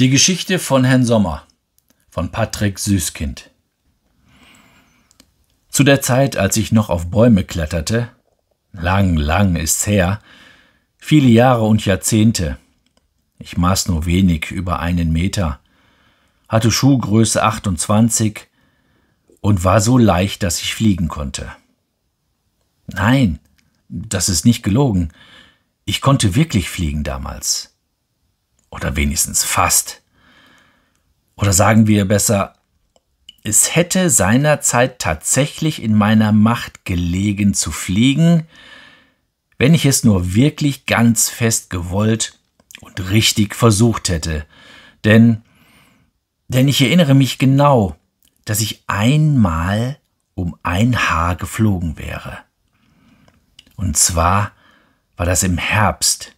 Die Geschichte von Herrn Sommer von Patrick Süßkind. Zu der Zeit, als ich noch auf Bäume kletterte, lang, lang ist's her, viele Jahre und Jahrzehnte, ich maß nur wenig über einen Meter, hatte Schuhgröße 28 und war so leicht, dass ich fliegen konnte. Nein, das ist nicht gelogen, ich konnte wirklich fliegen damals. Oder wenigstens fast. Oder sagen wir besser, es hätte seinerzeit tatsächlich in meiner Macht gelegen zu fliegen, wenn ich es nur wirklich ganz fest gewollt und richtig versucht hätte. Denn, denn ich erinnere mich genau, dass ich einmal um ein Haar geflogen wäre. Und zwar war das im Herbst,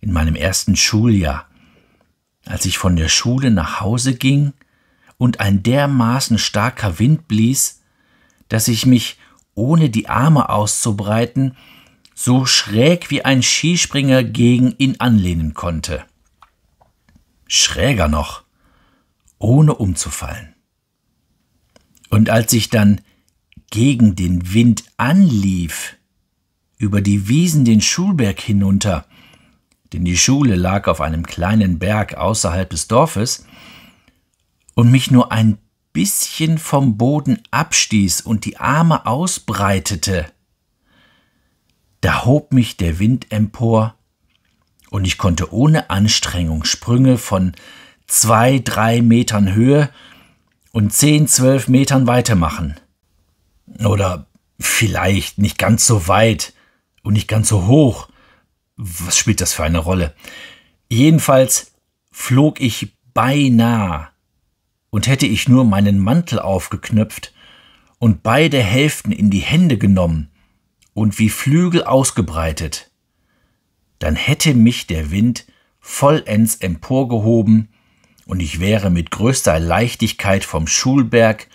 in meinem ersten Schuljahr, als ich von der Schule nach Hause ging und ein dermaßen starker Wind blies, dass ich mich, ohne die Arme auszubreiten, so schräg wie ein Skispringer gegen ihn anlehnen konnte. Schräger noch, ohne umzufallen. Und als ich dann gegen den Wind anlief, über die Wiesen den Schulberg hinunter, denn die Schule lag auf einem kleinen Berg außerhalb des Dorfes, und mich nur ein bisschen vom Boden abstieß und die Arme ausbreitete. Da hob mich der Wind empor, und ich konnte ohne Anstrengung Sprünge von zwei, drei Metern Höhe und zehn, zwölf Metern Weite machen. Oder vielleicht nicht ganz so weit und nicht ganz so hoch, was spielt das für eine Rolle? Jedenfalls flog ich beinahe und hätte ich nur meinen Mantel aufgeknöpft und beide Hälften in die Hände genommen und wie Flügel ausgebreitet, dann hätte mich der Wind vollends emporgehoben und ich wäre mit größter Leichtigkeit vom Schulberg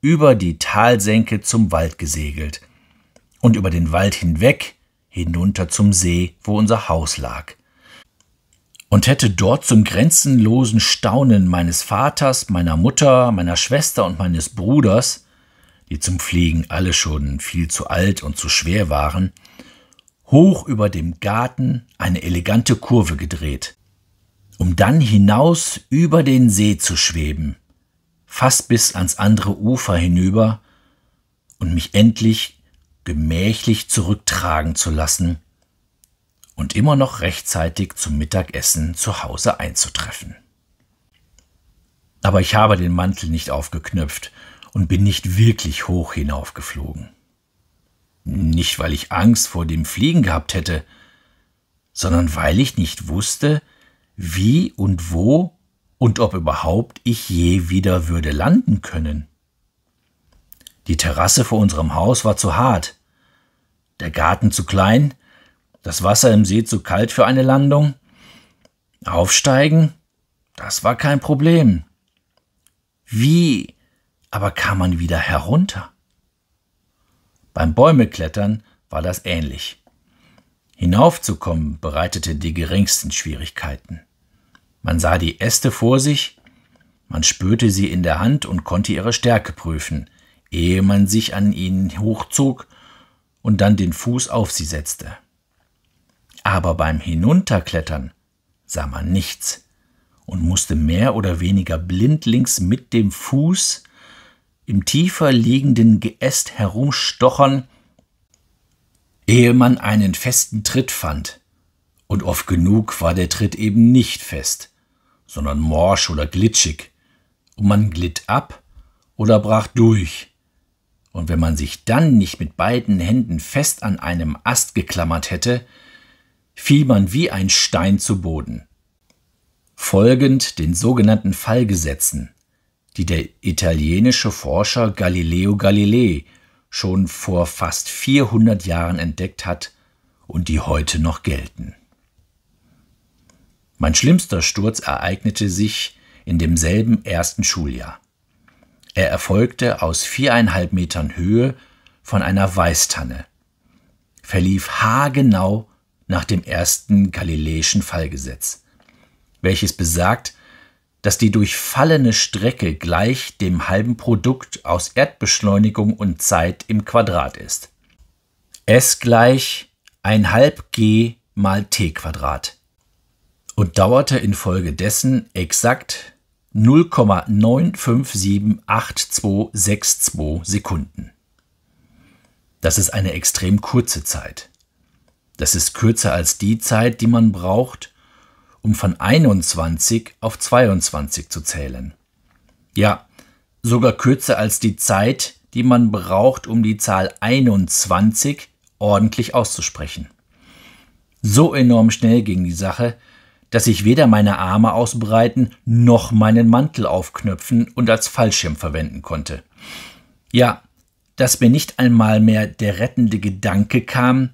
über die Talsenke zum Wald gesegelt und über den Wald hinweg hinunter zum See, wo unser Haus lag, und hätte dort zum grenzenlosen Staunen meines Vaters, meiner Mutter, meiner Schwester und meines Bruders, die zum Fliegen alle schon viel zu alt und zu schwer waren, hoch über dem Garten eine elegante Kurve gedreht, um dann hinaus über den See zu schweben, fast bis ans andere Ufer hinüber und mich endlich gemächlich zurücktragen zu lassen und immer noch rechtzeitig zum Mittagessen zu Hause einzutreffen. Aber ich habe den Mantel nicht aufgeknöpft und bin nicht wirklich hoch hinaufgeflogen. Nicht, weil ich Angst vor dem Fliegen gehabt hätte, sondern weil ich nicht wusste, wie und wo und ob überhaupt ich je wieder würde landen können. Die Terrasse vor unserem Haus war zu hart, der Garten zu klein, das Wasser im See zu kalt für eine Landung. Aufsteigen? Das war kein Problem. Wie aber kam man wieder herunter? Beim Bäumeklettern war das ähnlich. Hinaufzukommen bereitete die geringsten Schwierigkeiten. Man sah die Äste vor sich, man spürte sie in der Hand und konnte ihre Stärke prüfen ehe man sich an ihnen hochzog und dann den Fuß auf sie setzte. Aber beim Hinunterklettern sah man nichts und musste mehr oder weniger blindlings mit dem Fuß im tiefer liegenden Geäst herumstochern, ehe man einen festen Tritt fand. Und oft genug war der Tritt eben nicht fest, sondern morsch oder glitschig, und man glitt ab oder brach durch, und wenn man sich dann nicht mit beiden Händen fest an einem Ast geklammert hätte, fiel man wie ein Stein zu Boden. Folgend den sogenannten Fallgesetzen, die der italienische Forscher Galileo Galilei schon vor fast 400 Jahren entdeckt hat und die heute noch gelten. Mein schlimmster Sturz ereignete sich in demselben ersten Schuljahr. Er erfolgte aus viereinhalb Metern Höhe von einer Weißtanne, verlief haargenau nach dem ersten galileischen Fallgesetz, welches besagt, dass die durchfallene Strecke gleich dem halben Produkt aus Erdbeschleunigung und Zeit im Quadrat ist. S gleich halb g mal t Quadrat und dauerte infolgedessen exakt 0,9578262 Sekunden. Das ist eine extrem kurze Zeit. Das ist kürzer als die Zeit, die man braucht, um von 21 auf 22 zu zählen. Ja, sogar kürzer als die Zeit, die man braucht, um die Zahl 21 ordentlich auszusprechen. So enorm schnell ging die Sache, dass ich weder meine Arme ausbreiten noch meinen Mantel aufknöpfen und als Fallschirm verwenden konnte. Ja, dass mir nicht einmal mehr der rettende Gedanke kam,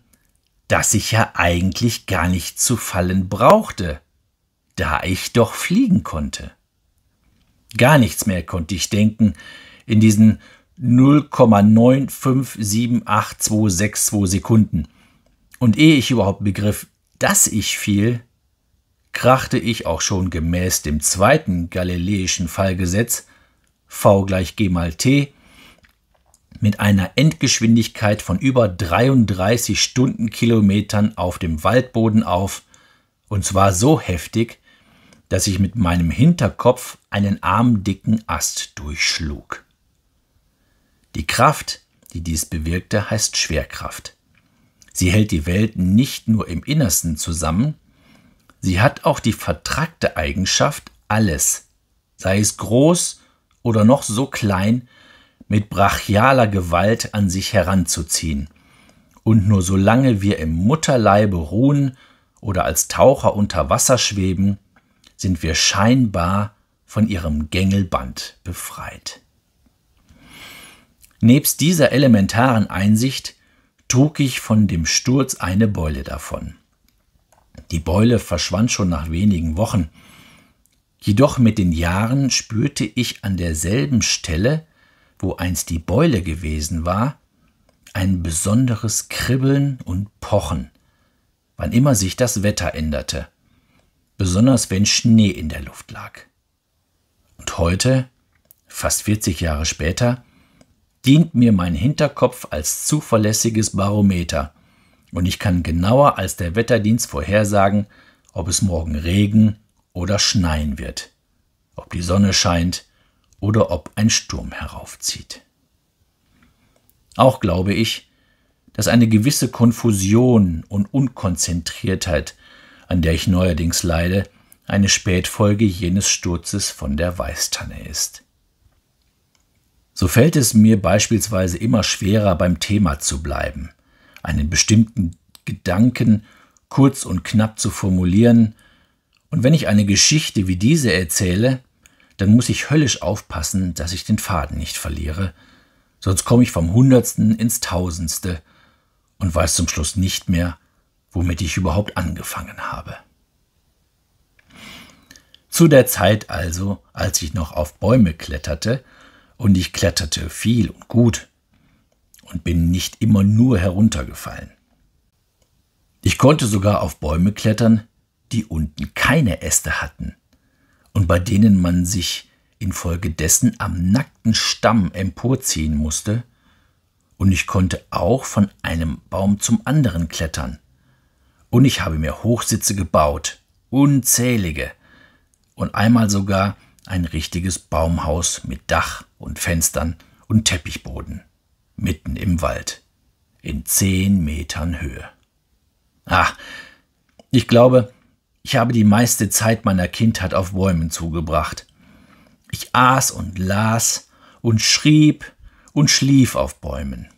dass ich ja eigentlich gar nicht zu fallen brauchte, da ich doch fliegen konnte. Gar nichts mehr konnte ich denken in diesen 0,957826 Sekunden. Und ehe ich überhaupt begriff, dass ich fiel, krachte ich auch schon gemäß dem zweiten galileischen Fallgesetz v gleich g mal t mit einer Endgeschwindigkeit von über 33 Stundenkilometern auf dem Waldboden auf, und zwar so heftig, dass ich mit meinem Hinterkopf einen armdicken Ast durchschlug. Die Kraft, die dies bewirkte, heißt Schwerkraft. Sie hält die Welt nicht nur im Innersten zusammen, Sie hat auch die vertrackte Eigenschaft, alles, sei es groß oder noch so klein, mit brachialer Gewalt an sich heranzuziehen. Und nur solange wir im Mutterleibe ruhen oder als Taucher unter Wasser schweben, sind wir scheinbar von ihrem Gängelband befreit. Nebst dieser elementaren Einsicht trug ich von dem Sturz eine Beule davon. Die Beule verschwand schon nach wenigen Wochen. Jedoch mit den Jahren spürte ich an derselben Stelle, wo einst die Beule gewesen war, ein besonderes Kribbeln und Pochen, wann immer sich das Wetter änderte, besonders wenn Schnee in der Luft lag. Und heute, fast 40 Jahre später, dient mir mein Hinterkopf als zuverlässiges Barometer – und ich kann genauer als der Wetterdienst vorhersagen, ob es morgen Regen oder Schneien wird, ob die Sonne scheint oder ob ein Sturm heraufzieht. Auch glaube ich, dass eine gewisse Konfusion und Unkonzentriertheit, an der ich neuerdings leide, eine Spätfolge jenes Sturzes von der Weißtanne ist. So fällt es mir beispielsweise immer schwerer, beim Thema zu bleiben einen bestimmten Gedanken kurz und knapp zu formulieren. Und wenn ich eine Geschichte wie diese erzähle, dann muss ich höllisch aufpassen, dass ich den Faden nicht verliere, sonst komme ich vom Hundertsten ins Tausendste und weiß zum Schluss nicht mehr, womit ich überhaupt angefangen habe. Zu der Zeit also, als ich noch auf Bäume kletterte, und ich kletterte viel und gut, und bin nicht immer nur heruntergefallen. Ich konnte sogar auf Bäume klettern, die unten keine Äste hatten und bei denen man sich infolgedessen am nackten Stamm emporziehen musste, und ich konnte auch von einem Baum zum anderen klettern. Und ich habe mir Hochsitze gebaut, unzählige, und einmal sogar ein richtiges Baumhaus mit Dach und Fenstern und Teppichboden mitten im Wald, in zehn Metern Höhe. Ach, ich glaube, ich habe die meiste Zeit meiner Kindheit auf Bäumen zugebracht. Ich aß und las und schrieb und schlief auf Bäumen.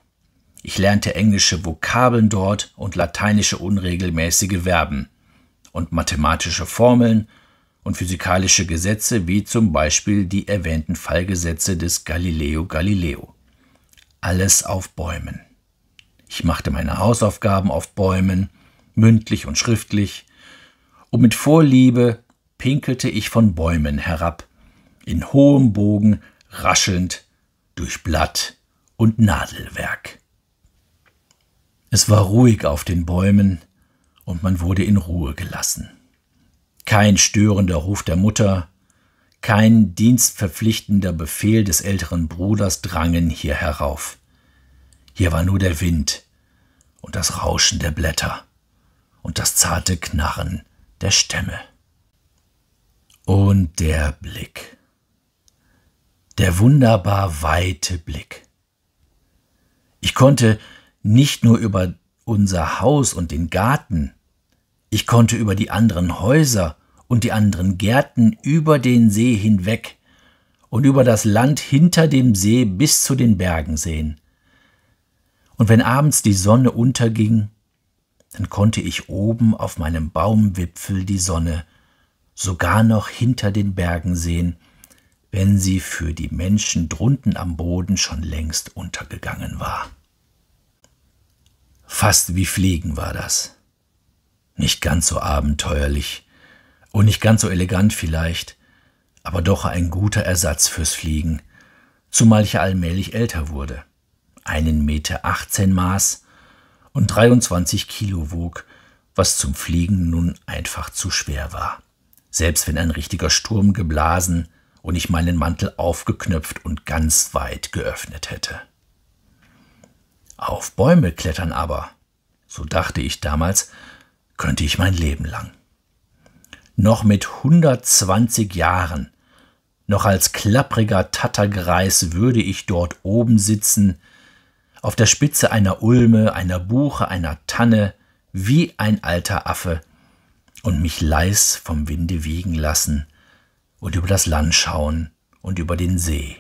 Ich lernte englische Vokabeln dort und lateinische unregelmäßige Verben und mathematische Formeln und physikalische Gesetze wie zum Beispiel die erwähnten Fallgesetze des Galileo Galileo alles auf Bäumen. Ich machte meine Hausaufgaben auf Bäumen, mündlich und schriftlich, und mit Vorliebe pinkelte ich von Bäumen herab, in hohem Bogen raschelnd durch Blatt und Nadelwerk. Es war ruhig auf den Bäumen und man wurde in Ruhe gelassen. Kein störender Ruf der Mutter, kein dienstverpflichtender Befehl des älteren Bruders drangen hier herauf. Hier war nur der Wind und das Rauschen der Blätter und das zarte Knarren der Stämme. Und der Blick. Der wunderbar weite Blick. Ich konnte nicht nur über unser Haus und den Garten, ich konnte über die anderen Häuser und die anderen Gärten über den See hinweg und über das Land hinter dem See bis zu den Bergen sehen. Und wenn abends die Sonne unterging, dann konnte ich oben auf meinem Baumwipfel die Sonne sogar noch hinter den Bergen sehen, wenn sie für die Menschen drunten am Boden schon längst untergegangen war. Fast wie Fliegen war das. Nicht ganz so abenteuerlich, und oh, nicht ganz so elegant vielleicht, aber doch ein guter Ersatz fürs Fliegen, zumal ich allmählich älter wurde. Einen Meter 18 maß und 23 Kilo wog, was zum Fliegen nun einfach zu schwer war. Selbst wenn ein richtiger Sturm geblasen und ich meinen Mantel aufgeknöpft und ganz weit geöffnet hätte. Auf Bäume klettern aber, so dachte ich damals, könnte ich mein Leben lang noch mit 120 Jahren. Noch als klappriger Tattergreis würde ich dort oben sitzen, auf der Spitze einer Ulme, einer Buche, einer Tanne, wie ein alter Affe, und mich leis vom Winde wiegen lassen und über das Land schauen und über den See,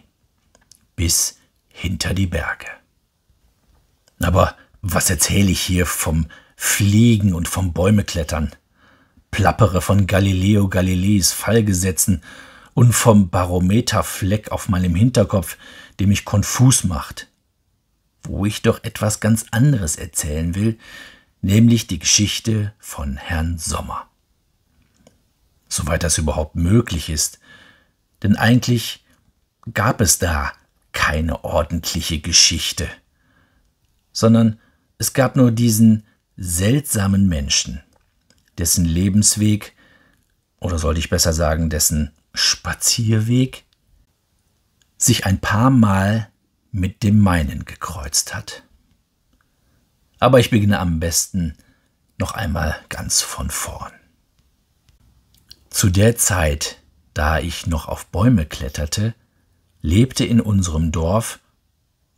bis hinter die Berge. Aber was erzähle ich hier vom Fliegen und vom Bäumeklettern? plappere von Galileo Galileis Fallgesetzen und vom Barometerfleck auf meinem Hinterkopf, dem mich konfus macht. Wo ich doch etwas ganz anderes erzählen will, nämlich die Geschichte von Herrn Sommer. Soweit das überhaupt möglich ist, denn eigentlich gab es da keine ordentliche Geschichte, sondern es gab nur diesen seltsamen Menschen, dessen Lebensweg oder sollte ich besser sagen, dessen Spazierweg sich ein paar Mal mit dem meinen gekreuzt hat. Aber ich beginne am besten noch einmal ganz von vorn. Zu der Zeit, da ich noch auf Bäume kletterte, lebte in unserem Dorf,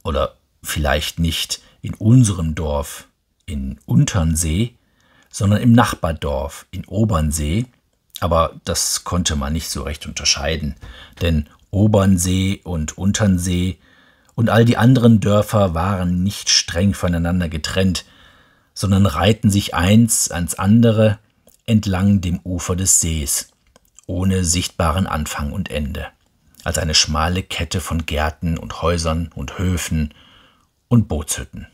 oder vielleicht nicht in unserem Dorf, in Unternsee, sondern im Nachbardorf in Obernsee. Aber das konnte man nicht so recht unterscheiden, denn Obernsee und Unternsee und all die anderen Dörfer waren nicht streng voneinander getrennt, sondern reihten sich eins ans andere entlang dem Ufer des Sees, ohne sichtbaren Anfang und Ende, als eine schmale Kette von Gärten und Häusern und Höfen und Bootshütten.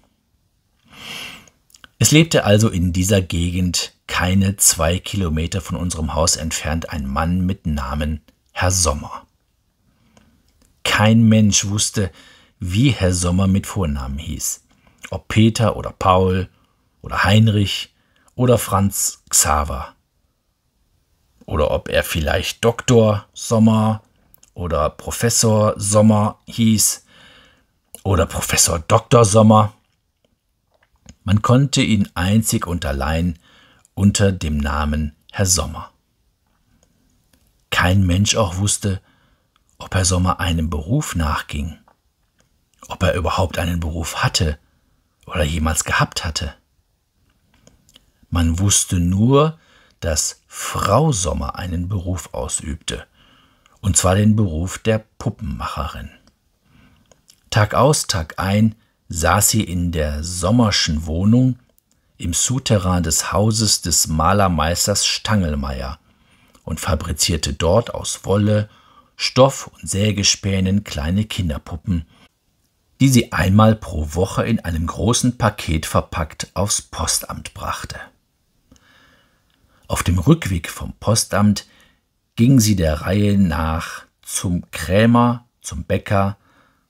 Es lebte also in dieser Gegend, keine zwei Kilometer von unserem Haus entfernt, ein Mann mit Namen Herr Sommer. Kein Mensch wusste, wie Herr Sommer mit Vornamen hieß, ob Peter oder Paul oder Heinrich oder Franz Xaver. Oder ob er vielleicht Doktor Sommer oder Professor Sommer hieß oder Professor Dr. Sommer. Man konnte ihn einzig und allein unter dem Namen Herr Sommer. Kein Mensch auch wusste, ob Herr Sommer einem Beruf nachging, ob er überhaupt einen Beruf hatte oder jemals gehabt hatte. Man wusste nur, dass Frau Sommer einen Beruf ausübte, und zwar den Beruf der Puppenmacherin. Tag aus, Tag ein saß sie in der Sommerschen Wohnung im Souterrain des Hauses des Malermeisters Stangelmeier und fabrizierte dort aus Wolle, Stoff und Sägespänen kleine Kinderpuppen, die sie einmal pro Woche in einem großen Paket verpackt aufs Postamt brachte. Auf dem Rückweg vom Postamt ging sie der Reihe nach zum Krämer, zum Bäcker,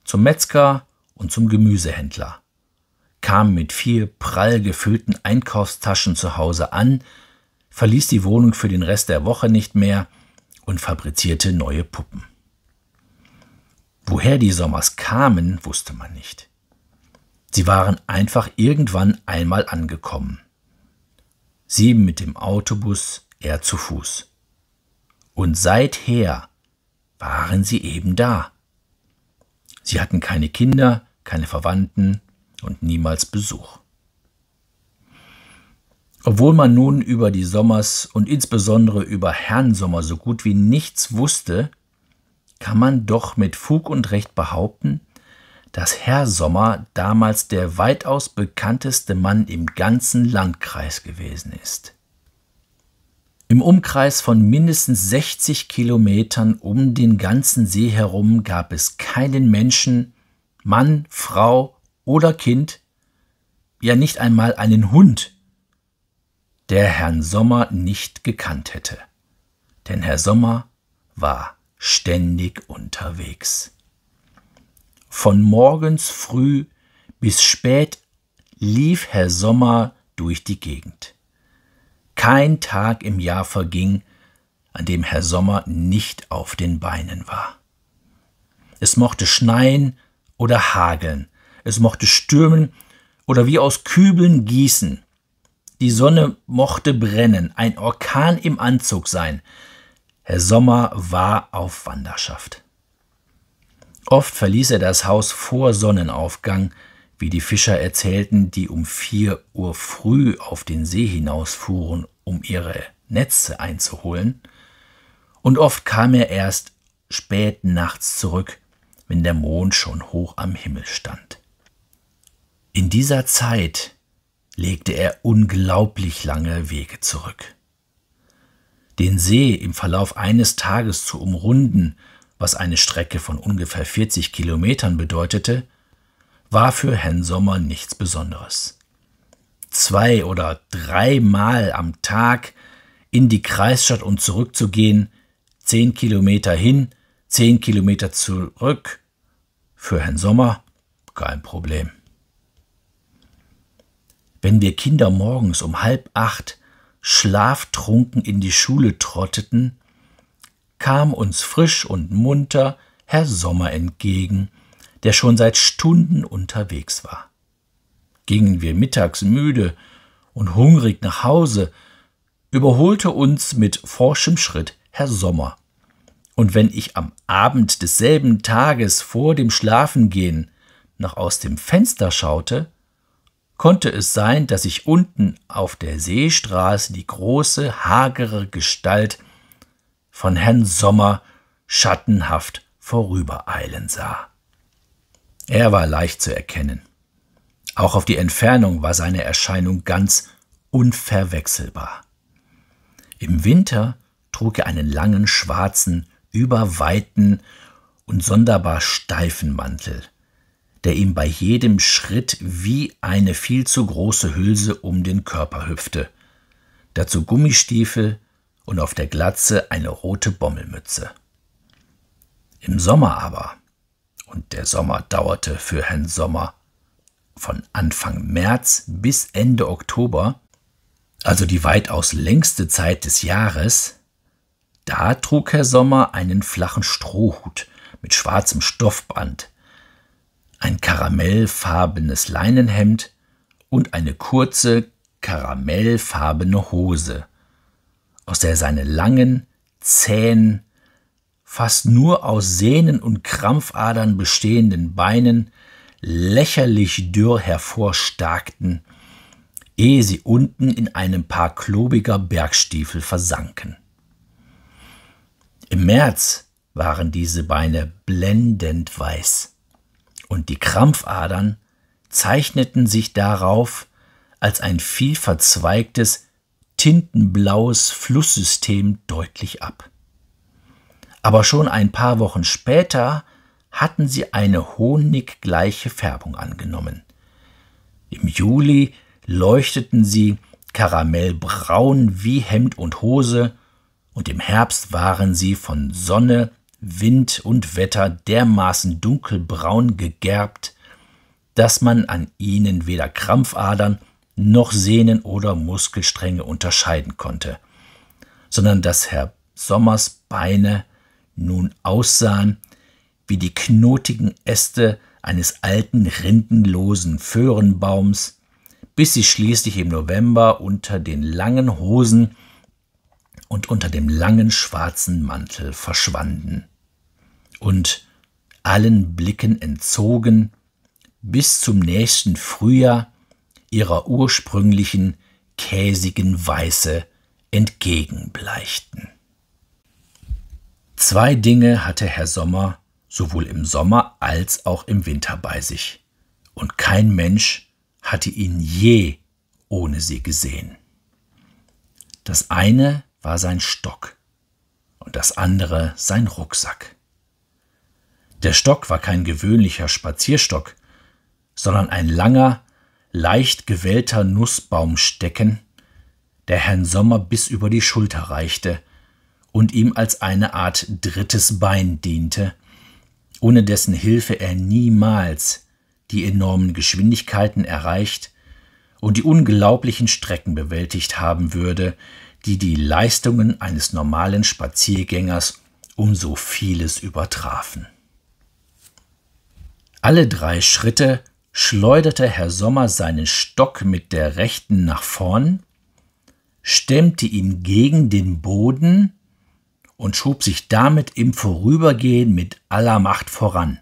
zum Metzger, und zum Gemüsehändler, kam mit vier prall gefüllten Einkaufstaschen zu Hause an, verließ die Wohnung für den Rest der Woche nicht mehr und fabrizierte neue Puppen. Woher die Sommers kamen, wusste man nicht. Sie waren einfach irgendwann einmal angekommen. Sie mit dem Autobus, er zu Fuß. Und seither waren sie eben da. Sie hatten keine Kinder, keine Verwandten und niemals Besuch. Obwohl man nun über die Sommers und insbesondere über Herrn Sommer so gut wie nichts wusste, kann man doch mit Fug und Recht behaupten, dass Herr Sommer damals der weitaus bekannteste Mann im ganzen Landkreis gewesen ist. Im Umkreis von mindestens 60 Kilometern um den ganzen See herum gab es keinen Menschen, Mann, Frau oder Kind, ja nicht einmal einen Hund, der Herrn Sommer nicht gekannt hätte. Denn Herr Sommer war ständig unterwegs. Von morgens früh bis spät lief Herr Sommer durch die Gegend. Kein Tag im Jahr verging, an dem Herr Sommer nicht auf den Beinen war. Es mochte schneien, oder hageln. Es mochte stürmen oder wie aus Kübeln gießen. Die Sonne mochte brennen, ein Orkan im Anzug sein. Herr Sommer war auf Wanderschaft. Oft verließ er das Haus vor Sonnenaufgang, wie die Fischer erzählten, die um vier Uhr früh auf den See hinausfuhren, um ihre Netze einzuholen, und oft kam er erst spät nachts zurück, wenn der Mond schon hoch am Himmel stand. In dieser Zeit legte er unglaublich lange Wege zurück. Den See im Verlauf eines Tages zu umrunden, was eine Strecke von ungefähr 40 Kilometern bedeutete, war für Herrn Sommer nichts Besonderes. Zwei oder dreimal am Tag in die Kreisstadt und zurückzugehen, zehn Kilometer hin, Zehn Kilometer zurück für Herrn Sommer, kein Problem. Wenn wir Kinder morgens um halb acht schlaftrunken in die Schule trotteten, kam uns frisch und munter Herr Sommer entgegen, der schon seit Stunden unterwegs war. Gingen wir mittags müde und hungrig nach Hause, überholte uns mit forschem Schritt Herr Sommer und wenn ich am Abend desselben Tages vor dem Schlafengehen noch aus dem Fenster schaute, konnte es sein, dass ich unten auf der Seestraße die große, hagere Gestalt von Herrn Sommer schattenhaft vorübereilen sah. Er war leicht zu erkennen. Auch auf die Entfernung war seine Erscheinung ganz unverwechselbar. Im Winter trug er einen langen schwarzen überweiten und sonderbar steifen Mantel, der ihm bei jedem Schritt wie eine viel zu große Hülse um den Körper hüpfte. Dazu Gummistiefel und auf der Glatze eine rote Bommelmütze. Im Sommer aber, und der Sommer dauerte für Herrn Sommer von Anfang März bis Ende Oktober, also die weitaus längste Zeit des Jahres, da trug Herr Sommer einen flachen Strohhut mit schwarzem Stoffband, ein karamellfarbenes Leinenhemd und eine kurze, karamellfarbene Hose, aus der seine langen, zähen, fast nur aus Sehnen und Krampfadern bestehenden Beinen lächerlich dürr hervorstarkten, ehe sie unten in einem Paar klobiger Bergstiefel versanken. Im März waren diese Beine blendend weiß und die Krampfadern zeichneten sich darauf als ein vielverzweigtes, tintenblaues Flusssystem deutlich ab. Aber schon ein paar Wochen später hatten sie eine honiggleiche Färbung angenommen. Im Juli leuchteten sie karamellbraun wie Hemd und Hose und im Herbst waren sie von Sonne, Wind und Wetter dermaßen dunkelbraun gegerbt, dass man an ihnen weder Krampfadern noch Sehnen oder Muskelstränge unterscheiden konnte, sondern dass Herr Sommers Beine nun aussahen wie die knotigen Äste eines alten rindenlosen Föhrenbaums, bis sie schließlich im November unter den langen Hosen und unter dem langen schwarzen Mantel verschwanden und allen Blicken entzogen bis zum nächsten Frühjahr ihrer ursprünglichen käsigen Weiße entgegenbleichten. Zwei Dinge hatte Herr Sommer sowohl im Sommer als auch im Winter bei sich, und kein Mensch hatte ihn je ohne sie gesehen. Das eine war sein Stock und das andere sein Rucksack. Der Stock war kein gewöhnlicher Spazierstock, sondern ein langer, leicht gewellter Nussbaumstecken, der Herrn Sommer bis über die Schulter reichte und ihm als eine Art drittes Bein diente, ohne dessen Hilfe er niemals die enormen Geschwindigkeiten erreicht und die unglaublichen Strecken bewältigt haben würde, die die Leistungen eines normalen Spaziergängers um so vieles übertrafen. Alle drei Schritte schleuderte Herr Sommer seinen Stock mit der rechten nach vorn, stemmte ihn gegen den Boden und schob sich damit im Vorübergehen mit aller Macht voran,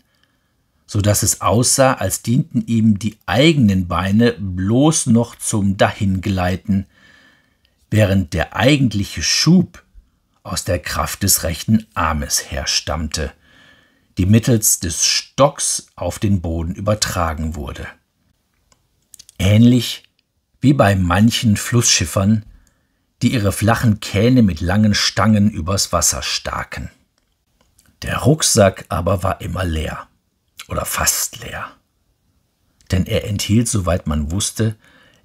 so dass es aussah, als dienten ihm die eigenen Beine bloß noch zum Dahingleiten, während der eigentliche Schub aus der Kraft des rechten Armes herstammte, die mittels des Stocks auf den Boden übertragen wurde. Ähnlich wie bei manchen Flussschiffern, die ihre flachen Kähne mit langen Stangen übers Wasser staken. Der Rucksack aber war immer leer oder fast leer, denn er enthielt, soweit man wusste,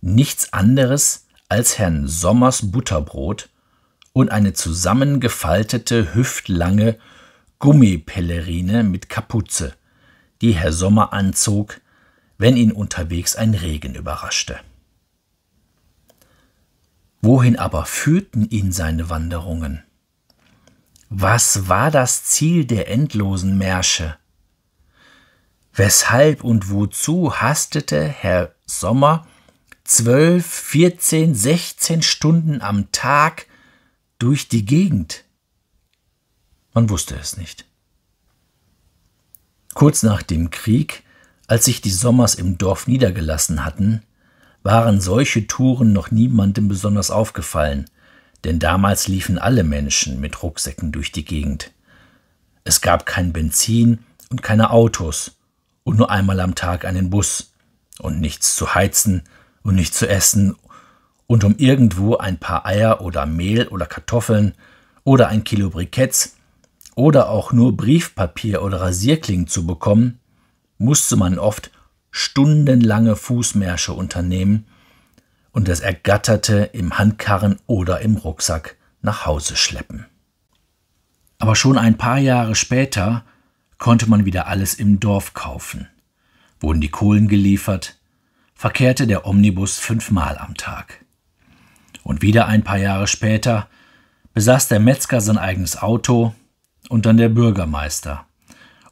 nichts anderes als Herrn Sommers Butterbrot und eine zusammengefaltete, hüftlange Gummipellerine mit Kapuze, die Herr Sommer anzog, wenn ihn unterwegs ein Regen überraschte. Wohin aber führten ihn seine Wanderungen? Was war das Ziel der endlosen Märsche? Weshalb und wozu hastete Herr Sommer 12, 14, 16 Stunden am Tag durch die Gegend. Man wusste es nicht. Kurz nach dem Krieg, als sich die Sommers im Dorf niedergelassen hatten, waren solche Touren noch niemandem besonders aufgefallen, denn damals liefen alle Menschen mit Rucksäcken durch die Gegend. Es gab kein Benzin und keine Autos und nur einmal am Tag einen Bus und nichts zu heizen und nicht zu essen und um irgendwo ein paar Eier oder Mehl oder Kartoffeln oder ein Kilo Briketts oder auch nur Briefpapier oder Rasierklingen zu bekommen, musste man oft stundenlange Fußmärsche unternehmen und das Ergatterte im Handkarren oder im Rucksack nach Hause schleppen. Aber schon ein paar Jahre später konnte man wieder alles im Dorf kaufen, wurden die Kohlen geliefert, verkehrte der Omnibus fünfmal am Tag. Und wieder ein paar Jahre später besaß der Metzger sein eigenes Auto und dann der Bürgermeister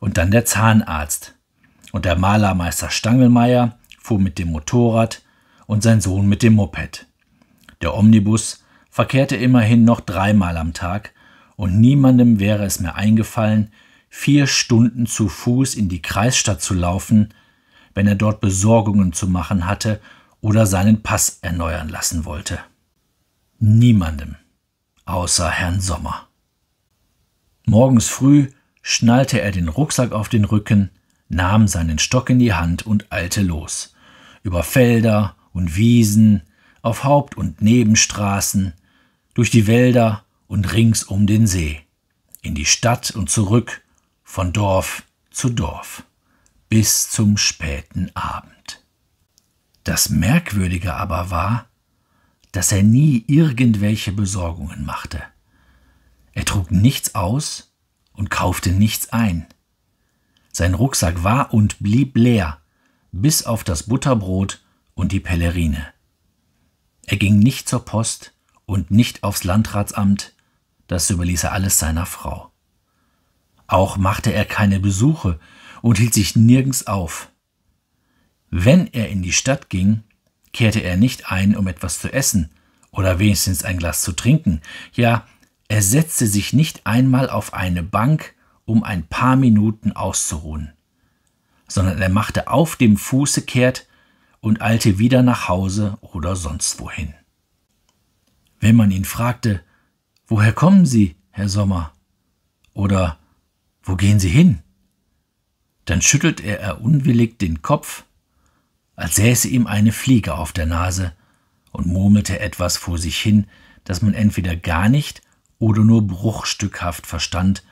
und dann der Zahnarzt und der Malermeister Stangelmeier fuhr mit dem Motorrad und sein Sohn mit dem Moped. Der Omnibus verkehrte immerhin noch dreimal am Tag und niemandem wäre es mehr eingefallen, vier Stunden zu Fuß in die Kreisstadt zu laufen, wenn er dort Besorgungen zu machen hatte oder seinen Pass erneuern lassen wollte. Niemandem, außer Herrn Sommer. Morgens früh schnallte er den Rucksack auf den Rücken, nahm seinen Stock in die Hand und eilte los. Über Felder und Wiesen, auf Haupt- und Nebenstraßen, durch die Wälder und rings um den See, in die Stadt und zurück, von Dorf zu Dorf bis zum späten Abend. Das Merkwürdige aber war, dass er nie irgendwelche Besorgungen machte. Er trug nichts aus und kaufte nichts ein. Sein Rucksack war und blieb leer, bis auf das Butterbrot und die Pellerine. Er ging nicht zur Post und nicht aufs Landratsamt, das überließ er alles seiner Frau. Auch machte er keine Besuche und hielt sich nirgends auf. Wenn er in die Stadt ging, kehrte er nicht ein, um etwas zu essen oder wenigstens ein Glas zu trinken. Ja, er setzte sich nicht einmal auf eine Bank, um ein paar Minuten auszuruhen, sondern er machte auf dem Fuße kehrt und eilte wieder nach Hause oder sonst wohin. Wenn man ihn fragte, woher kommen Sie, Herr Sommer? Oder wo gehen Sie hin? Dann schüttelt er unwillig den Kopf, als säße ihm eine Fliege auf der Nase und murmelte etwas vor sich hin, das man entweder gar nicht oder nur bruchstückhaft verstand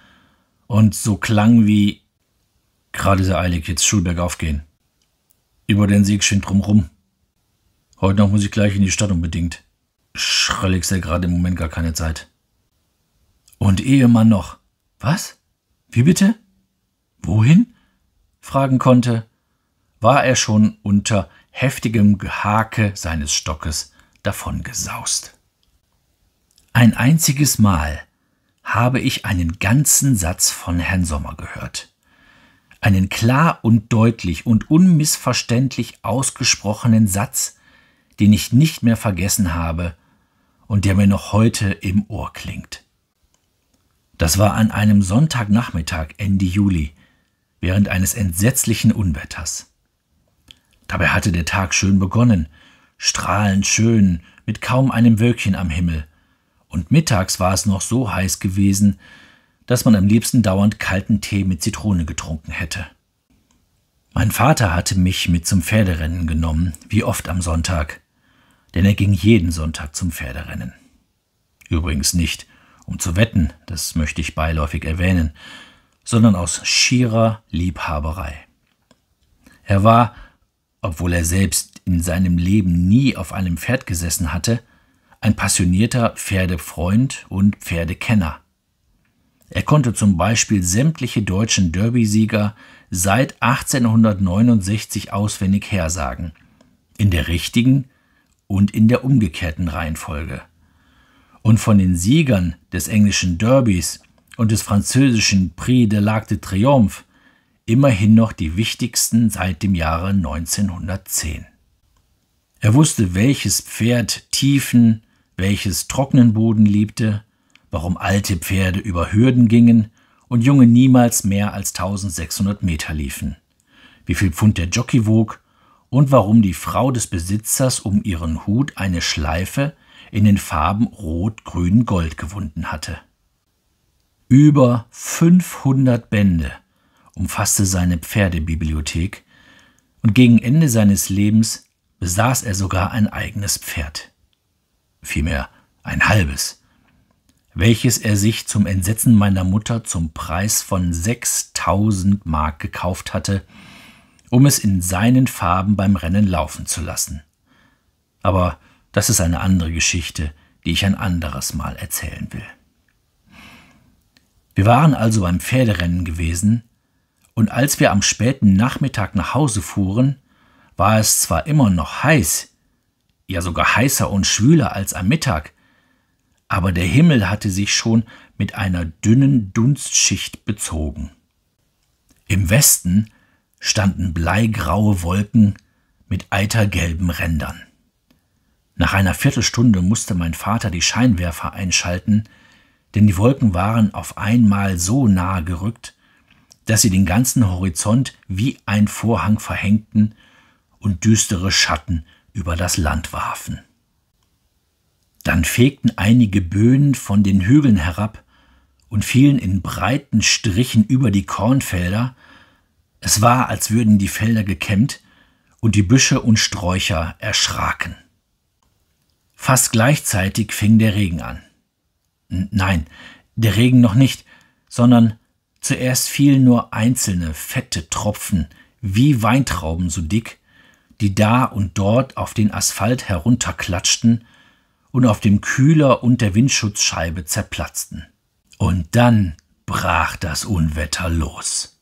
und so klang wie gerade sehr eilig, jetzt Schulberg aufgehen. Über den Sieg schön drumrum. Heute noch muss ich gleich in die Stadt unbedingt. Schrellig ja gerade im Moment gar keine Zeit. Und Ehemann noch. Was? Wie bitte? Wohin? fragen konnte, war er schon unter heftigem Gehake seines Stockes davongesaust. Ein einziges Mal habe ich einen ganzen Satz von Herrn Sommer gehört. Einen klar und deutlich und unmissverständlich ausgesprochenen Satz, den ich nicht mehr vergessen habe und der mir noch heute im Ohr klingt. Das war an einem Sonntagnachmittag Ende Juli während eines entsetzlichen Unwetters. Dabei hatte der Tag schön begonnen, strahlend schön, mit kaum einem Wölkchen am Himmel, und mittags war es noch so heiß gewesen, dass man am liebsten dauernd kalten Tee mit Zitrone getrunken hätte. Mein Vater hatte mich mit zum Pferderennen genommen, wie oft am Sonntag, denn er ging jeden Sonntag zum Pferderennen. Übrigens nicht, um zu wetten, das möchte ich beiläufig erwähnen, sondern aus schierer Liebhaberei. Er war, obwohl er selbst in seinem Leben nie auf einem Pferd gesessen hatte, ein passionierter Pferdefreund und Pferdekenner. Er konnte zum Beispiel sämtliche deutschen Derbysieger seit 1869 auswendig hersagen, in der richtigen und in der umgekehrten Reihenfolge. Und von den Siegern des englischen Derbys und des französischen Prix de l'Arc de Triomphe immerhin noch die wichtigsten seit dem Jahre 1910. Er wusste, welches Pferd Tiefen, welches trockenen Boden liebte, warum alte Pferde über Hürden gingen und junge niemals mehr als 1600 Meter liefen, wie viel Pfund der Jockey wog und warum die Frau des Besitzers um ihren Hut eine Schleife in den Farben Rot, Grün, Gold gewunden hatte. Über 500 Bände umfasste seine Pferdebibliothek und gegen Ende seines Lebens besaß er sogar ein eigenes Pferd. Vielmehr ein halbes, welches er sich zum Entsetzen meiner Mutter zum Preis von 6000 Mark gekauft hatte, um es in seinen Farben beim Rennen laufen zu lassen. Aber das ist eine andere Geschichte, die ich ein anderes Mal erzählen will. Wir waren also beim Pferderennen gewesen, und als wir am späten Nachmittag nach Hause fuhren, war es zwar immer noch heiß, ja sogar heißer und schwüler als am Mittag, aber der Himmel hatte sich schon mit einer dünnen Dunstschicht bezogen. Im Westen standen bleigraue Wolken mit eitergelben Rändern. Nach einer Viertelstunde musste mein Vater die Scheinwerfer einschalten, denn die Wolken waren auf einmal so nahe gerückt, dass sie den ganzen Horizont wie ein Vorhang verhängten und düstere Schatten über das Land warfen. Dann fegten einige Böen von den Hügeln herab und fielen in breiten Strichen über die Kornfelder, es war, als würden die Felder gekämmt und die Büsche und Sträucher erschraken. Fast gleichzeitig fing der Regen an. Nein, der Regen noch nicht, sondern zuerst fielen nur einzelne, fette Tropfen, wie Weintrauben so dick, die da und dort auf den Asphalt herunterklatschten und auf dem Kühler und der Windschutzscheibe zerplatzten. Und dann brach das Unwetter los.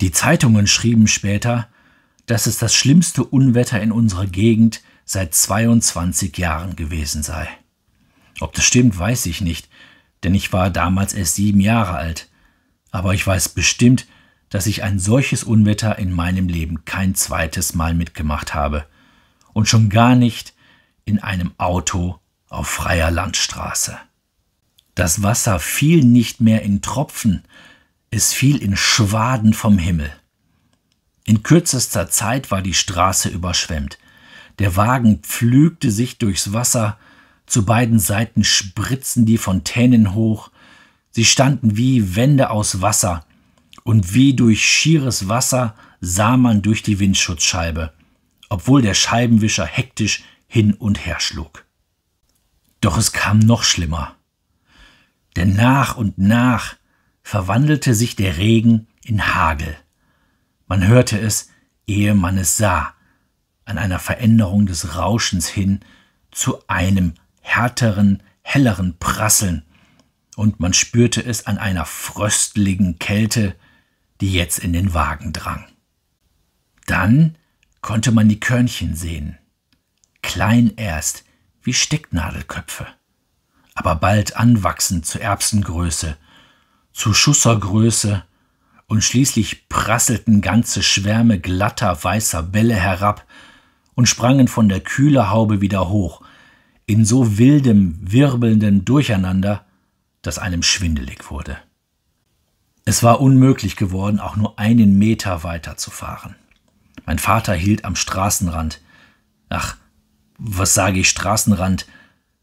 Die Zeitungen schrieben später, dass es das schlimmste Unwetter in unserer Gegend seit 22 Jahren gewesen sei. Ob das stimmt, weiß ich nicht, denn ich war damals erst sieben Jahre alt. Aber ich weiß bestimmt, dass ich ein solches Unwetter in meinem Leben kein zweites Mal mitgemacht habe. Und schon gar nicht in einem Auto auf freier Landstraße. Das Wasser fiel nicht mehr in Tropfen, es fiel in Schwaden vom Himmel. In kürzester Zeit war die Straße überschwemmt. Der Wagen pflügte sich durchs Wasser, zu beiden Seiten spritzen die Fontänen hoch, sie standen wie Wände aus Wasser, und wie durch schieres Wasser sah man durch die Windschutzscheibe, obwohl der Scheibenwischer hektisch hin und her schlug. Doch es kam noch schlimmer. Denn nach und nach verwandelte sich der Regen in Hagel. Man hörte es, ehe man es sah, an einer Veränderung des Rauschens hin zu einem härteren, helleren Prasseln, und man spürte es an einer fröstligen Kälte, die jetzt in den Wagen drang. Dann konnte man die Körnchen sehen, klein erst wie Stecknadelköpfe, aber bald anwachsend zu Erbsengröße, zu Schussergröße, und schließlich prasselten ganze Schwärme glatter weißer Bälle herab und sprangen von der Kühlerhaube wieder hoch, in so wildem, wirbelndem Durcheinander, dass einem schwindelig wurde. Es war unmöglich geworden, auch nur einen Meter weiter zu fahren. Mein Vater hielt am Straßenrand. Ach, was sage ich Straßenrand?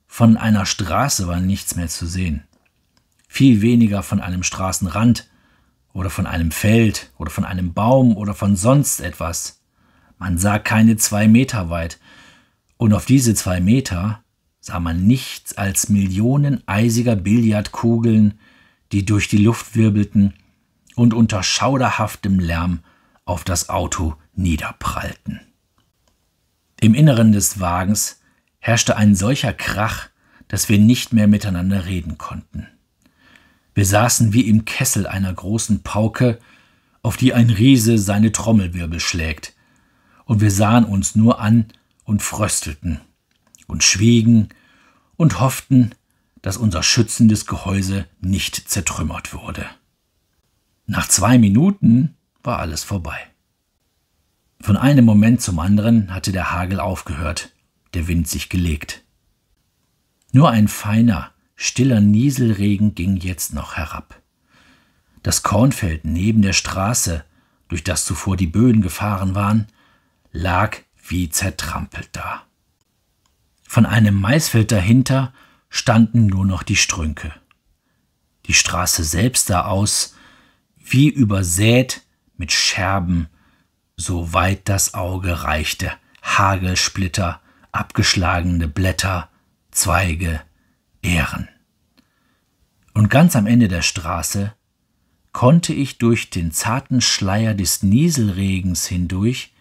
Von einer Straße war nichts mehr zu sehen. Viel weniger von einem Straßenrand oder von einem Feld oder von einem Baum oder von sonst etwas. Man sah keine zwei Meter weit. Und auf diese zwei Meter sah man nichts als Millionen eisiger Billardkugeln, die durch die Luft wirbelten und unter schauderhaftem Lärm auf das Auto niederprallten. Im Inneren des Wagens herrschte ein solcher Krach, dass wir nicht mehr miteinander reden konnten. Wir saßen wie im Kessel einer großen Pauke, auf die ein Riese seine Trommelwirbel schlägt, und wir sahen uns nur an und fröstelten und schwiegen und hofften, dass unser schützendes Gehäuse nicht zertrümmert wurde. Nach zwei Minuten war alles vorbei. Von einem Moment zum anderen hatte der Hagel aufgehört, der Wind sich gelegt. Nur ein feiner, stiller Nieselregen ging jetzt noch herab. Das Kornfeld neben der Straße, durch das zuvor die Böen gefahren waren, lag wie zertrampelt da. Von einem Maisfeld dahinter standen nur noch die Strünke. Die Straße selbst sah aus wie übersät mit Scherben, so weit das Auge reichte, Hagelsplitter, abgeschlagene Blätter, Zweige, Ähren. Und ganz am Ende der Straße konnte ich durch den zarten Schleier des Nieselregens hindurch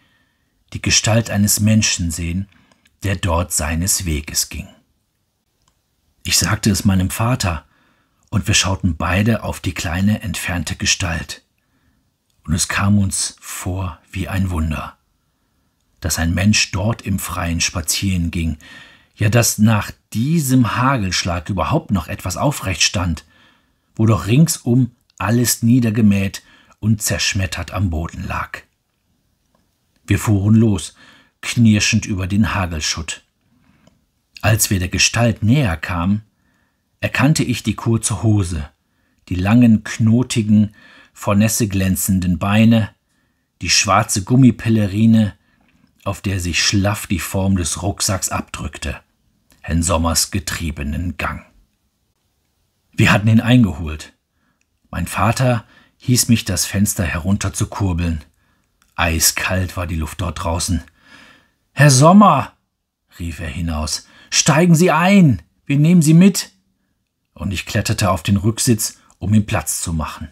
die Gestalt eines Menschen sehen, der dort seines Weges ging. Ich sagte es meinem Vater, und wir schauten beide auf die kleine entfernte Gestalt. Und es kam uns vor wie ein Wunder, dass ein Mensch dort im Freien spazieren ging, ja dass nach diesem Hagelschlag überhaupt noch etwas aufrecht stand, wo doch ringsum alles niedergemäht und zerschmettert am Boden lag. Wir fuhren los, knirschend über den Hagelschutt. Als wir der Gestalt näher kamen, erkannte ich die kurze Hose, die langen, knotigen, vor Nässe glänzenden Beine, die schwarze Gummipellerine, auf der sich schlaff die Form des Rucksacks abdrückte, Herrn Sommers getriebenen Gang. Wir hatten ihn eingeholt. Mein Vater hieß mich, das Fenster herunterzukurbeln. Eiskalt war die Luft dort draußen. Herr Sommer, rief er hinaus, steigen Sie ein, wir nehmen Sie mit. Und ich kletterte auf den Rücksitz, um ihm Platz zu machen.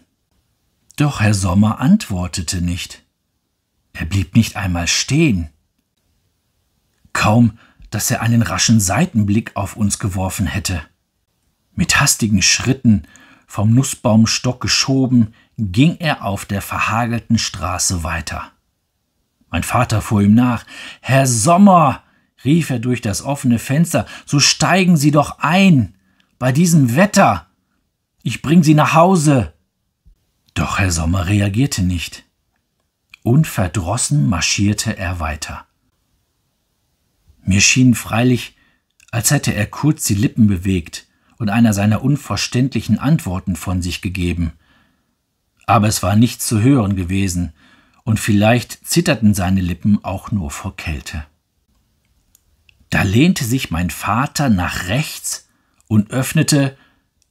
Doch Herr Sommer antwortete nicht. Er blieb nicht einmal stehen. Kaum, dass er einen raschen Seitenblick auf uns geworfen hätte. Mit hastigen Schritten, vom Nussbaumstock geschoben, ging er auf der verhagelten Straße weiter. Mein Vater fuhr ihm nach. Herr Sommer, rief er durch das offene Fenster, so steigen Sie doch ein. Bei diesem Wetter. Ich bring Sie nach Hause. Doch Herr Sommer reagierte nicht. Unverdrossen marschierte er weiter. Mir schien freilich, als hätte er kurz die Lippen bewegt und einer seiner unverständlichen Antworten von sich gegeben. Aber es war nichts zu hören gewesen, und vielleicht zitterten seine Lippen auch nur vor Kälte. Da lehnte sich mein Vater nach rechts und öffnete,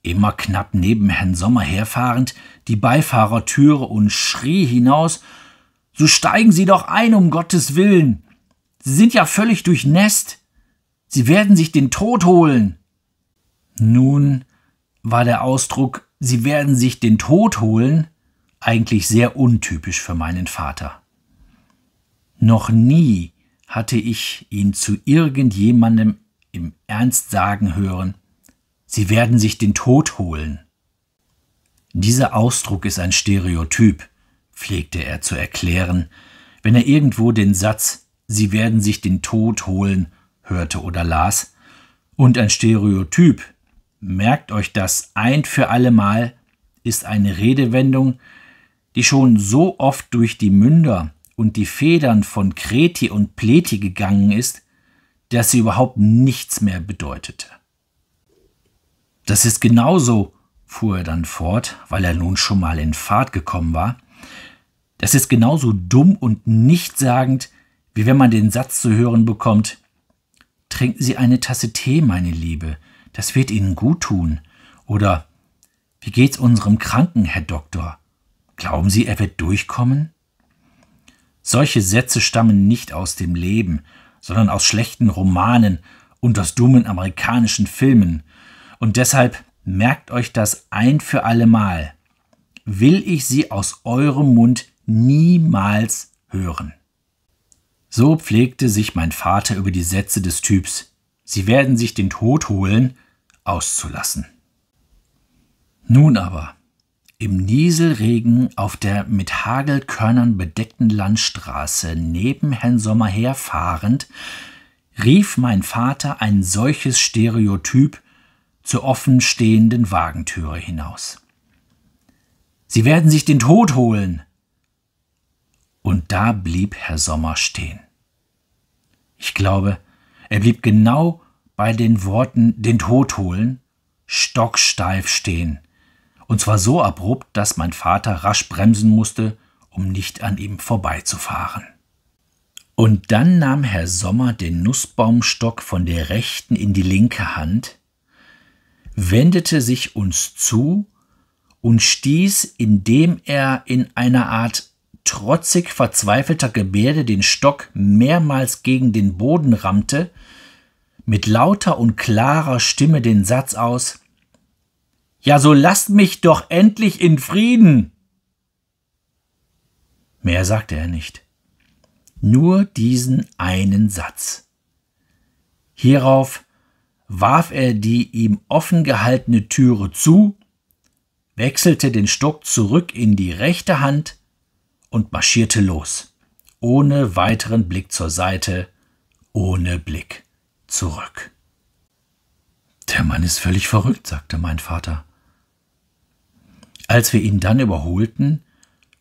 immer knapp neben Herrn Sommer herfahrend, die Beifahrertüre und schrie hinaus So steigen Sie doch ein, um Gottes willen. Sie sind ja völlig durchnässt. Sie werden sich den Tod holen. Nun war der Ausdruck Sie werden sich den Tod holen eigentlich sehr untypisch für meinen Vater. Noch nie hatte ich ihn zu irgendjemandem im Ernst sagen hören, Sie werden sich den Tod holen. Dieser Ausdruck ist ein Stereotyp, pflegte er zu erklären, wenn er irgendwo den Satz Sie werden sich den Tod holen hörte oder las, und ein Stereotyp, merkt euch das ein für allemal, ist eine Redewendung, die schon so oft durch die Münder und die Federn von Kreti und Pleti gegangen ist, dass sie überhaupt nichts mehr bedeutete. Das ist genauso, fuhr er dann fort, weil er nun schon mal in Fahrt gekommen war, das ist genauso dumm und nichtssagend, wie wenn man den Satz zu hören bekommt, Trinken Sie eine Tasse Tee, meine Liebe, das wird Ihnen gut tun. Oder Wie geht's unserem Kranken, Herr Doktor? Glauben Sie, er wird durchkommen? Solche Sätze stammen nicht aus dem Leben, sondern aus schlechten Romanen und aus dummen amerikanischen Filmen. Und deshalb merkt euch das ein für alle Mal. Will ich sie aus eurem Mund niemals hören. So pflegte sich mein Vater über die Sätze des Typs, sie werden sich den Tod holen, auszulassen. Nun aber, im Nieselregen auf der mit Hagelkörnern bedeckten Landstraße neben Herrn Sommer herfahrend, rief mein Vater ein solches Stereotyp zur offenstehenden Wagentüre hinaus. Sie werden sich den Tod holen! Und da blieb Herr Sommer stehen. Ich glaube, er blieb genau bei den Worten den Tod holen, stocksteif stehen und zwar so abrupt, dass mein Vater rasch bremsen musste, um nicht an ihm vorbeizufahren. Und dann nahm Herr Sommer den Nussbaumstock von der rechten in die linke Hand, wendete sich uns zu und stieß, indem er in einer Art trotzig verzweifelter Gebärde den Stock mehrmals gegen den Boden rammte, mit lauter und klarer Stimme den Satz aus ja, so lasst mich doch endlich in Frieden. Mehr sagte er nicht. Nur diesen einen Satz. Hierauf warf er die ihm offen gehaltene Türe zu, wechselte den Stock zurück in die rechte Hand und marschierte los, ohne weiteren Blick zur Seite, ohne Blick zurück. Der Mann ist völlig verrückt, sagte mein Vater. Als wir ihn dann überholten,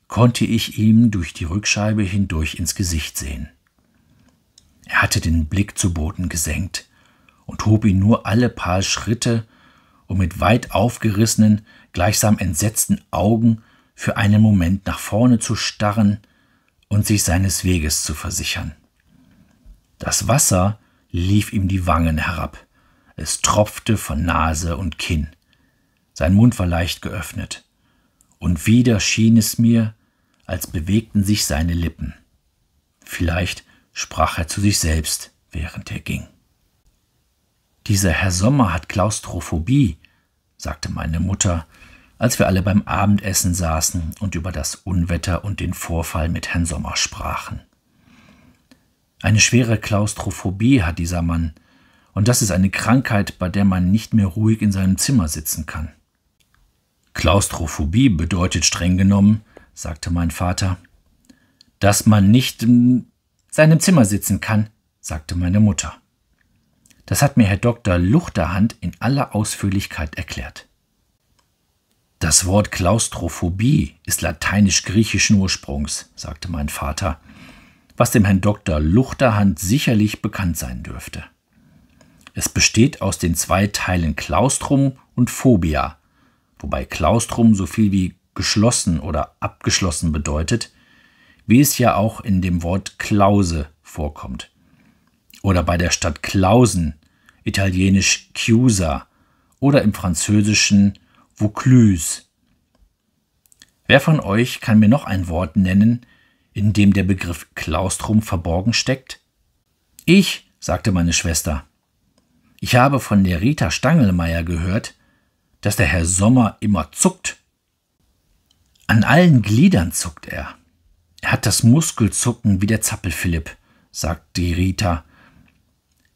konnte ich ihm durch die Rückscheibe hindurch ins Gesicht sehen. Er hatte den Blick zu Boden gesenkt und hob ihn nur alle paar Schritte, um mit weit aufgerissenen, gleichsam entsetzten Augen für einen Moment nach vorne zu starren und sich seines Weges zu versichern. Das Wasser lief ihm die Wangen herab, es tropfte von Nase und Kinn. Sein Mund war leicht geöffnet und wieder schien es mir, als bewegten sich seine Lippen. Vielleicht sprach er zu sich selbst, während er ging. Dieser Herr Sommer hat Klaustrophobie, sagte meine Mutter, als wir alle beim Abendessen saßen und über das Unwetter und den Vorfall mit Herrn Sommer sprachen. Eine schwere Klaustrophobie hat dieser Mann, und das ist eine Krankheit, bei der man nicht mehr ruhig in seinem Zimmer sitzen kann. Klaustrophobie bedeutet streng genommen, sagte mein Vater, dass man nicht in seinem Zimmer sitzen kann, sagte meine Mutter. Das hat mir Herr Dr. Luchterhand in aller Ausführlichkeit erklärt. Das Wort Klaustrophobie ist lateinisch-griechischen Ursprungs, sagte mein Vater, was dem Herrn Dr. Luchterhand sicherlich bekannt sein dürfte. Es besteht aus den zwei Teilen Klaustrum und Phobia, wobei Klaustrum so viel wie geschlossen oder abgeschlossen bedeutet, wie es ja auch in dem Wort Klause vorkommt. Oder bei der Stadt Klausen, italienisch Chiusa oder im französischen Vaucluse. Wer von euch kann mir noch ein Wort nennen, in dem der Begriff Klaustrum verborgen steckt? Ich, sagte meine Schwester. Ich habe von der Rita Stangelmeier gehört, dass der Herr Sommer immer zuckt. An allen Gliedern zuckt er. Er hat das Muskelzucken wie der Zappelphilipp, sagt die Rita.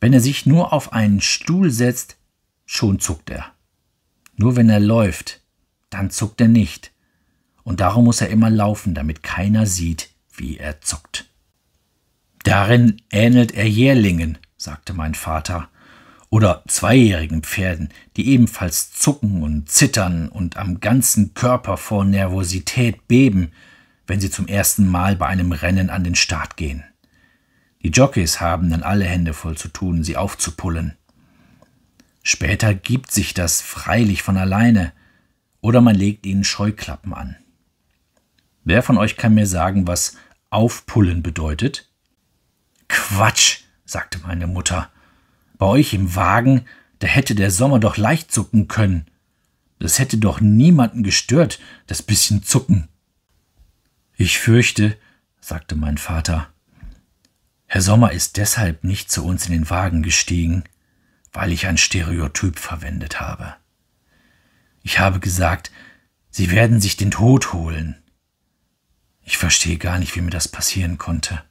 Wenn er sich nur auf einen Stuhl setzt, schon zuckt er. Nur wenn er läuft, dann zuckt er nicht. Und darum muss er immer laufen, damit keiner sieht, wie er zuckt. Darin ähnelt er Jährlingen, sagte mein Vater oder zweijährigen Pferden, die ebenfalls zucken und zittern und am ganzen Körper vor Nervosität beben, wenn sie zum ersten Mal bei einem Rennen an den Start gehen. Die Jockeys haben dann alle Hände voll zu tun, sie aufzupullen. Später gibt sich das freilich von alleine, oder man legt ihnen Scheuklappen an. Wer von euch kann mir sagen, was aufpullen bedeutet? Quatsch, sagte meine Mutter. Bei euch im Wagen, da hätte der Sommer doch leicht zucken können. Das hätte doch niemanden gestört, das bisschen Zucken. Ich fürchte, sagte mein Vater, Herr Sommer ist deshalb nicht zu uns in den Wagen gestiegen, weil ich ein Stereotyp verwendet habe. Ich habe gesagt, Sie werden sich den Tod holen. Ich verstehe gar nicht, wie mir das passieren konnte.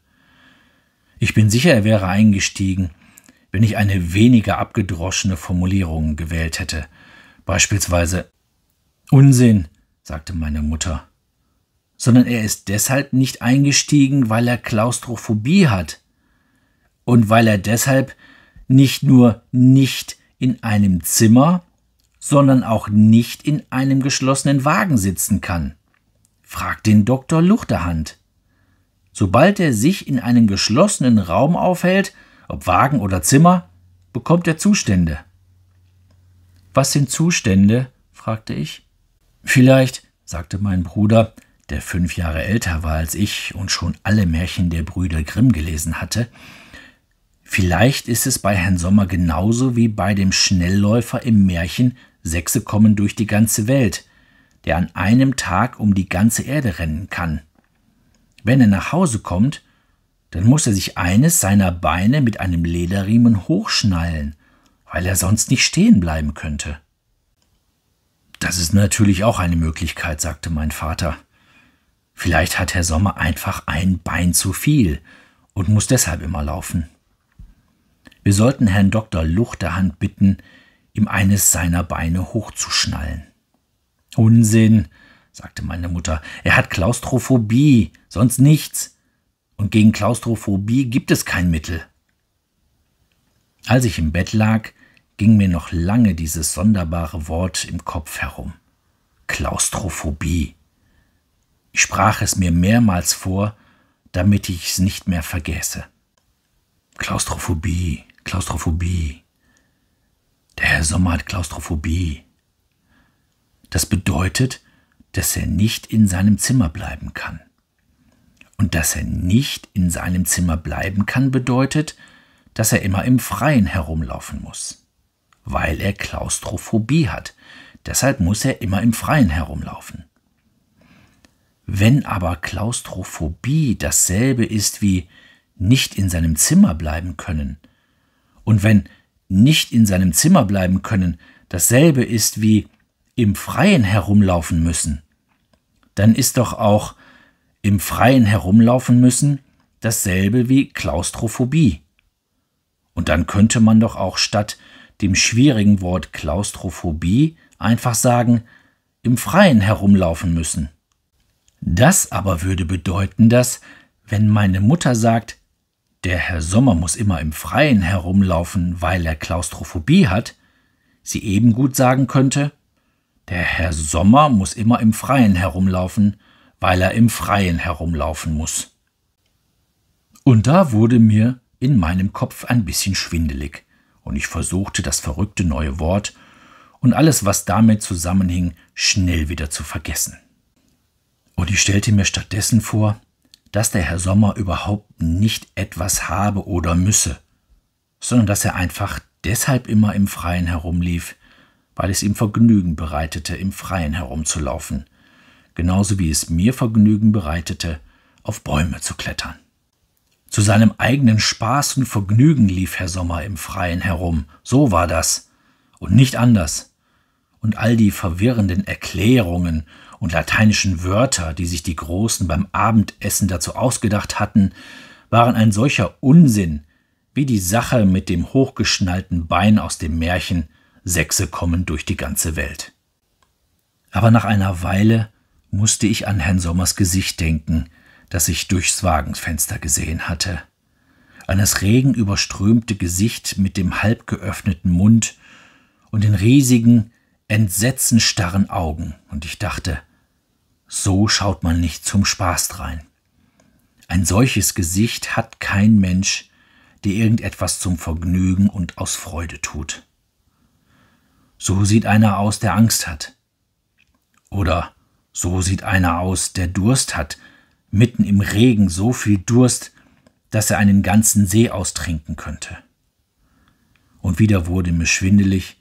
Ich bin sicher, er wäre eingestiegen, wenn ich eine weniger abgedroschene Formulierung gewählt hätte. Beispielsweise Unsinn, sagte meine Mutter. Sondern er ist deshalb nicht eingestiegen, weil er Klaustrophobie hat. Und weil er deshalb nicht nur nicht in einem Zimmer, sondern auch nicht in einem geschlossenen Wagen sitzen kann. Frag den Doktor Luchterhand. Sobald er sich in einem geschlossenen Raum aufhält, ob Wagen oder Zimmer, bekommt er Zustände. Was sind Zustände? fragte ich. Vielleicht, sagte mein Bruder, der fünf Jahre älter war als ich und schon alle Märchen der Brüder Grimm gelesen hatte, vielleicht ist es bei Herrn Sommer genauso wie bei dem Schnellläufer im Märchen Sechse kommen durch die ganze Welt, der an einem Tag um die ganze Erde rennen kann. Wenn er nach Hause kommt, dann muss er sich eines seiner Beine mit einem Lederriemen hochschnallen, weil er sonst nicht stehen bleiben könnte. Das ist natürlich auch eine Möglichkeit, sagte mein Vater. Vielleicht hat Herr Sommer einfach ein Bein zu viel und muss deshalb immer laufen. Wir sollten Herrn Dr. Luchterhand bitten, ihm eines seiner Beine hochzuschnallen. Unsinn, sagte meine Mutter, er hat Klaustrophobie, sonst nichts und gegen Klaustrophobie gibt es kein Mittel. Als ich im Bett lag, ging mir noch lange dieses sonderbare Wort im Kopf herum. Klaustrophobie. Ich sprach es mir mehrmals vor, damit ich es nicht mehr vergesse. Klaustrophobie, Klaustrophobie. Der Herr Sommer hat Klaustrophobie. Das bedeutet, dass er nicht in seinem Zimmer bleiben kann. Und dass er nicht in seinem Zimmer bleiben kann, bedeutet, dass er immer im Freien herumlaufen muss. Weil er Klaustrophobie hat. Deshalb muss er immer im Freien herumlaufen. Wenn aber Klaustrophobie dasselbe ist wie nicht in seinem Zimmer bleiben können, und wenn nicht in seinem Zimmer bleiben können dasselbe ist wie im Freien herumlaufen müssen, dann ist doch auch im Freien herumlaufen müssen, dasselbe wie Klaustrophobie. Und dann könnte man doch auch statt dem schwierigen Wort Klaustrophobie einfach sagen, im Freien herumlaufen müssen. Das aber würde bedeuten, dass, wenn meine Mutter sagt, der Herr Sommer muss immer im Freien herumlaufen, weil er Klaustrophobie hat, sie eben gut sagen könnte, der Herr Sommer muss immer im Freien herumlaufen, weil er im Freien herumlaufen muss. Und da wurde mir in meinem Kopf ein bisschen schwindelig, und ich versuchte das verrückte neue Wort und alles, was damit zusammenhing, schnell wieder zu vergessen. Und ich stellte mir stattdessen vor, dass der Herr Sommer überhaupt nicht etwas habe oder müsse, sondern dass er einfach deshalb immer im Freien herumlief, weil es ihm Vergnügen bereitete, im Freien herumzulaufen – genauso wie es mir Vergnügen bereitete, auf Bäume zu klettern. Zu seinem eigenen Spaß und Vergnügen lief Herr Sommer im Freien herum, so war das, und nicht anders. Und all die verwirrenden Erklärungen und lateinischen Wörter, die sich die Großen beim Abendessen dazu ausgedacht hatten, waren ein solcher Unsinn, wie die Sache mit dem hochgeschnallten Bein aus dem Märchen Sechse kommen durch die ganze Welt. Aber nach einer Weile musste ich an Herrn Sommers Gesicht denken, das ich durchs Wagenfenster gesehen hatte. An das regenüberströmte Gesicht mit dem halb geöffneten Mund und den riesigen, entsetzenstarren Augen, und ich dachte, so schaut man nicht zum Spaß drein. Ein solches Gesicht hat kein Mensch, der irgendetwas zum Vergnügen und aus Freude tut. So sieht einer aus, der Angst hat. Oder so sieht einer aus, der Durst hat, mitten im Regen so viel Durst, dass er einen ganzen See austrinken könnte. Und wieder wurde mir schwindelig,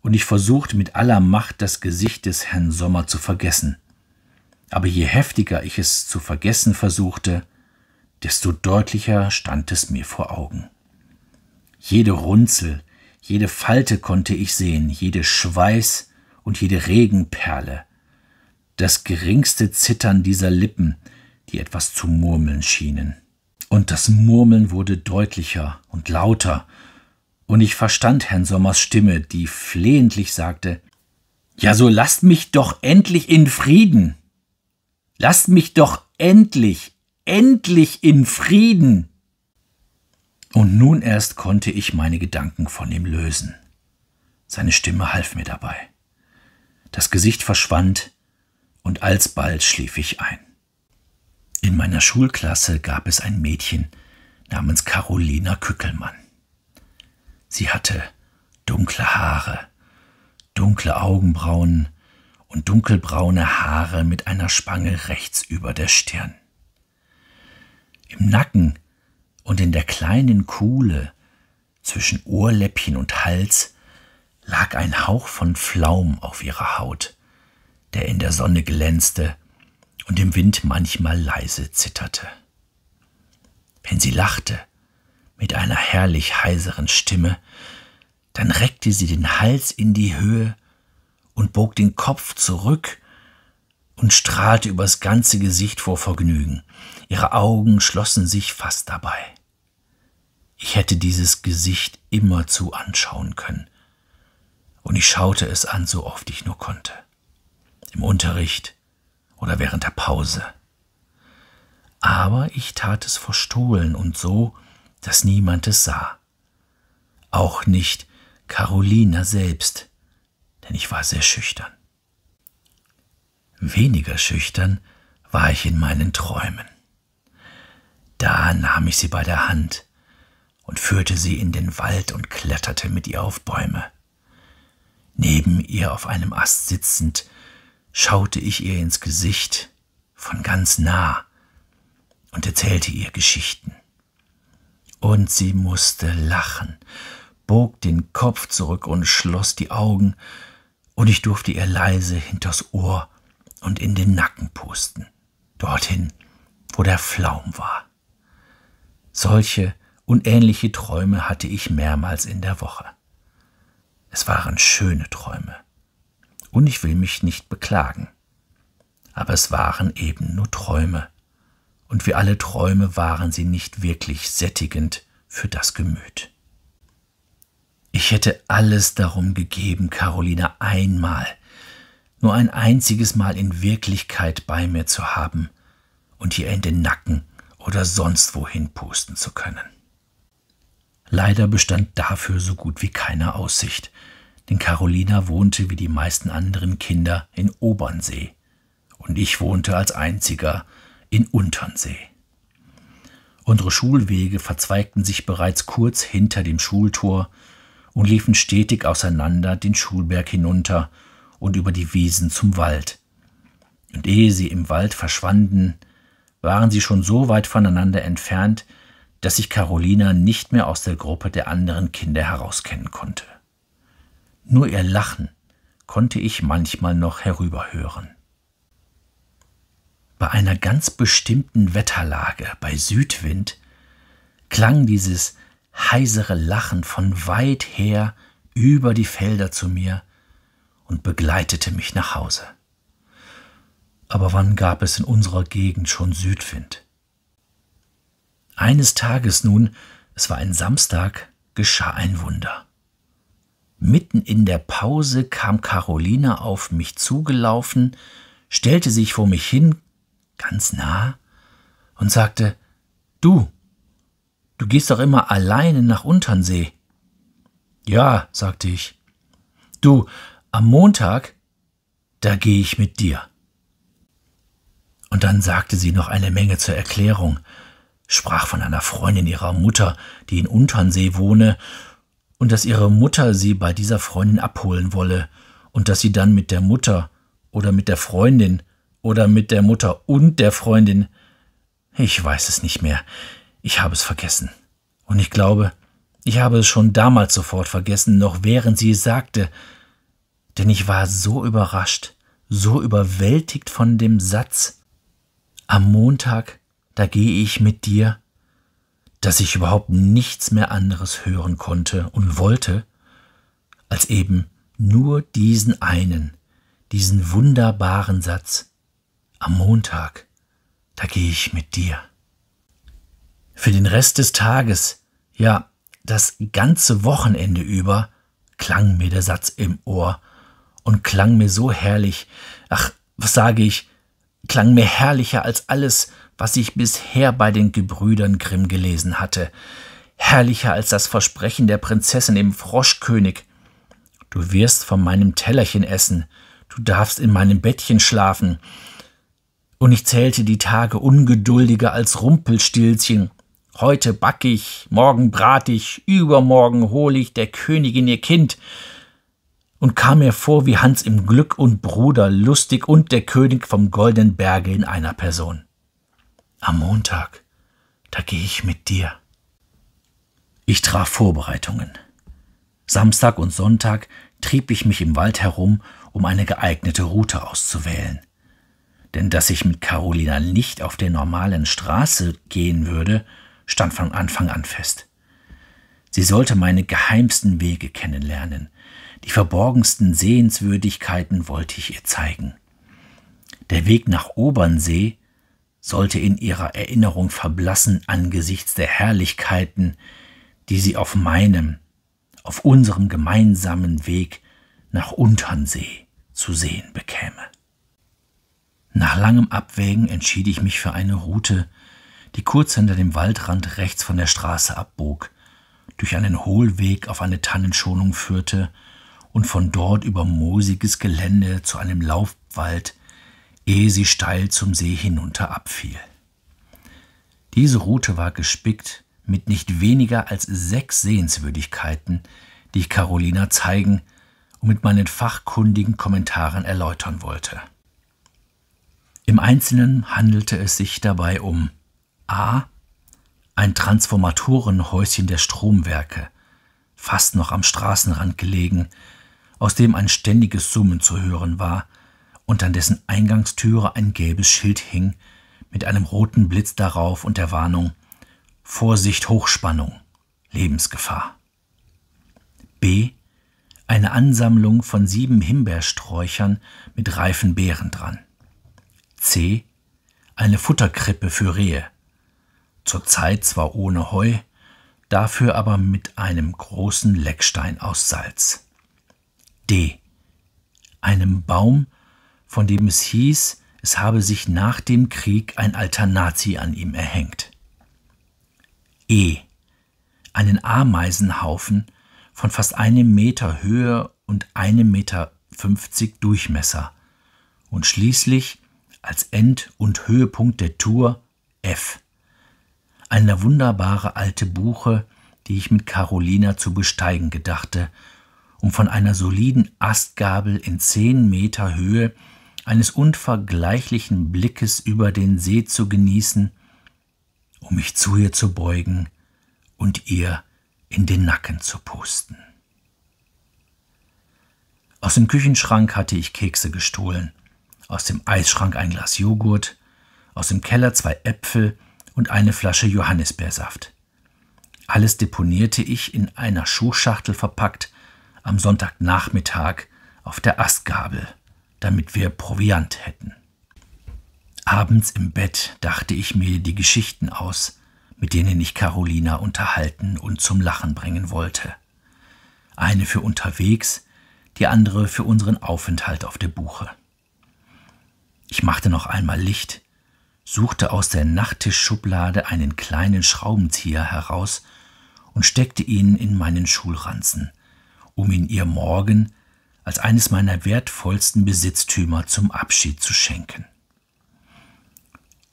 und ich versuchte mit aller Macht das Gesicht des Herrn Sommer zu vergessen. Aber je heftiger ich es zu vergessen versuchte, desto deutlicher stand es mir vor Augen. Jede Runzel, jede Falte konnte ich sehen, jede Schweiß und jede Regenperle, das geringste Zittern dieser Lippen, die etwas zu murmeln schienen. Und das Murmeln wurde deutlicher und lauter, und ich verstand Herrn Sommers Stimme, die flehentlich sagte Ja, so lasst mich doch endlich in Frieden. Lasst mich doch endlich, endlich in Frieden. Und nun erst konnte ich meine Gedanken von ihm lösen. Seine Stimme half mir dabei. Das Gesicht verschwand, und alsbald schlief ich ein. In meiner Schulklasse gab es ein Mädchen namens Carolina Kückelmann. Sie hatte dunkle Haare, dunkle Augenbrauen und dunkelbraune Haare mit einer Spange rechts über der Stirn. Im Nacken und in der kleinen Kuhle zwischen Ohrläppchen und Hals lag ein Hauch von Flaum auf ihrer Haut, der in der Sonne glänzte und im Wind manchmal leise zitterte. Wenn sie lachte, mit einer herrlich heiseren Stimme, dann reckte sie den Hals in die Höhe und bog den Kopf zurück und strahlte übers ganze Gesicht vor Vergnügen. Ihre Augen schlossen sich fast dabei. Ich hätte dieses Gesicht immerzu anschauen können, und ich schaute es an, so oft ich nur konnte im Unterricht oder während der Pause. Aber ich tat es verstohlen und so, dass niemand es sah. Auch nicht Carolina selbst, denn ich war sehr schüchtern. Weniger schüchtern war ich in meinen Träumen. Da nahm ich sie bei der Hand und führte sie in den Wald und kletterte mit ihr auf Bäume. Neben ihr auf einem Ast sitzend schaute ich ihr ins Gesicht von ganz nah und erzählte ihr Geschichten. Und sie musste lachen, bog den Kopf zurück und schloss die Augen, und ich durfte ihr leise hinters Ohr und in den Nacken pusten, dorthin, wo der Flaum war. Solche unähnliche Träume hatte ich mehrmals in der Woche. Es waren schöne Träume, und ich will mich nicht beklagen. Aber es waren eben nur Träume, und wie alle Träume waren sie nicht wirklich sättigend für das Gemüt. Ich hätte alles darum gegeben, Carolina einmal, nur ein einziges Mal in Wirklichkeit bei mir zu haben und ihr in den Nacken oder sonst wohin pusten zu können. Leider bestand dafür so gut wie keine Aussicht, denn Carolina wohnte wie die meisten anderen Kinder in Obernsee und ich wohnte als einziger in Unternsee. Unsere Schulwege verzweigten sich bereits kurz hinter dem Schultor und liefen stetig auseinander den Schulberg hinunter und über die Wiesen zum Wald. Und ehe sie im Wald verschwanden, waren sie schon so weit voneinander entfernt, dass ich Carolina nicht mehr aus der Gruppe der anderen Kinder herauskennen konnte. Nur ihr Lachen konnte ich manchmal noch herüberhören. Bei einer ganz bestimmten Wetterlage, bei Südwind, klang dieses heisere Lachen von weit her über die Felder zu mir und begleitete mich nach Hause. Aber wann gab es in unserer Gegend schon Südwind? Eines Tages nun, es war ein Samstag, geschah ein Wunder. Mitten in der Pause kam Carolina auf mich zugelaufen, stellte sich vor mich hin, ganz nah, und sagte, Du, du gehst doch immer alleine nach Unternsee. Ja, sagte ich. Du, am Montag, da gehe ich mit dir. Und dann sagte sie noch eine Menge zur Erklärung, sprach von einer Freundin ihrer Mutter, die in Unternsee wohne, und dass ihre Mutter sie bei dieser Freundin abholen wolle und dass sie dann mit der Mutter oder mit der Freundin oder mit der Mutter und der Freundin. Ich weiß es nicht mehr. Ich habe es vergessen. Und ich glaube, ich habe es schon damals sofort vergessen, noch während sie es sagte. Denn ich war so überrascht, so überwältigt von dem Satz. Am Montag, da gehe ich mit dir dass ich überhaupt nichts mehr anderes hören konnte und wollte, als eben nur diesen einen, diesen wunderbaren Satz, am Montag, da gehe ich mit dir. Für den Rest des Tages, ja, das ganze Wochenende über, klang mir der Satz im Ohr und klang mir so herrlich, ach, was sage ich, klang mir herrlicher als alles, was ich bisher bei den Gebrüdern Grimm gelesen hatte, herrlicher als das Versprechen der Prinzessin im Froschkönig. Du wirst von meinem Tellerchen essen, du darfst in meinem Bettchen schlafen. Und ich zählte die Tage ungeduldiger als Rumpelstilzchen. Heute back ich, morgen brat ich, übermorgen hol ich der Königin ihr Kind. Und kam mir vor wie Hans im Glück und Bruder, lustig und der König vom goldenen Berge in einer Person. Am Montag, da gehe ich mit dir. Ich traf Vorbereitungen. Samstag und Sonntag trieb ich mich im Wald herum, um eine geeignete Route auszuwählen. Denn dass ich mit Carolina nicht auf der normalen Straße gehen würde, stand von Anfang an fest. Sie sollte meine geheimsten Wege kennenlernen. Die verborgensten Sehenswürdigkeiten wollte ich ihr zeigen. Der Weg nach Obernsee sollte in ihrer Erinnerung verblassen angesichts der Herrlichkeiten, die sie auf meinem, auf unserem gemeinsamen Weg nach Unternsee zu sehen bekäme. Nach langem Abwägen entschied ich mich für eine Route, die kurz hinter dem Waldrand rechts von der Straße abbog, durch einen Hohlweg auf eine Tannenschonung führte und von dort über moosiges Gelände zu einem Laufwald ehe sie steil zum See hinunter abfiel. Diese Route war gespickt mit nicht weniger als sechs Sehenswürdigkeiten, die ich Carolina zeigen und mit meinen fachkundigen Kommentaren erläutern wollte. Im Einzelnen handelte es sich dabei um a. ein Transformatorenhäuschen der Stromwerke, fast noch am Straßenrand gelegen, aus dem ein ständiges Summen zu hören war, und an dessen Eingangstüre ein gelbes Schild hing, mit einem roten Blitz darauf und der Warnung Vorsicht Hochspannung, Lebensgefahr. B. Eine Ansammlung von sieben Himbeersträuchern mit reifen Beeren dran. C. Eine Futterkrippe für Rehe. Zurzeit zwar ohne Heu, dafür aber mit einem großen Leckstein aus Salz. D. Einem Baum von dem es hieß, es habe sich nach dem Krieg ein alter Nazi an ihm erhängt. E. Einen Ameisenhaufen von fast einem Meter Höhe und einem Meter fünfzig Durchmesser. Und schließlich als End- und Höhepunkt der Tour F. Eine wunderbare alte Buche, die ich mit Carolina zu besteigen gedachte, um von einer soliden Astgabel in zehn Meter Höhe eines unvergleichlichen Blickes über den See zu genießen, um mich zu ihr zu beugen und ihr in den Nacken zu pusten. Aus dem Küchenschrank hatte ich Kekse gestohlen, aus dem Eisschrank ein Glas Joghurt, aus dem Keller zwei Äpfel und eine Flasche Johannisbeersaft. Alles deponierte ich in einer Schuhschachtel verpackt am Sonntagnachmittag auf der Astgabel damit wir Proviant hätten. Abends im Bett dachte ich mir die Geschichten aus, mit denen ich Carolina unterhalten und zum Lachen bringen wollte. Eine für unterwegs, die andere für unseren Aufenthalt auf der Buche. Ich machte noch einmal Licht, suchte aus der Nachttischschublade einen kleinen Schraubenzieher heraus und steckte ihn in meinen Schulranzen, um ihn ihr morgen als eines meiner wertvollsten Besitztümer zum Abschied zu schenken.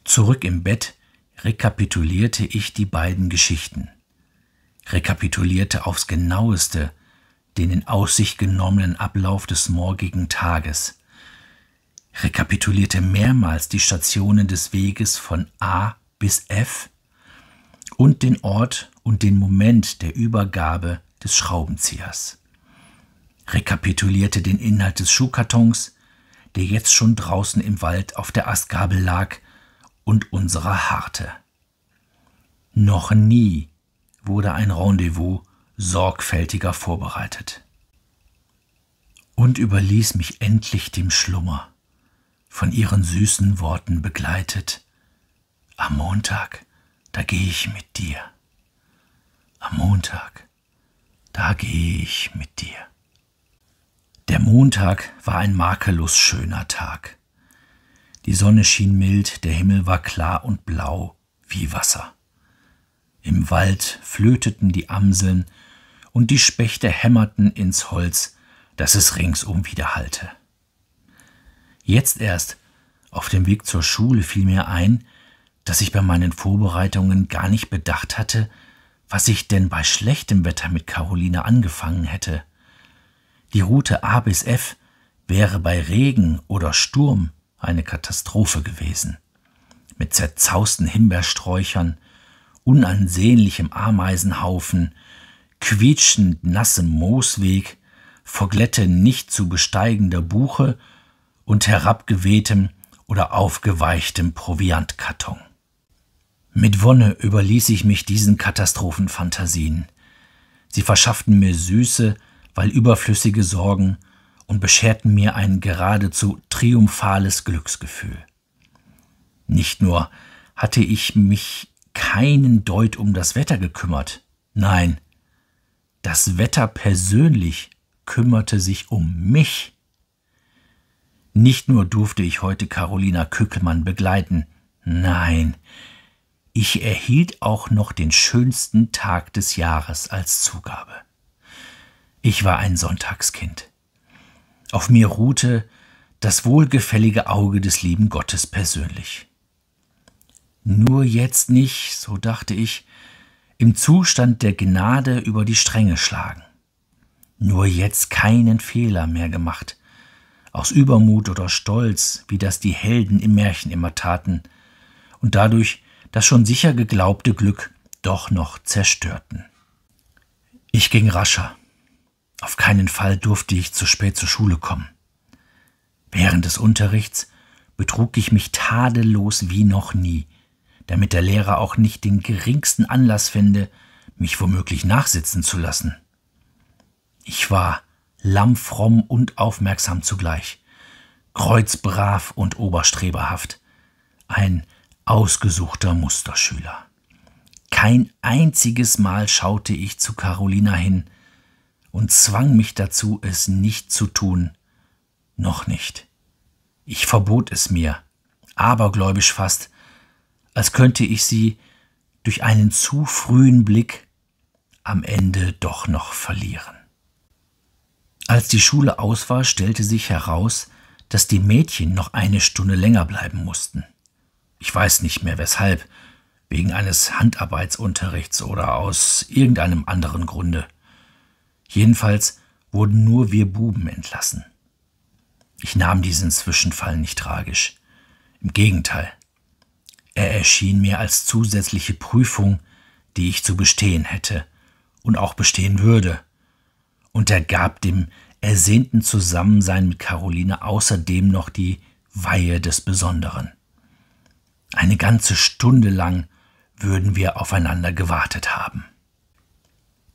Zurück im Bett rekapitulierte ich die beiden Geschichten, rekapitulierte aufs genaueste den in Aussicht genommenen Ablauf des morgigen Tages, rekapitulierte mehrmals die Stationen des Weges von A bis F und den Ort und den Moment der Übergabe des Schraubenziehers rekapitulierte den Inhalt des Schuhkartons, der jetzt schon draußen im Wald auf der Astgabel lag, und unserer harrte. Noch nie wurde ein Rendezvous sorgfältiger vorbereitet. Und überließ mich endlich dem Schlummer, von ihren süßen Worten begleitet. Am Montag, da gehe ich mit dir. Am Montag, da gehe ich mit dir. Der Montag war ein makellos schöner Tag. Die Sonne schien mild, der Himmel war klar und blau wie Wasser. Im Wald flöteten die Amseln und die Spechte hämmerten ins Holz, dass es ringsum widerhallte. Jetzt erst, auf dem Weg zur Schule, fiel mir ein, dass ich bei meinen Vorbereitungen gar nicht bedacht hatte, was ich denn bei schlechtem Wetter mit Carolina angefangen hätte. Die Route A bis F wäre bei Regen oder Sturm eine Katastrophe gewesen. Mit zerzausten Himbeersträuchern, unansehnlichem Ameisenhaufen, quietschend nassem Moosweg, vor Glätte nicht zu besteigender Buche und herabgewehtem oder aufgeweichtem Proviantkarton. Mit Wonne überließ ich mich diesen Katastrophenfantasien. Sie verschafften mir süße, weil überflüssige Sorgen und bescherten mir ein geradezu triumphales Glücksgefühl. Nicht nur hatte ich mich keinen Deut um das Wetter gekümmert, nein, das Wetter persönlich kümmerte sich um mich. Nicht nur durfte ich heute Carolina Kückelmann begleiten, nein, ich erhielt auch noch den schönsten Tag des Jahres als Zugabe. Ich war ein Sonntagskind. Auf mir ruhte das wohlgefällige Auge des lieben Gottes persönlich. Nur jetzt nicht, so dachte ich, im Zustand der Gnade über die Stränge schlagen. Nur jetzt keinen Fehler mehr gemacht, aus Übermut oder Stolz, wie das die Helden im Märchen immer taten, und dadurch das schon sicher geglaubte Glück doch noch zerstörten. Ich ging rascher. Auf keinen Fall durfte ich zu spät zur Schule kommen. Während des Unterrichts betrug ich mich tadellos wie noch nie, damit der Lehrer auch nicht den geringsten Anlass fände, mich womöglich nachsitzen zu lassen. Ich war lammfromm und aufmerksam zugleich, kreuzbrav und oberstreberhaft, ein ausgesuchter Musterschüler. Kein einziges Mal schaute ich zu Carolina hin, und zwang mich dazu, es nicht zu tun. Noch nicht. Ich verbot es mir, abergläubisch fast, als könnte ich sie durch einen zu frühen Blick am Ende doch noch verlieren. Als die Schule aus war, stellte sich heraus, dass die Mädchen noch eine Stunde länger bleiben mussten. Ich weiß nicht mehr weshalb, wegen eines Handarbeitsunterrichts oder aus irgendeinem anderen Grunde. Jedenfalls wurden nur wir Buben entlassen. Ich nahm diesen Zwischenfall nicht tragisch. Im Gegenteil. Er erschien mir als zusätzliche Prüfung, die ich zu bestehen hätte und auch bestehen würde. Und er gab dem ersehnten Zusammensein mit Caroline außerdem noch die Weihe des Besonderen. Eine ganze Stunde lang würden wir aufeinander gewartet haben.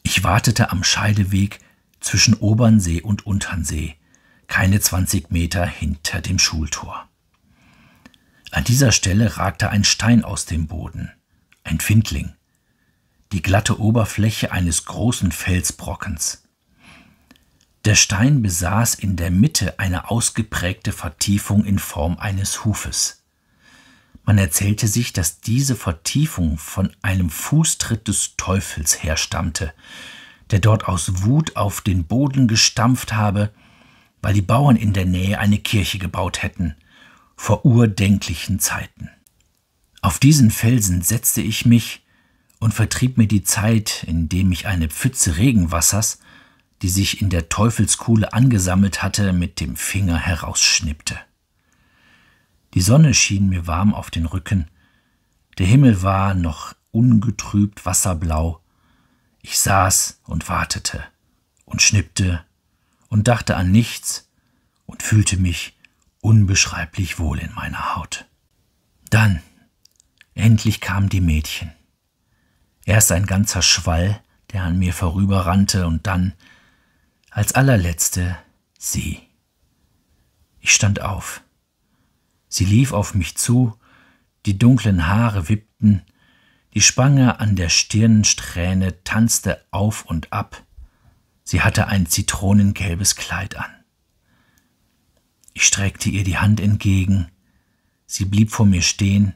Ich wartete am Scheideweg zwischen Obernsee und Unternsee, keine 20 Meter hinter dem Schultor. An dieser Stelle ragte ein Stein aus dem Boden, ein Findling, die glatte Oberfläche eines großen Felsbrockens. Der Stein besaß in der Mitte eine ausgeprägte Vertiefung in Form eines Hufes. Man erzählte sich, dass diese Vertiefung von einem Fußtritt des Teufels herstammte, der dort aus Wut auf den Boden gestampft habe, weil die Bauern in der Nähe eine Kirche gebaut hätten, vor urdenklichen Zeiten. Auf diesen Felsen setzte ich mich und vertrieb mir die Zeit, indem ich eine Pfütze Regenwassers, die sich in der Teufelskuhle angesammelt hatte, mit dem Finger herausschnippte. Die Sonne schien mir warm auf den Rücken. Der Himmel war noch ungetrübt wasserblau. Ich saß und wartete und schnippte und dachte an nichts und fühlte mich unbeschreiblich wohl in meiner Haut. Dann, endlich kamen die Mädchen. Erst ein ganzer Schwall, der an mir vorüberrannte, und dann, als allerletzte, sie. Ich stand auf. Sie lief auf mich zu, die dunklen Haare wippten, die Spange an der Stirnsträhne tanzte auf und ab. Sie hatte ein zitronengelbes Kleid an. Ich streckte ihr die Hand entgegen. Sie blieb vor mir stehen,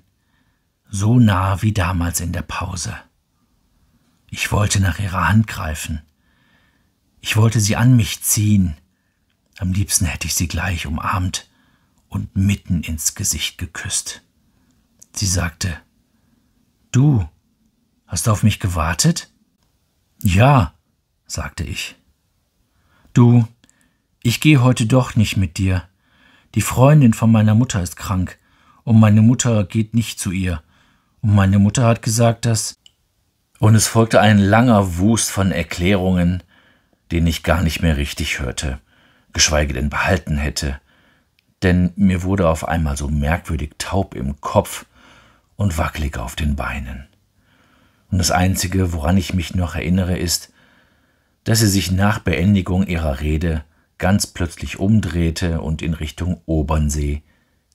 so nah wie damals in der Pause. Ich wollte nach ihrer Hand greifen. Ich wollte sie an mich ziehen. Am liebsten hätte ich sie gleich umarmt und mitten ins Gesicht geküsst. Sie sagte, Du, hast du auf mich gewartet? Ja, sagte ich. Du, ich gehe heute doch nicht mit dir. Die Freundin von meiner Mutter ist krank und meine Mutter geht nicht zu ihr. Und meine Mutter hat gesagt, dass. Und es folgte ein langer Wust von Erklärungen, den ich gar nicht mehr richtig hörte, geschweige denn behalten hätte denn mir wurde auf einmal so merkwürdig taub im Kopf und wackelig auf den Beinen. Und das Einzige, woran ich mich noch erinnere, ist, dass sie sich nach Beendigung ihrer Rede ganz plötzlich umdrehte und in Richtung Obernsee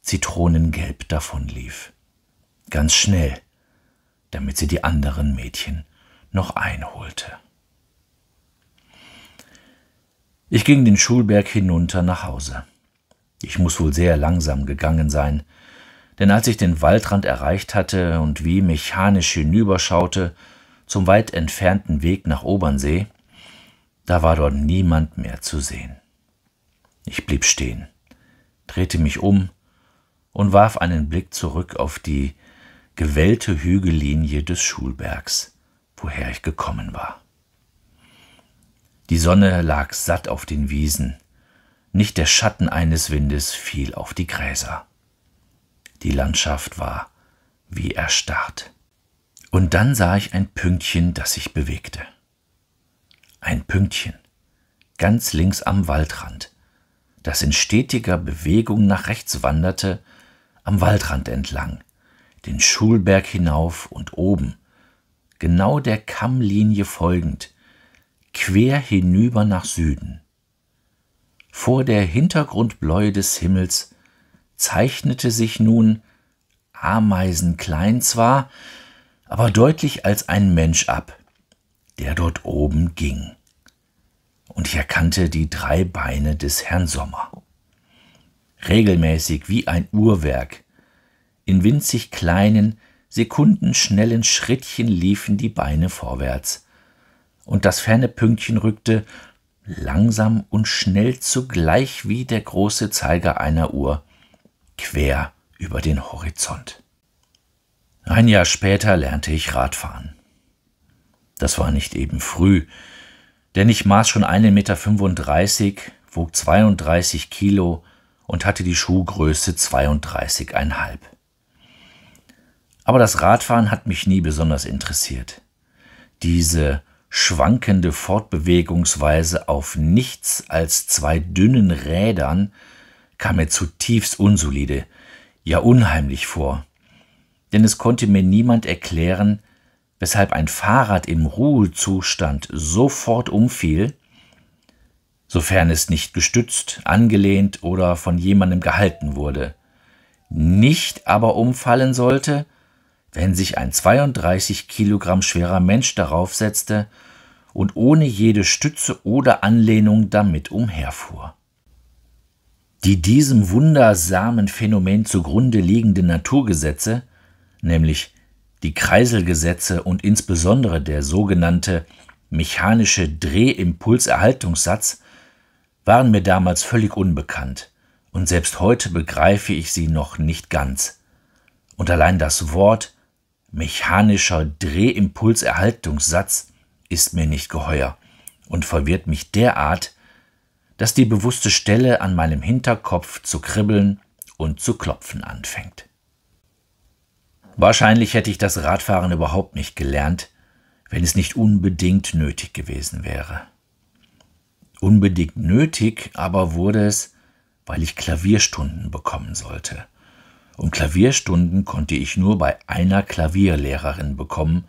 zitronengelb davonlief. Ganz schnell, damit sie die anderen Mädchen noch einholte. Ich ging den Schulberg hinunter nach Hause. Ich muss wohl sehr langsam gegangen sein, denn als ich den Waldrand erreicht hatte und wie mechanisch hinüberschaute zum weit entfernten Weg nach Obernsee, da war dort niemand mehr zu sehen. Ich blieb stehen, drehte mich um und warf einen Blick zurück auf die gewellte Hügellinie des Schulbergs, woher ich gekommen war. Die Sonne lag satt auf den Wiesen, nicht der Schatten eines Windes fiel auf die Gräser. Die Landschaft war wie erstarrt. Und dann sah ich ein Pünktchen, das sich bewegte. Ein Pünktchen, ganz links am Waldrand, das in stetiger Bewegung nach rechts wanderte, am Waldrand entlang, den Schulberg hinauf und oben, genau der Kammlinie folgend, quer hinüber nach Süden. Vor der Hintergrundbläue des Himmels zeichnete sich nun, ameisenklein zwar, aber deutlich als ein Mensch ab, der dort oben ging. Und ich erkannte die drei Beine des Herrn Sommer. Regelmäßig wie ein Uhrwerk, in winzig kleinen, sekundenschnellen Schrittchen liefen die Beine vorwärts, und das ferne Pünktchen rückte langsam und schnell zugleich wie der große Zeiger einer Uhr quer über den Horizont. Ein Jahr später lernte ich Radfahren. Das war nicht eben früh, denn ich maß schon 1,35 Meter, wog 32 Kilo und hatte die Schuhgröße 32,5. Aber das Radfahren hat mich nie besonders interessiert. Diese schwankende Fortbewegungsweise auf nichts als zwei dünnen Rädern kam mir zutiefst unsolide, ja unheimlich vor. Denn es konnte mir niemand erklären, weshalb ein Fahrrad im Ruhezustand sofort umfiel, sofern es nicht gestützt, angelehnt oder von jemandem gehalten wurde, nicht aber umfallen sollte, wenn sich ein 32 Kilogramm schwerer Mensch darauf setzte und ohne jede Stütze oder Anlehnung damit umherfuhr. Die diesem wundersamen Phänomen zugrunde liegenden Naturgesetze, nämlich die Kreiselgesetze und insbesondere der sogenannte mechanische Drehimpulserhaltungssatz, waren mir damals völlig unbekannt, und selbst heute begreife ich sie noch nicht ganz. Und allein das Wort mechanischer Drehimpulserhaltungssatz ist mir nicht geheuer und verwirrt mich derart, dass die bewusste Stelle an meinem Hinterkopf zu kribbeln und zu klopfen anfängt. Wahrscheinlich hätte ich das Radfahren überhaupt nicht gelernt, wenn es nicht unbedingt nötig gewesen wäre. Unbedingt nötig aber wurde es, weil ich Klavierstunden bekommen sollte. Und Klavierstunden konnte ich nur bei einer Klavierlehrerin bekommen,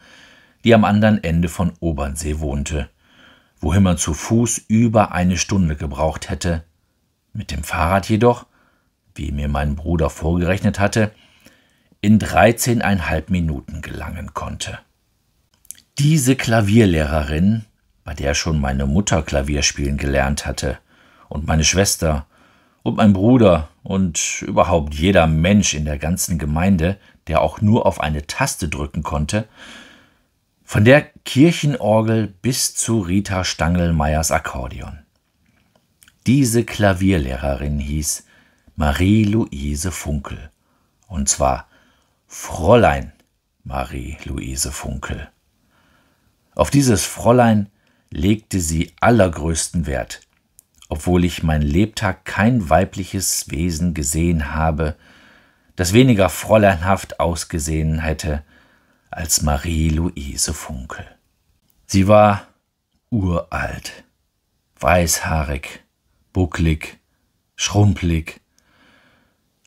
die am anderen Ende von Obernsee wohnte, wohin man zu Fuß über eine Stunde gebraucht hätte. Mit dem Fahrrad jedoch, wie mir mein Bruder vorgerechnet hatte, in dreizehneinhalb Minuten gelangen konnte. Diese Klavierlehrerin, bei der schon meine Mutter Klavierspielen gelernt hatte, und meine Schwester und mein Bruder und überhaupt jeder Mensch in der ganzen Gemeinde, der auch nur auf eine Taste drücken konnte, von der Kirchenorgel bis zu Rita Stangelmeiers Akkordeon. Diese Klavierlehrerin hieß Marie-Louise Funkel. Und zwar Fräulein Marie-Louise Funkel. Auf dieses Fräulein legte sie allergrößten Wert, obwohl ich mein Lebtag kein weibliches Wesen gesehen habe, das weniger fräuleinhaft ausgesehen hätte als Marie-Louise Funkel. Sie war uralt, weißhaarig, bucklig, schrumpelig,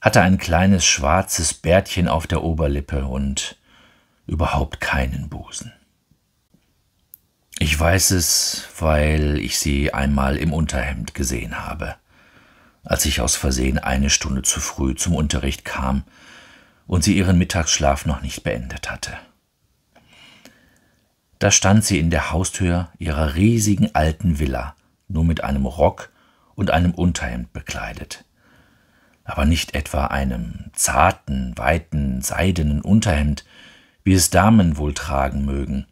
hatte ein kleines schwarzes Bärtchen auf der Oberlippe und überhaupt keinen Busen. Ich weiß es, weil ich sie einmal im Unterhemd gesehen habe, als ich aus Versehen eine Stunde zu früh zum Unterricht kam und sie ihren Mittagsschlaf noch nicht beendet hatte. Da stand sie in der Haustür ihrer riesigen alten Villa, nur mit einem Rock und einem Unterhemd bekleidet. Aber nicht etwa einem zarten, weiten, seidenen Unterhemd, wie es Damen wohl tragen mögen,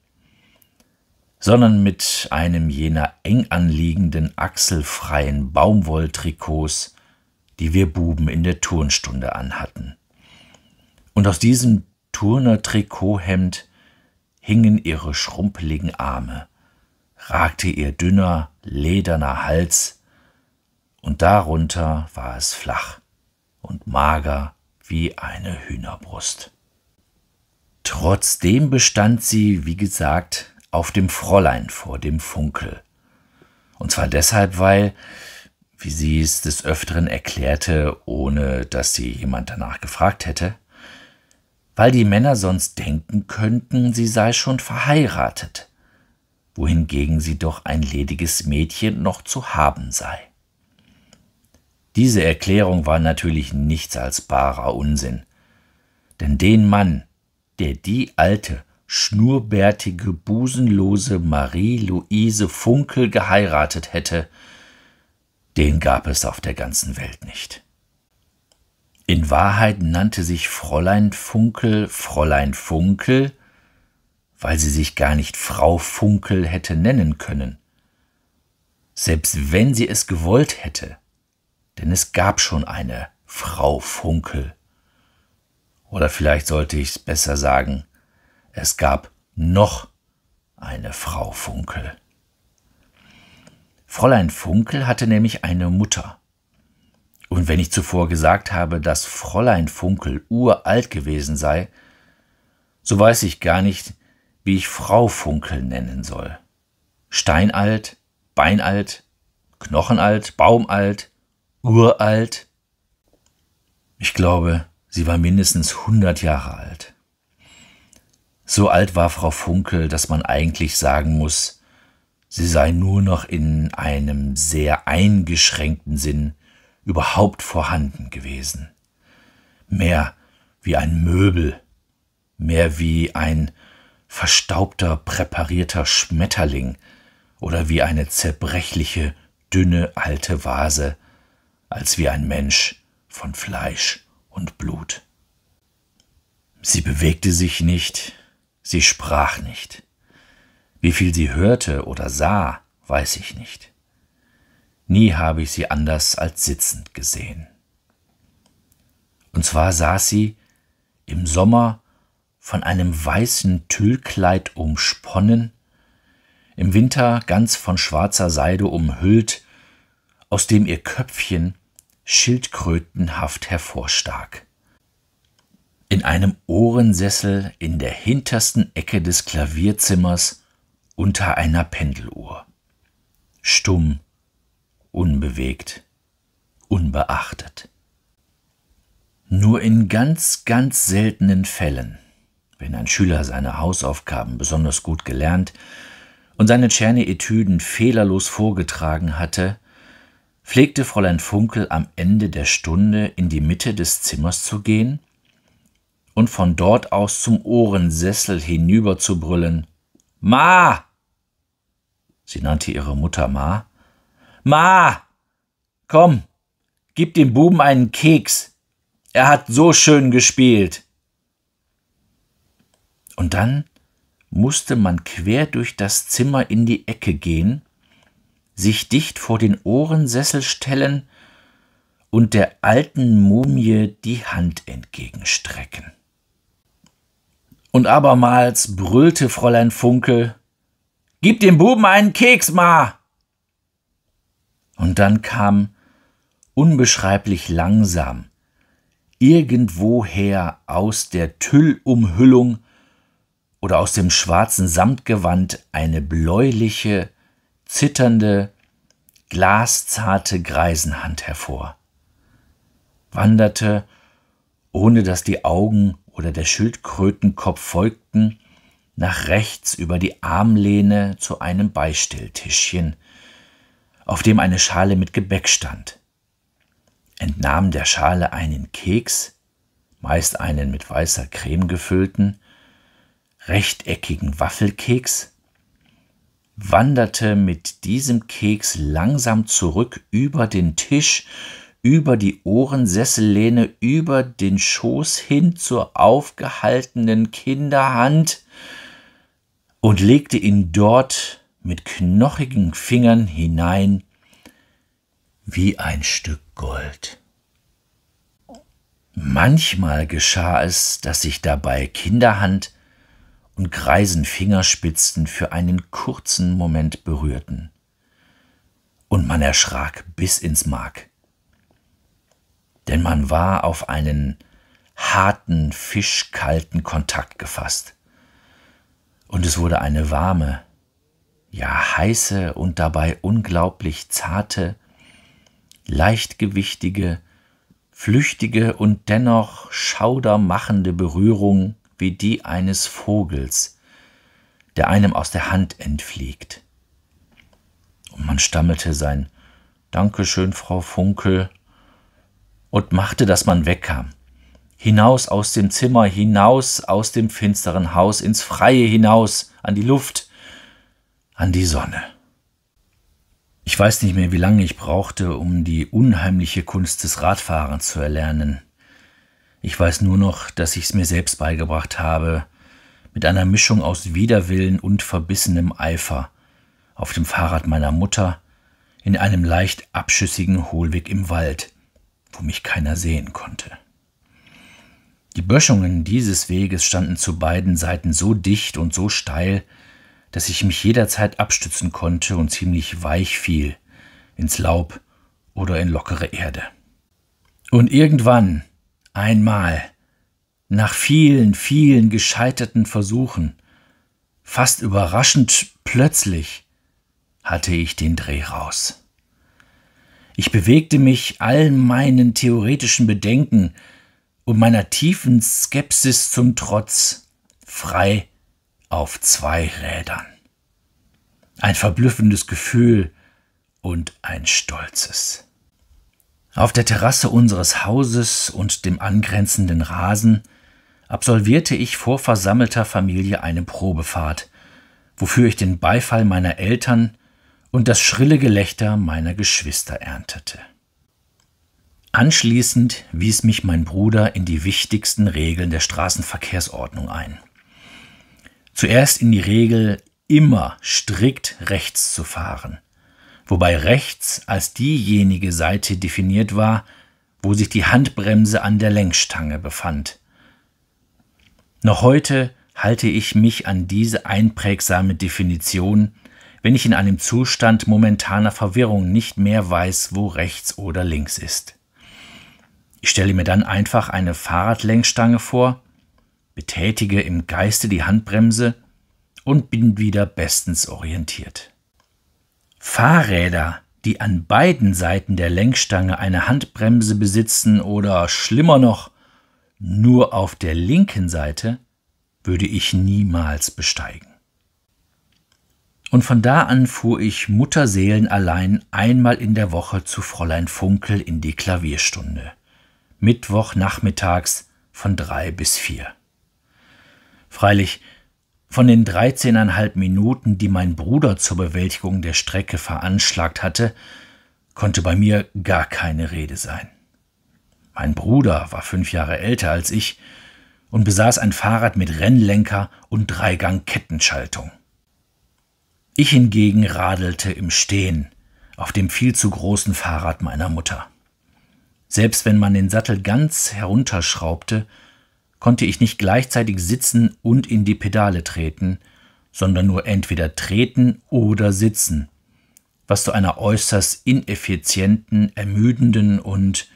sondern mit einem jener eng anliegenden, achselfreien Baumwolltrikots, die wir Buben in der Turnstunde anhatten. Und aus diesem Turner-Trikothemd hingen ihre schrumpeligen Arme, ragte ihr dünner, lederner Hals, und darunter war es flach und mager wie eine Hühnerbrust. Trotzdem bestand sie, wie gesagt, auf dem Fräulein vor dem Funkel. Und zwar deshalb, weil, wie sie es des Öfteren erklärte, ohne dass sie jemand danach gefragt hätte, weil die Männer sonst denken könnten, sie sei schon verheiratet, wohingegen sie doch ein lediges Mädchen noch zu haben sei. Diese Erklärung war natürlich nichts als barer Unsinn, denn den Mann, der die alte, schnurrbärtige, busenlose Marie-Louise Funkel geheiratet hätte, den gab es auf der ganzen Welt nicht. In Wahrheit nannte sich Fräulein Funkel Fräulein Funkel, weil sie sich gar nicht Frau Funkel hätte nennen können. Selbst wenn sie es gewollt hätte, denn es gab schon eine Frau Funkel. Oder vielleicht sollte ich es besser sagen, es gab noch eine Frau Funkel. Fräulein Funkel hatte nämlich eine Mutter. Und wenn ich zuvor gesagt habe, dass Fräulein Funkel uralt gewesen sei, so weiß ich gar nicht, wie ich Frau Funkel nennen soll. Steinalt, Beinalt, Knochenalt, Baumalt, Uralt. Ich glaube, sie war mindestens hundert Jahre alt. So alt war Frau Funkel, dass man eigentlich sagen muss, sie sei nur noch in einem sehr eingeschränkten Sinn überhaupt vorhanden gewesen. Mehr wie ein Möbel, mehr wie ein verstaubter, präparierter Schmetterling oder wie eine zerbrechliche, dünne alte Vase, als wie ein Mensch von Fleisch und Blut. Sie bewegte sich nicht, sie sprach nicht. Wie viel sie hörte oder sah, weiß ich nicht. Nie habe ich sie anders als sitzend gesehen. Und zwar saß sie im Sommer von einem weißen Tüllkleid umsponnen, im Winter ganz von schwarzer Seide umhüllt, aus dem ihr Köpfchen schildkrötenhaft hervorstach. In einem Ohrensessel in der hintersten Ecke des Klavierzimmers unter einer Pendeluhr. Stumm unbewegt, unbeachtet. Nur in ganz, ganz seltenen Fällen, wenn ein Schüler seine Hausaufgaben besonders gut gelernt und seine Tscherne-Etüden fehlerlos vorgetragen hatte, pflegte Fräulein Funkel am Ende der Stunde in die Mitte des Zimmers zu gehen und von dort aus zum Ohrensessel hinüber zu brüllen. Ma! Sie nannte ihre Mutter Ma Ma, komm, gib dem Buben einen Keks. Er hat so schön gespielt. Und dann musste man quer durch das Zimmer in die Ecke gehen, sich dicht vor den Ohrensessel stellen und der alten Mumie die Hand entgegenstrecken. Und abermals brüllte Fräulein Funkel Gib dem Buben einen Keks, Ma. Und dann kam unbeschreiblich langsam, irgendwoher aus der Tüllumhüllung oder aus dem schwarzen Samtgewand eine bläuliche, zitternde, glaszarte Greisenhand hervor, wanderte, ohne dass die Augen oder der Schildkrötenkopf folgten, nach rechts über die Armlehne zu einem Beistelltischchen, auf dem eine Schale mit Gebäck stand, entnahm der Schale einen Keks, meist einen mit weißer Creme gefüllten, rechteckigen Waffelkeks, wanderte mit diesem Keks langsam zurück über den Tisch, über die Ohrensessellehne, über den Schoß hin zur aufgehaltenen Kinderhand und legte ihn dort mit knochigen Fingern hinein wie ein Stück Gold. Manchmal geschah es, dass sich dabei Kinderhand und greisen Fingerspitzen für einen kurzen Moment berührten. Und man erschrak bis ins Mark. Denn man war auf einen harten, fischkalten Kontakt gefasst. Und es wurde eine warme, ja heiße und dabei unglaublich zarte, leichtgewichtige, flüchtige und dennoch schaudermachende Berührung wie die eines Vogels, der einem aus der Hand entfliegt. Und man stammelte sein Dankeschön, Frau Funkel, und machte, dass man wegkam. Hinaus aus dem Zimmer, hinaus aus dem finsteren Haus, ins Freie hinaus, an die Luft an die Sonne. Ich weiß nicht mehr, wie lange ich brauchte, um die unheimliche Kunst des Radfahrens zu erlernen. Ich weiß nur noch, dass ich es mir selbst beigebracht habe, mit einer Mischung aus Widerwillen und verbissenem Eifer, auf dem Fahrrad meiner Mutter, in einem leicht abschüssigen Hohlweg im Wald, wo mich keiner sehen konnte. Die Böschungen dieses Weges standen zu beiden Seiten so dicht und so steil, dass ich mich jederzeit abstützen konnte und ziemlich weich fiel, ins Laub oder in lockere Erde. Und irgendwann, einmal, nach vielen, vielen gescheiterten Versuchen, fast überraschend plötzlich, hatte ich den Dreh raus. Ich bewegte mich all meinen theoretischen Bedenken und meiner tiefen Skepsis zum Trotz frei auf zwei Rädern. Ein verblüffendes Gefühl und ein stolzes. Auf der Terrasse unseres Hauses und dem angrenzenden Rasen absolvierte ich vor versammelter Familie eine Probefahrt, wofür ich den Beifall meiner Eltern und das schrille Gelächter meiner Geschwister erntete. Anschließend wies mich mein Bruder in die wichtigsten Regeln der Straßenverkehrsordnung ein zuerst in die Regel immer strikt rechts zu fahren, wobei rechts als diejenige Seite definiert war, wo sich die Handbremse an der Lenkstange befand. Noch heute halte ich mich an diese einprägsame Definition, wenn ich in einem Zustand momentaner Verwirrung nicht mehr weiß, wo rechts oder links ist. Ich stelle mir dann einfach eine Fahrradlenkstange vor, betätige im Geiste die Handbremse und bin wieder bestens orientiert. Fahrräder, die an beiden Seiten der Lenkstange eine Handbremse besitzen oder schlimmer noch, nur auf der linken Seite, würde ich niemals besteigen. Und von da an fuhr ich Mutterseelen allein einmal in der Woche zu Fräulein Funkel in die Klavierstunde. Mittwochnachmittags von drei bis vier. Freilich, von den 13,5 Minuten, die mein Bruder zur Bewältigung der Strecke veranschlagt hatte, konnte bei mir gar keine Rede sein. Mein Bruder war fünf Jahre älter als ich und besaß ein Fahrrad mit Rennlenker und Dreigang-Kettenschaltung. Ich hingegen radelte im Stehen auf dem viel zu großen Fahrrad meiner Mutter. Selbst wenn man den Sattel ganz herunterschraubte, konnte ich nicht gleichzeitig sitzen und in die Pedale treten, sondern nur entweder treten oder sitzen, was zu einer äußerst ineffizienten, ermüdenden und,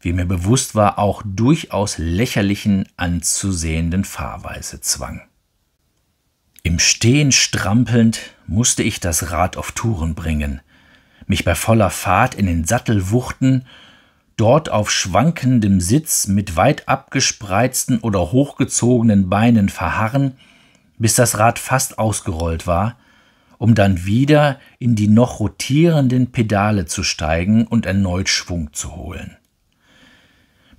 wie mir bewusst war, auch durchaus lächerlichen anzusehenden Fahrweise zwang. Im Stehen strampelnd musste ich das Rad auf Touren bringen, mich bei voller Fahrt in den Sattel wuchten dort auf schwankendem Sitz mit weit abgespreizten oder hochgezogenen Beinen verharren, bis das Rad fast ausgerollt war, um dann wieder in die noch rotierenden Pedale zu steigen und erneut Schwung zu holen.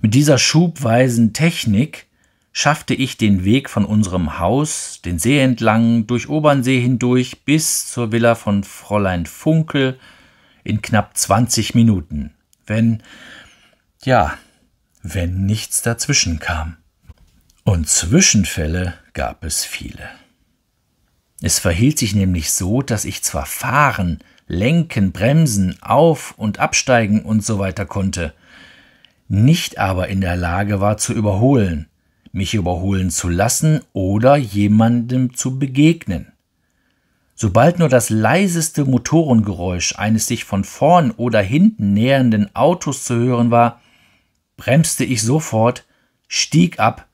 Mit dieser schubweisen Technik schaffte ich den Weg von unserem Haus, den See entlang, durch Obernsee hindurch bis zur Villa von Fräulein Funkel in knapp 20 Minuten, wenn ja, wenn nichts dazwischen kam. Und Zwischenfälle gab es viele. Es verhielt sich nämlich so, dass ich zwar fahren, lenken, bremsen, auf und absteigen und so weiter konnte, nicht aber in der Lage war zu überholen, mich überholen zu lassen oder jemandem zu begegnen. Sobald nur das leiseste Motorengeräusch eines sich von vorn oder hinten nähernden Autos zu hören war, bremste ich sofort, stieg ab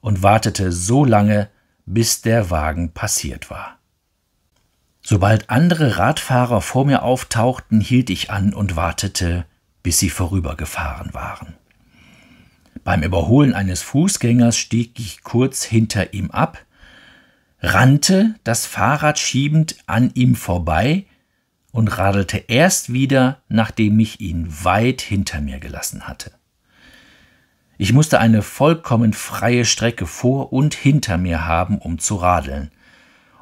und wartete so lange, bis der Wagen passiert war. Sobald andere Radfahrer vor mir auftauchten, hielt ich an und wartete, bis sie vorübergefahren waren. Beim Überholen eines Fußgängers stieg ich kurz hinter ihm ab, rannte, das Fahrrad schiebend, an ihm vorbei und radelte erst wieder, nachdem ich ihn weit hinter mir gelassen hatte. Ich musste eine vollkommen freie Strecke vor und hinter mir haben, um zu radeln,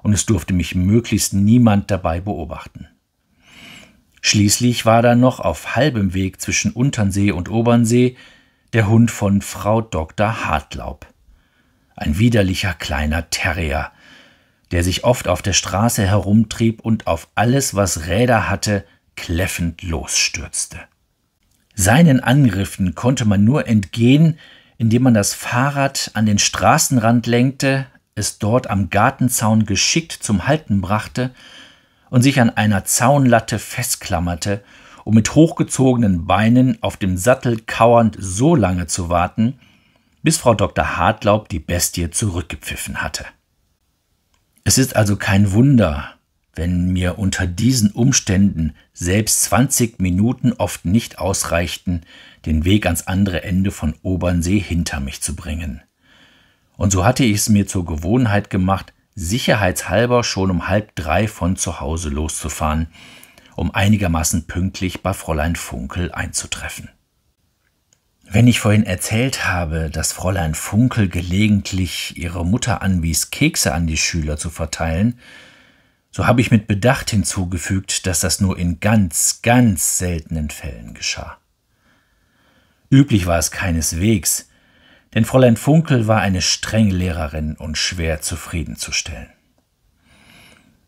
und es durfte mich möglichst niemand dabei beobachten. Schließlich war da noch auf halbem Weg zwischen Unternsee und Obernsee der Hund von Frau Dr. Hartlaub. Ein widerlicher kleiner Terrier, der sich oft auf der Straße herumtrieb und auf alles, was Räder hatte, kläffend losstürzte. Seinen Angriffen konnte man nur entgehen, indem man das Fahrrad an den Straßenrand lenkte, es dort am Gartenzaun geschickt zum Halten brachte und sich an einer Zaunlatte festklammerte, um mit hochgezogenen Beinen auf dem Sattel kauernd so lange zu warten, bis Frau Dr. Hartlaub die Bestie zurückgepfiffen hatte. Es ist also kein Wunder, wenn mir unter diesen Umständen selbst 20 Minuten oft nicht ausreichten, den Weg ans andere Ende von Obernsee hinter mich zu bringen. Und so hatte ich es mir zur Gewohnheit gemacht, sicherheitshalber schon um halb drei von zu Hause loszufahren, um einigermaßen pünktlich bei Fräulein Funkel einzutreffen. Wenn ich vorhin erzählt habe, dass Fräulein Funkel gelegentlich ihre Mutter anwies, Kekse an die Schüler zu verteilen, so habe ich mit Bedacht hinzugefügt, dass das nur in ganz, ganz seltenen Fällen geschah. Üblich war es keineswegs, denn Fräulein Funkel war eine strenge Lehrerin und schwer zufriedenzustellen.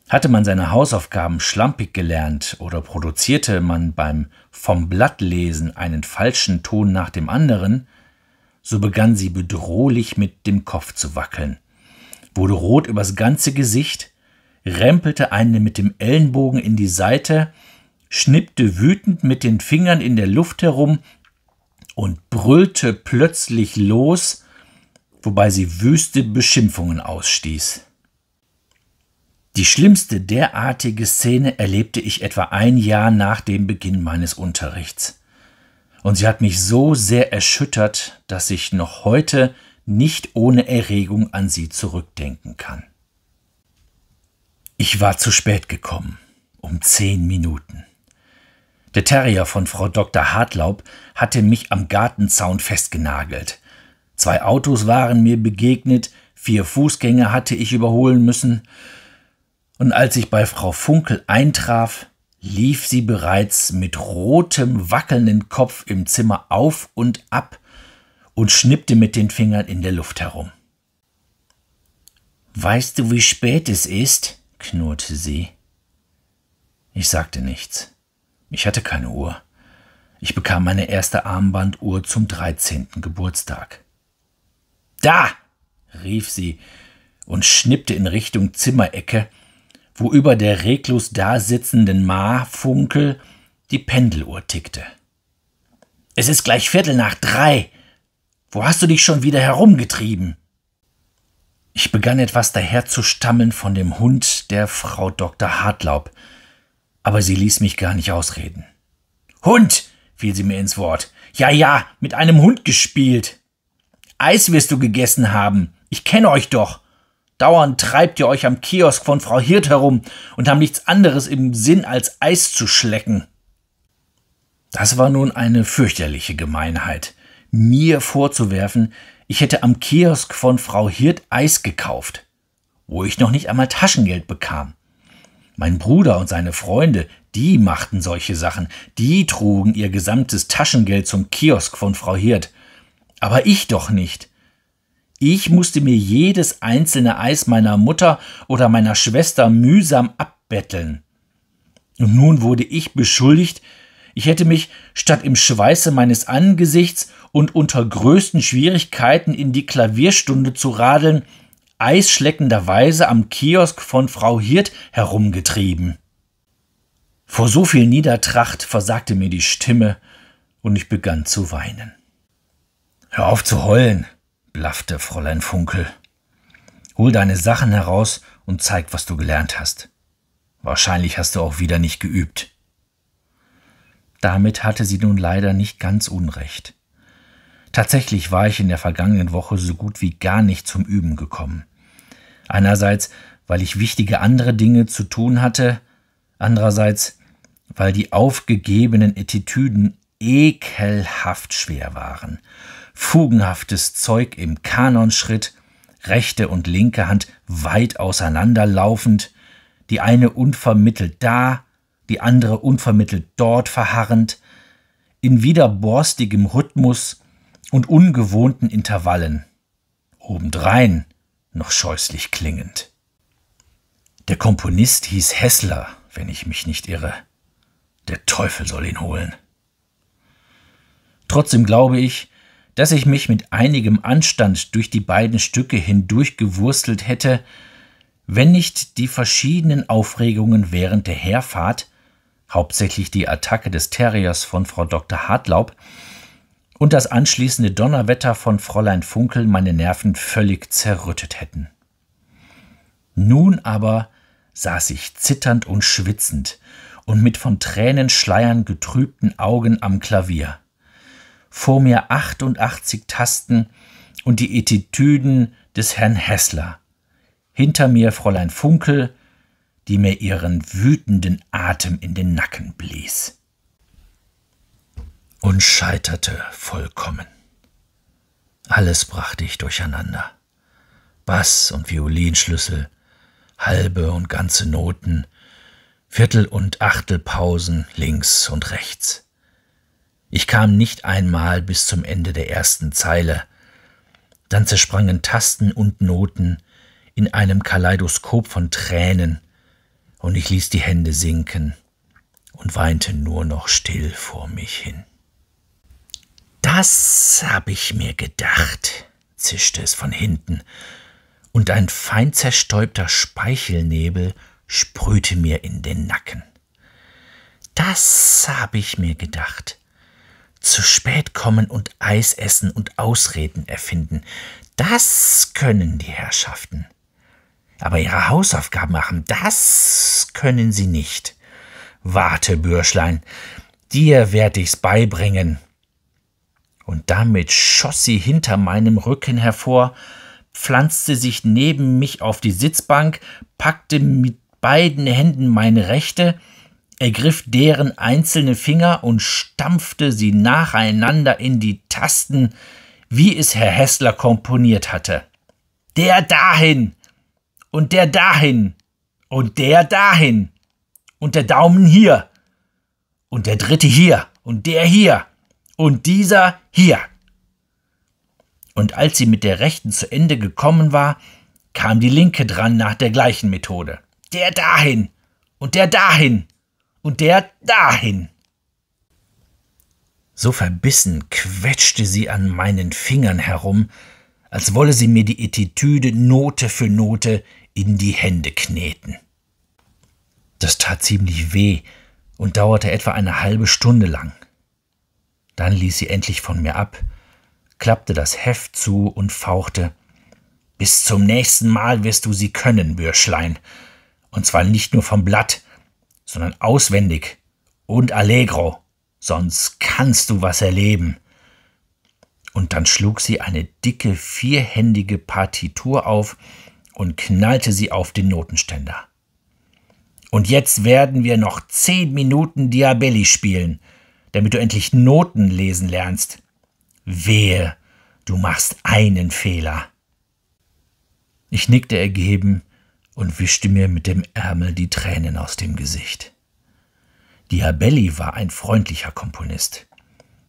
Hatte man seine Hausaufgaben schlampig gelernt oder produzierte man beim vom Blatt lesen einen falschen Ton nach dem anderen, so begann sie bedrohlich mit dem Kopf zu wackeln, wurde rot übers ganze Gesicht rempelte eine mit dem Ellenbogen in die Seite, schnippte wütend mit den Fingern in der Luft herum und brüllte plötzlich los, wobei sie wüste Beschimpfungen ausstieß. Die schlimmste derartige Szene erlebte ich etwa ein Jahr nach dem Beginn meines Unterrichts. Und sie hat mich so sehr erschüttert, dass ich noch heute nicht ohne Erregung an sie zurückdenken kann. Ich war zu spät gekommen. Um zehn Minuten. Der Terrier von Frau Dr. Hartlaub hatte mich am Gartenzaun festgenagelt. Zwei Autos waren mir begegnet, vier Fußgänger hatte ich überholen müssen. Und als ich bei Frau Funkel eintraf, lief sie bereits mit rotem, wackelnden Kopf im Zimmer auf und ab und schnippte mit den Fingern in der Luft herum. Weißt du, wie spät es ist? knurrte sie. Ich sagte nichts. Ich hatte keine Uhr. Ich bekam meine erste Armbanduhr zum dreizehnten Geburtstag. Da! rief sie und schnippte in Richtung Zimmerecke, wo über der reglos dasitzenden Ma-Funkel die Pendeluhr tickte. Es ist gleich Viertel nach drei. Wo hast du dich schon wieder herumgetrieben? Ich begann etwas daherzustammeln von dem Hund der Frau Dr. Hartlaub, aber sie ließ mich gar nicht ausreden. Hund, fiel sie mir ins Wort. Ja, ja, mit einem Hund gespielt. Eis wirst du gegessen haben. Ich kenne euch doch. Dauernd treibt ihr euch am Kiosk von Frau Hirt herum und haben nichts anderes im Sinn, als Eis zu schlecken. Das war nun eine fürchterliche Gemeinheit, mir vorzuwerfen, ich hätte am Kiosk von Frau Hirt Eis gekauft, wo ich noch nicht einmal Taschengeld bekam. Mein Bruder und seine Freunde, die machten solche Sachen, die trugen ihr gesamtes Taschengeld zum Kiosk von Frau Hirt. Aber ich doch nicht. Ich musste mir jedes einzelne Eis meiner Mutter oder meiner Schwester mühsam abbetteln. Und nun wurde ich beschuldigt, ich hätte mich statt im Schweiße meines Angesichts und unter größten Schwierigkeiten in die Klavierstunde zu radeln, eisschleckenderweise am Kiosk von Frau Hirt herumgetrieben. Vor so viel Niedertracht versagte mir die Stimme und ich begann zu weinen. Hör auf zu heulen, blaffte Fräulein Funkel. Hol deine Sachen heraus und zeig, was du gelernt hast. Wahrscheinlich hast du auch wieder nicht geübt. Damit hatte sie nun leider nicht ganz Unrecht. Tatsächlich war ich in der vergangenen Woche so gut wie gar nicht zum Üben gekommen. Einerseits, weil ich wichtige andere Dinge zu tun hatte, andererseits, weil die aufgegebenen Etitüden ekelhaft schwer waren. Fugenhaftes Zeug im Kanonschritt, rechte und linke Hand weit auseinanderlaufend, die eine unvermittelt da, die andere unvermittelt dort verharrend, in wieder borstigem Rhythmus, und ungewohnten Intervallen, obendrein noch scheußlich klingend. Der Komponist hieß Hessler, wenn ich mich nicht irre. Der Teufel soll ihn holen. Trotzdem glaube ich, dass ich mich mit einigem Anstand durch die beiden Stücke hindurchgewurstelt hätte, wenn nicht die verschiedenen Aufregungen während der Herfahrt, hauptsächlich die Attacke des Terriers von Frau Dr. Hartlaub, und das anschließende Donnerwetter von Fräulein Funkel meine Nerven völlig zerrüttet hätten. Nun aber saß ich zitternd und schwitzend und mit von Tränenschleiern getrübten Augen am Klavier. Vor mir 88 Tasten und die Etitüden des Herrn Hessler. Hinter mir Fräulein Funkel, die mir ihren wütenden Atem in den Nacken blies und scheiterte vollkommen. Alles brachte ich durcheinander. Bass und Violinschlüssel, halbe und ganze Noten, Viertel- und Achtelpausen links und rechts. Ich kam nicht einmal bis zum Ende der ersten Zeile. Dann zersprangen Tasten und Noten in einem Kaleidoskop von Tränen, und ich ließ die Hände sinken und weinte nur noch still vor mich hin. Das habe ich mir gedacht, zischte es von hinten, und ein fein zerstäubter Speichelnebel sprühte mir in den Nacken. Das habe ich mir gedacht. Zu spät kommen und Eis essen und Ausreden erfinden, das können die Herrschaften. Aber ihre Hausaufgaben machen, das können sie nicht. Warte, Bürschlein, dir werde ich's beibringen, und damit schoss sie hinter meinem Rücken hervor, pflanzte sich neben mich auf die Sitzbank, packte mit beiden Händen meine rechte, ergriff deren einzelne Finger und stampfte sie nacheinander in die Tasten, wie es Herr Hessler komponiert hatte. Der dahin und der dahin und der dahin und der Daumen hier und der dritte hier und der hier und dieser hier! Und als sie mit der rechten zu Ende gekommen war, kam die linke dran nach der gleichen Methode. Der dahin! Und der dahin! Und der dahin! So verbissen quetschte sie an meinen Fingern herum, als wolle sie mir die Etitüde Note für Note in die Hände kneten. Das tat ziemlich weh und dauerte etwa eine halbe Stunde lang. Dann ließ sie endlich von mir ab, klappte das Heft zu und fauchte Bis zum nächsten Mal wirst du sie können, Bürschlein. Und zwar nicht nur vom Blatt, sondern auswendig und allegro, sonst kannst du was erleben. Und dann schlug sie eine dicke, vierhändige Partitur auf und knallte sie auf den Notenständer. Und jetzt werden wir noch zehn Minuten Diabelli spielen, damit du endlich Noten lesen lernst. Wehe, du machst einen Fehler. Ich nickte ergeben und wischte mir mit dem Ärmel die Tränen aus dem Gesicht. Diabelli war ein freundlicher Komponist.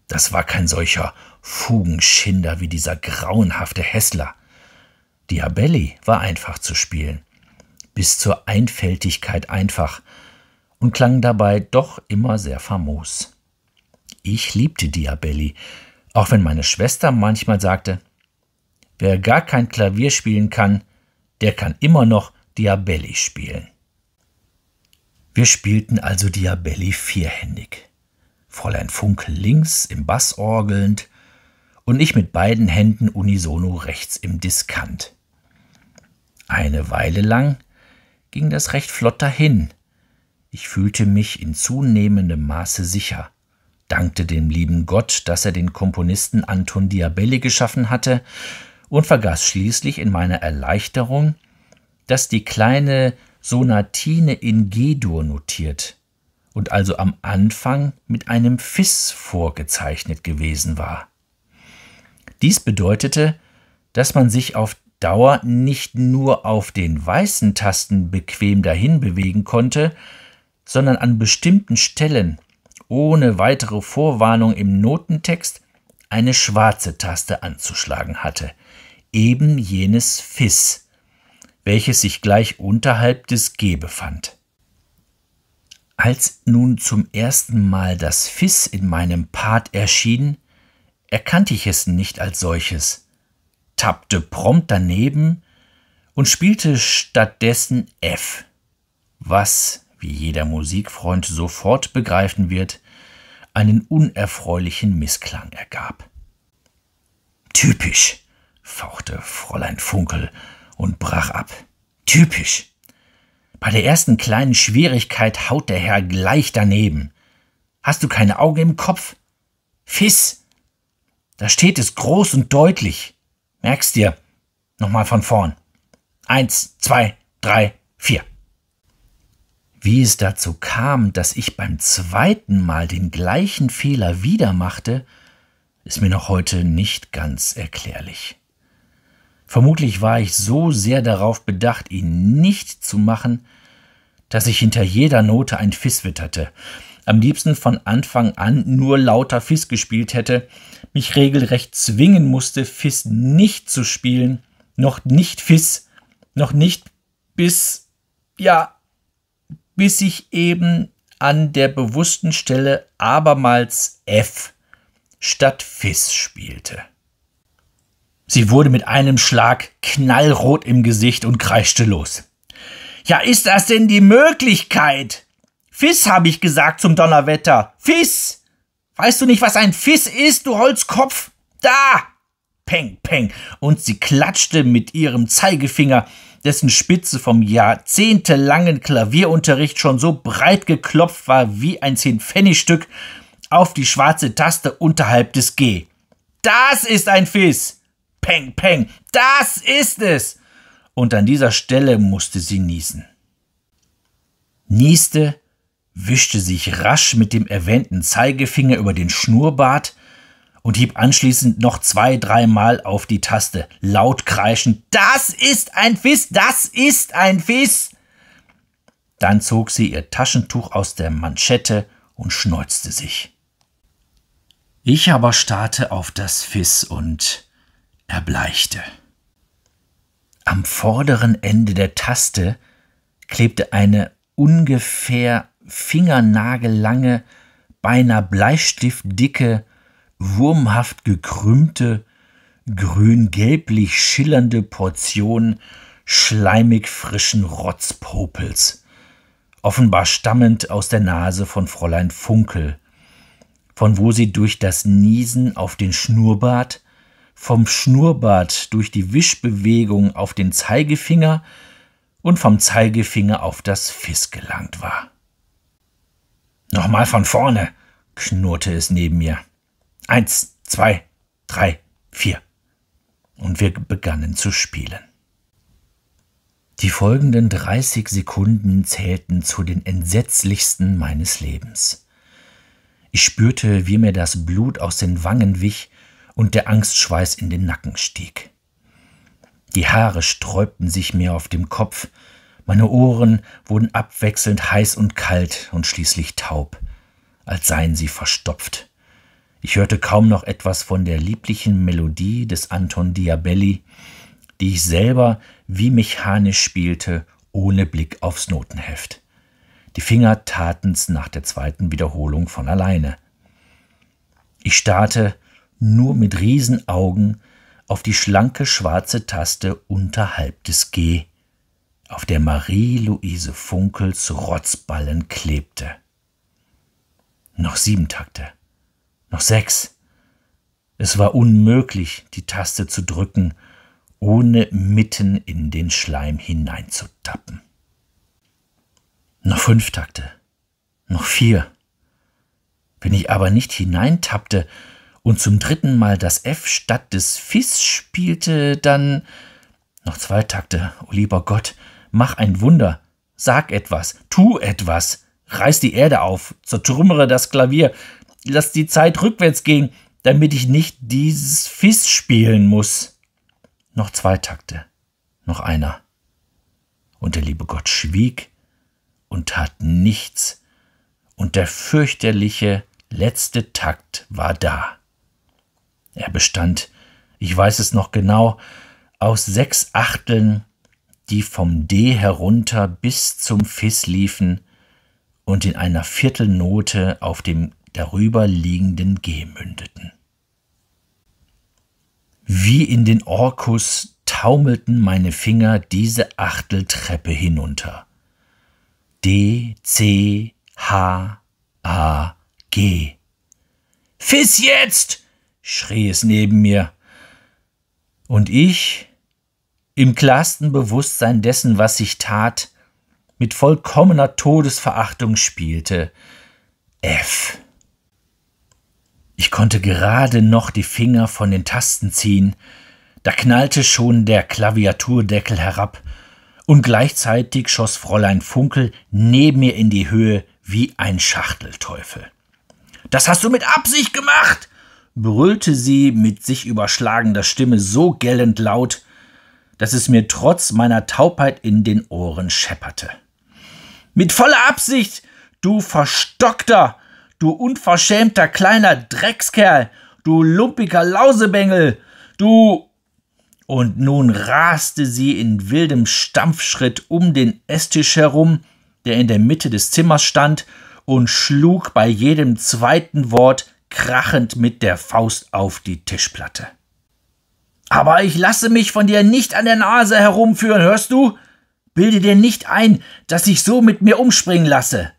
Das war kein solcher Fugenschinder wie dieser grauenhafte Hässler. Diabelli war einfach zu spielen, bis zur Einfältigkeit einfach und klang dabei doch immer sehr famos. Ich liebte Diabelli, auch wenn meine Schwester manchmal sagte, wer gar kein Klavier spielen kann, der kann immer noch Diabelli spielen. Wir spielten also Diabelli vierhändig. Fräulein Funkel links im Bass orgelnd und ich mit beiden Händen unisono rechts im Diskant. Eine Weile lang ging das recht flott dahin. Ich fühlte mich in zunehmendem Maße sicher dankte dem lieben Gott, dass er den Komponisten Anton Diabelli geschaffen hatte und vergaß schließlich in meiner Erleichterung, dass die kleine Sonatine in G-Dur notiert und also am Anfang mit einem Fis vorgezeichnet gewesen war. Dies bedeutete, dass man sich auf Dauer nicht nur auf den weißen Tasten bequem dahin bewegen konnte, sondern an bestimmten Stellen ohne weitere Vorwarnung im Notentext eine schwarze Taste anzuschlagen hatte, eben jenes Fis, welches sich gleich unterhalb des G befand. Als nun zum ersten Mal das Fis in meinem Part erschien, erkannte ich es nicht als solches, tappte prompt daneben und spielte stattdessen F, was wie jeder Musikfreund sofort begreifen wird, einen unerfreulichen Missklang ergab. Typisch, fauchte Fräulein Funkel und brach ab. Typisch. Bei der ersten kleinen Schwierigkeit haut der Herr gleich daneben. Hast du keine Augen im Kopf? Fiss! Da steht es groß und deutlich. Merkst dir. Nochmal von vorn. Eins, zwei, drei, vier. Wie es dazu kam, dass ich beim zweiten Mal den gleichen Fehler wieder machte, ist mir noch heute nicht ganz erklärlich. Vermutlich war ich so sehr darauf bedacht, ihn nicht zu machen, dass ich hinter jeder Note ein Fiss witterte, am liebsten von Anfang an nur lauter Fiss gespielt hätte, mich regelrecht zwingen musste, Fiss nicht zu spielen, noch nicht Fiss, noch nicht bis, ja, bis ich eben an der bewussten Stelle abermals F statt Fis spielte. Sie wurde mit einem Schlag knallrot im Gesicht und kreischte los. Ja, ist das denn die Möglichkeit? Fiss, habe ich gesagt zum Donnerwetter. Fiss! Weißt du nicht, was ein Fiss ist, du Holzkopf? Da! Peng, peng. Und sie klatschte mit ihrem Zeigefinger dessen Spitze vom jahrzehntelangen Klavierunterricht schon so breit geklopft war wie ein Zehn-Pfennig-Stück auf die schwarze Taste unterhalb des G. Das ist ein Fiss! Peng, peng, das ist es! Und an dieser Stelle musste sie niesen. Nieste, wischte sich rasch mit dem erwähnten Zeigefinger über den Schnurrbart, und hieb anschließend noch zwei, dreimal auf die Taste, laut kreischend: Das ist ein Fiss, das ist ein Fiss! Dann zog sie ihr Taschentuch aus der Manschette und schneuzte sich. Ich aber starrte auf das Fiss und erbleichte. Am vorderen Ende der Taste klebte eine ungefähr fingernagellange, beinahe bleistiftdicke wurmhaft gekrümmte, grün-gelblich schillernde Portion schleimig frischen Rotzpopels, offenbar stammend aus der Nase von Fräulein Funkel, von wo sie durch das Niesen auf den Schnurrbart, vom Schnurrbart durch die Wischbewegung auf den Zeigefinger und vom Zeigefinger auf das Fiss gelangt war. Nochmal von vorne, knurrte es neben mir. Eins, zwei, drei, vier. Und wir begannen zu spielen. Die folgenden 30 Sekunden zählten zu den entsetzlichsten meines Lebens. Ich spürte, wie mir das Blut aus den Wangen wich und der Angstschweiß in den Nacken stieg. Die Haare sträubten sich mir auf dem Kopf, meine Ohren wurden abwechselnd heiß und kalt und schließlich taub, als seien sie verstopft. Ich hörte kaum noch etwas von der lieblichen Melodie des Anton Diabelli, die ich selber wie mechanisch spielte, ohne Blick aufs Notenheft. Die Finger taten's nach der zweiten Wiederholung von alleine. Ich starrte nur mit Riesenaugen auf die schlanke schwarze Taste unterhalb des G, auf der Marie-Louise Funkels Rotzballen klebte. Noch sieben Takte noch sechs. Es war unmöglich, die Taste zu drücken, ohne mitten in den Schleim hineinzutappen. Noch fünf Takte, noch vier. Wenn ich aber nicht hineintappte und zum dritten Mal das F statt des Fis spielte, dann noch zwei Takte, o oh lieber Gott, mach ein Wunder, sag etwas, tu etwas, reiß die Erde auf, zertrümmere das Klavier, lass die Zeit rückwärts gehen, damit ich nicht dieses Fiss spielen muss. Noch zwei Takte, noch einer. Und der liebe Gott schwieg und tat nichts, und der fürchterliche letzte Takt war da. Er bestand, ich weiß es noch genau, aus sechs Achteln, die vom D herunter bis zum Fiss liefen und in einer Viertelnote auf dem darüberliegenden G mündeten. Wie in den Orkus taumelten meine Finger diese Achteltreppe hinunter. D, C, H, A, G. Fiss jetzt! schrie es neben mir. Und ich, im klarsten Bewusstsein dessen, was ich tat, mit vollkommener Todesverachtung spielte. F. Ich konnte gerade noch die Finger von den Tasten ziehen, da knallte schon der Klaviaturdeckel herab, und gleichzeitig schoss Fräulein Funkel neben mir in die Höhe wie ein Schachtelteufel. Das hast du mit Absicht gemacht! brüllte sie mit sich überschlagender Stimme so gellend laut, dass es mir trotz meiner Taubheit in den Ohren schepperte. Mit voller Absicht, du verstockter, du unverschämter kleiner Dreckskerl, du lumpiger Lausebengel, du. Und nun raste sie in wildem Stampfschritt um den Esstisch herum, der in der Mitte des Zimmers stand, und schlug bei jedem zweiten Wort krachend mit der Faust auf die Tischplatte. Aber ich lasse mich von dir nicht an der Nase herumführen, hörst du? Bilde dir nicht ein, dass ich so mit mir umspringen lasse.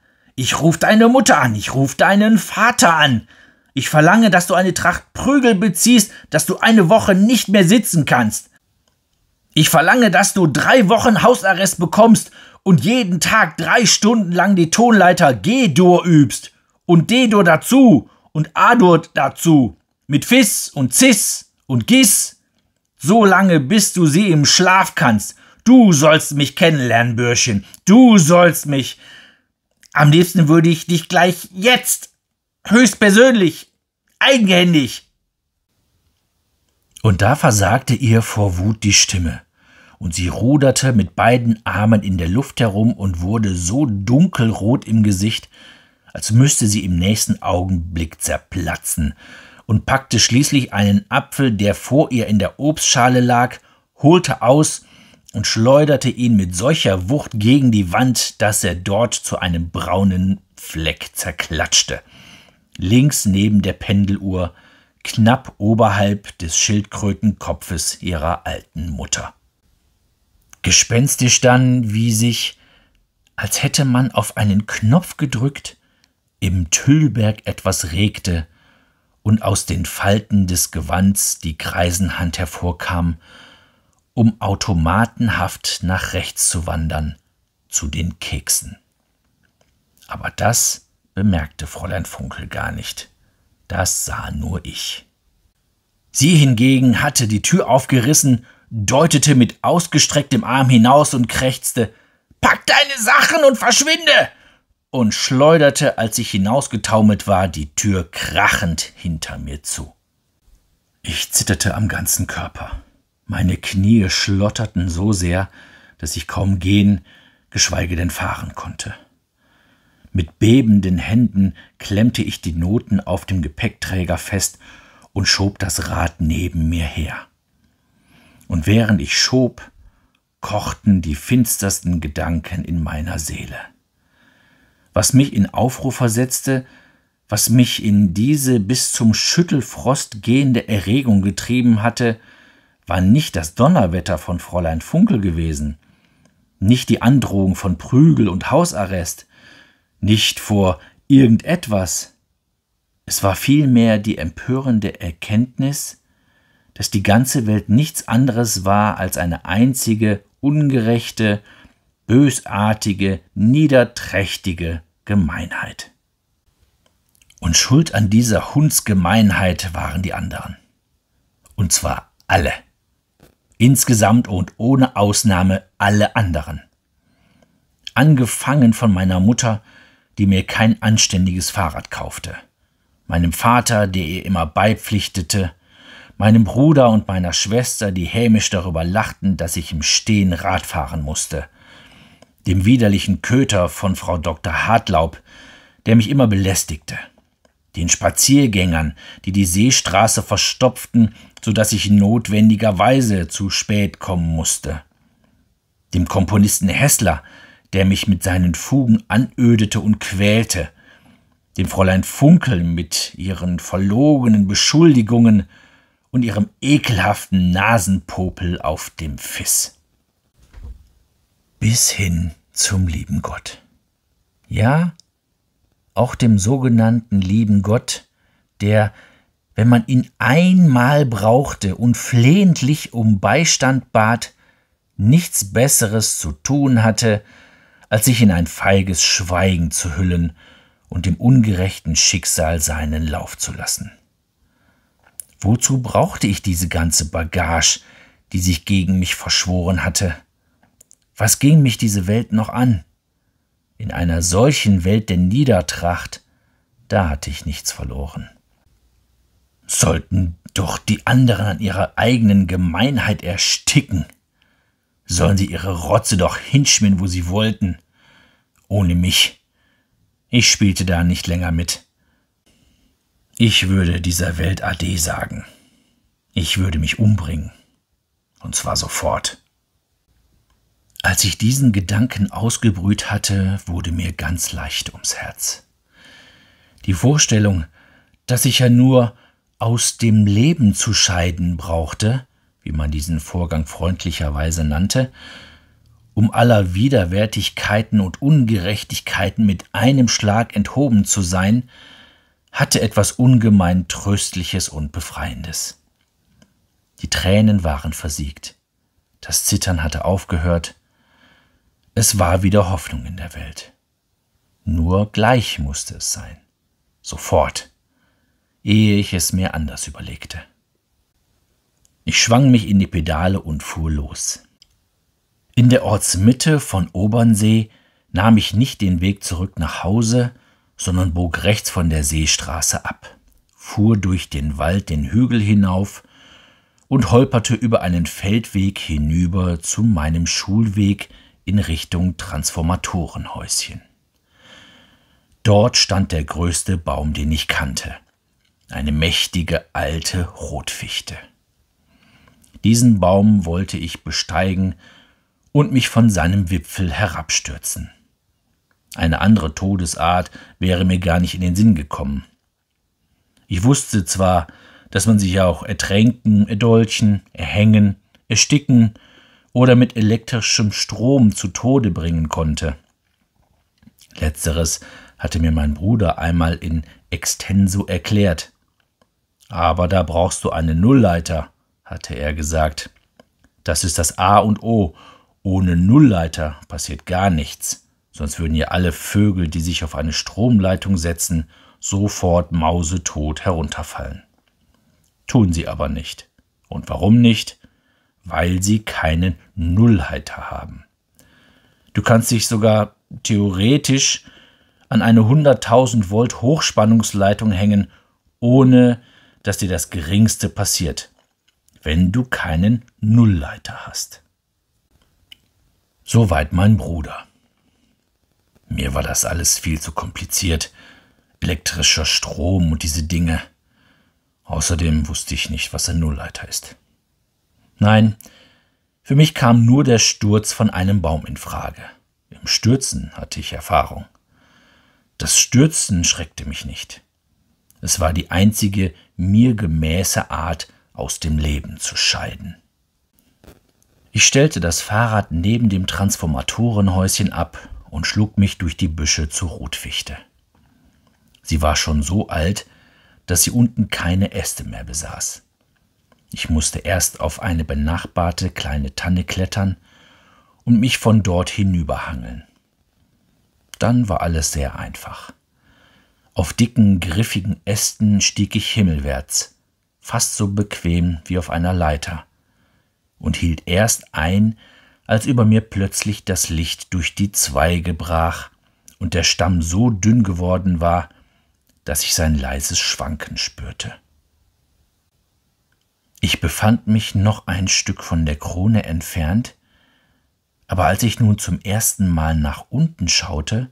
Ich rufe deine Mutter an, ich rufe deinen Vater an. Ich verlange, dass du eine Tracht Prügel beziehst, dass du eine Woche nicht mehr sitzen kannst. Ich verlange, dass du drei Wochen Hausarrest bekommst und jeden Tag drei Stunden lang die Tonleiter G-Dur übst und D-Dur dazu und A-Dur dazu mit Fis und Cis und Gis, so lange bis du sie im Schlaf kannst. Du sollst mich kennenlernen, Bürschchen. Du sollst mich am liebsten würde ich dich gleich jetzt, höchstpersönlich, eigenhändig. Und da versagte ihr vor Wut die Stimme, und sie ruderte mit beiden Armen in der Luft herum und wurde so dunkelrot im Gesicht, als müsste sie im nächsten Augenblick zerplatzen, und packte schließlich einen Apfel, der vor ihr in der Obstschale lag, holte aus und schleuderte ihn mit solcher Wucht gegen die Wand, dass er dort zu einem braunen Fleck zerklatschte. Links neben der Pendeluhr, knapp oberhalb des Schildkrötenkopfes ihrer alten Mutter. Gespenstisch dann, wie sich, als hätte man auf einen Knopf gedrückt, im Tüllberg etwas regte und aus den Falten des Gewands die Kreisenhand hervorkam um automatenhaft nach rechts zu wandern, zu den Keksen. Aber das bemerkte Fräulein Funkel gar nicht. Das sah nur ich. Sie hingegen hatte die Tür aufgerissen, deutete mit ausgestrecktem Arm hinaus und krächzte Pack deine Sachen und verschwinde. und schleuderte, als ich hinausgetaumelt war, die Tür krachend hinter mir zu. Ich zitterte am ganzen Körper. Meine Knie schlotterten so sehr, dass ich kaum gehen, geschweige denn fahren konnte. Mit bebenden Händen klemmte ich die Noten auf dem Gepäckträger fest und schob das Rad neben mir her. Und während ich schob, kochten die finstersten Gedanken in meiner Seele. Was mich in Aufruhr versetzte, was mich in diese bis zum Schüttelfrost gehende Erregung getrieben hatte, war nicht das Donnerwetter von Fräulein Funkel gewesen, nicht die Androhung von Prügel und Hausarrest, nicht vor irgendetwas. Es war vielmehr die empörende Erkenntnis, dass die ganze Welt nichts anderes war als eine einzige, ungerechte, bösartige, niederträchtige Gemeinheit. Und schuld an dieser Hundsgemeinheit waren die anderen. Und zwar alle insgesamt und ohne Ausnahme alle anderen. Angefangen von meiner Mutter, die mir kein anständiges Fahrrad kaufte, meinem Vater, der ihr immer beipflichtete, meinem Bruder und meiner Schwester, die hämisch darüber lachten, dass ich im Stehen Rad fahren musste, dem widerlichen Köter von Frau Dr. Hartlaub, der mich immer belästigte, den Spaziergängern, die die Seestraße verstopften so dass ich notwendigerweise zu spät kommen musste. Dem Komponisten Hessler, der mich mit seinen Fugen anödete und quälte, dem Fräulein Funkel mit ihren verlogenen Beschuldigungen und ihrem ekelhaften Nasenpopel auf dem Fiss. Bis hin zum lieben Gott. Ja, auch dem sogenannten lieben Gott, der wenn man ihn einmal brauchte und flehentlich um Beistand bat, nichts Besseres zu tun hatte, als sich in ein feiges Schweigen zu hüllen und dem ungerechten Schicksal seinen Lauf zu lassen. Wozu brauchte ich diese ganze Bagage, die sich gegen mich verschworen hatte? Was ging mich diese Welt noch an? In einer solchen Welt der Niedertracht, da hatte ich nichts verloren. Sollten doch die anderen an ihrer eigenen Gemeinheit ersticken. Sollen sie ihre Rotze doch hinschmieren, wo sie wollten. Ohne mich. Ich spielte da nicht länger mit. Ich würde dieser Welt Ade sagen. Ich würde mich umbringen. Und zwar sofort. Als ich diesen Gedanken ausgebrüht hatte, wurde mir ganz leicht ums Herz. Die Vorstellung, dass ich ja nur aus dem Leben zu scheiden brauchte, wie man diesen Vorgang freundlicherweise nannte, um aller Widerwärtigkeiten und Ungerechtigkeiten mit einem Schlag enthoben zu sein, hatte etwas ungemein Tröstliches und Befreiendes. Die Tränen waren versiegt, das Zittern hatte aufgehört, es war wieder Hoffnung in der Welt. Nur gleich musste es sein. Sofort ehe ich es mir anders überlegte. Ich schwang mich in die Pedale und fuhr los. In der Ortsmitte von Obernsee nahm ich nicht den Weg zurück nach Hause, sondern bog rechts von der Seestraße ab, fuhr durch den Wald den Hügel hinauf und holperte über einen Feldweg hinüber zu meinem Schulweg in Richtung Transformatorenhäuschen. Dort stand der größte Baum, den ich kannte – eine mächtige alte Rotfichte. Diesen Baum wollte ich besteigen und mich von seinem Wipfel herabstürzen. Eine andere Todesart wäre mir gar nicht in den Sinn gekommen. Ich wusste zwar, dass man sich auch ertränken, erdolchen, erhängen, ersticken oder mit elektrischem Strom zu Tode bringen konnte. Letzteres hatte mir mein Bruder einmal in extenso erklärt. Aber da brauchst du einen Nullleiter, hatte er gesagt. Das ist das A und O. Ohne Nullleiter passiert gar nichts, sonst würden ja alle Vögel, die sich auf eine Stromleitung setzen, sofort mausetot herunterfallen. Tun sie aber nicht. Und warum nicht? Weil sie keinen Nullleiter haben. Du kannst dich sogar theoretisch an eine 100.000 Volt Hochspannungsleitung hängen, ohne dass dir das Geringste passiert, wenn du keinen Nullleiter hast. Soweit mein Bruder. Mir war das alles viel zu kompliziert. Elektrischer Strom und diese Dinge. Außerdem wusste ich nicht, was ein Nullleiter ist. Nein, für mich kam nur der Sturz von einem Baum in Frage. Im Stürzen hatte ich Erfahrung. Das Stürzen schreckte mich nicht. Es war die einzige mir gemäße Art, aus dem Leben zu scheiden. Ich stellte das Fahrrad neben dem Transformatorenhäuschen ab und schlug mich durch die Büsche zur Rotfichte. Sie war schon so alt, dass sie unten keine Äste mehr besaß. Ich musste erst auf eine benachbarte kleine Tanne klettern und mich von dort hinüberhangeln. Dann war alles sehr einfach. Auf dicken, griffigen Ästen stieg ich himmelwärts, fast so bequem wie auf einer Leiter, und hielt erst ein, als über mir plötzlich das Licht durch die Zweige brach und der Stamm so dünn geworden war, dass ich sein leises Schwanken spürte. Ich befand mich noch ein Stück von der Krone entfernt, aber als ich nun zum ersten Mal nach unten schaute,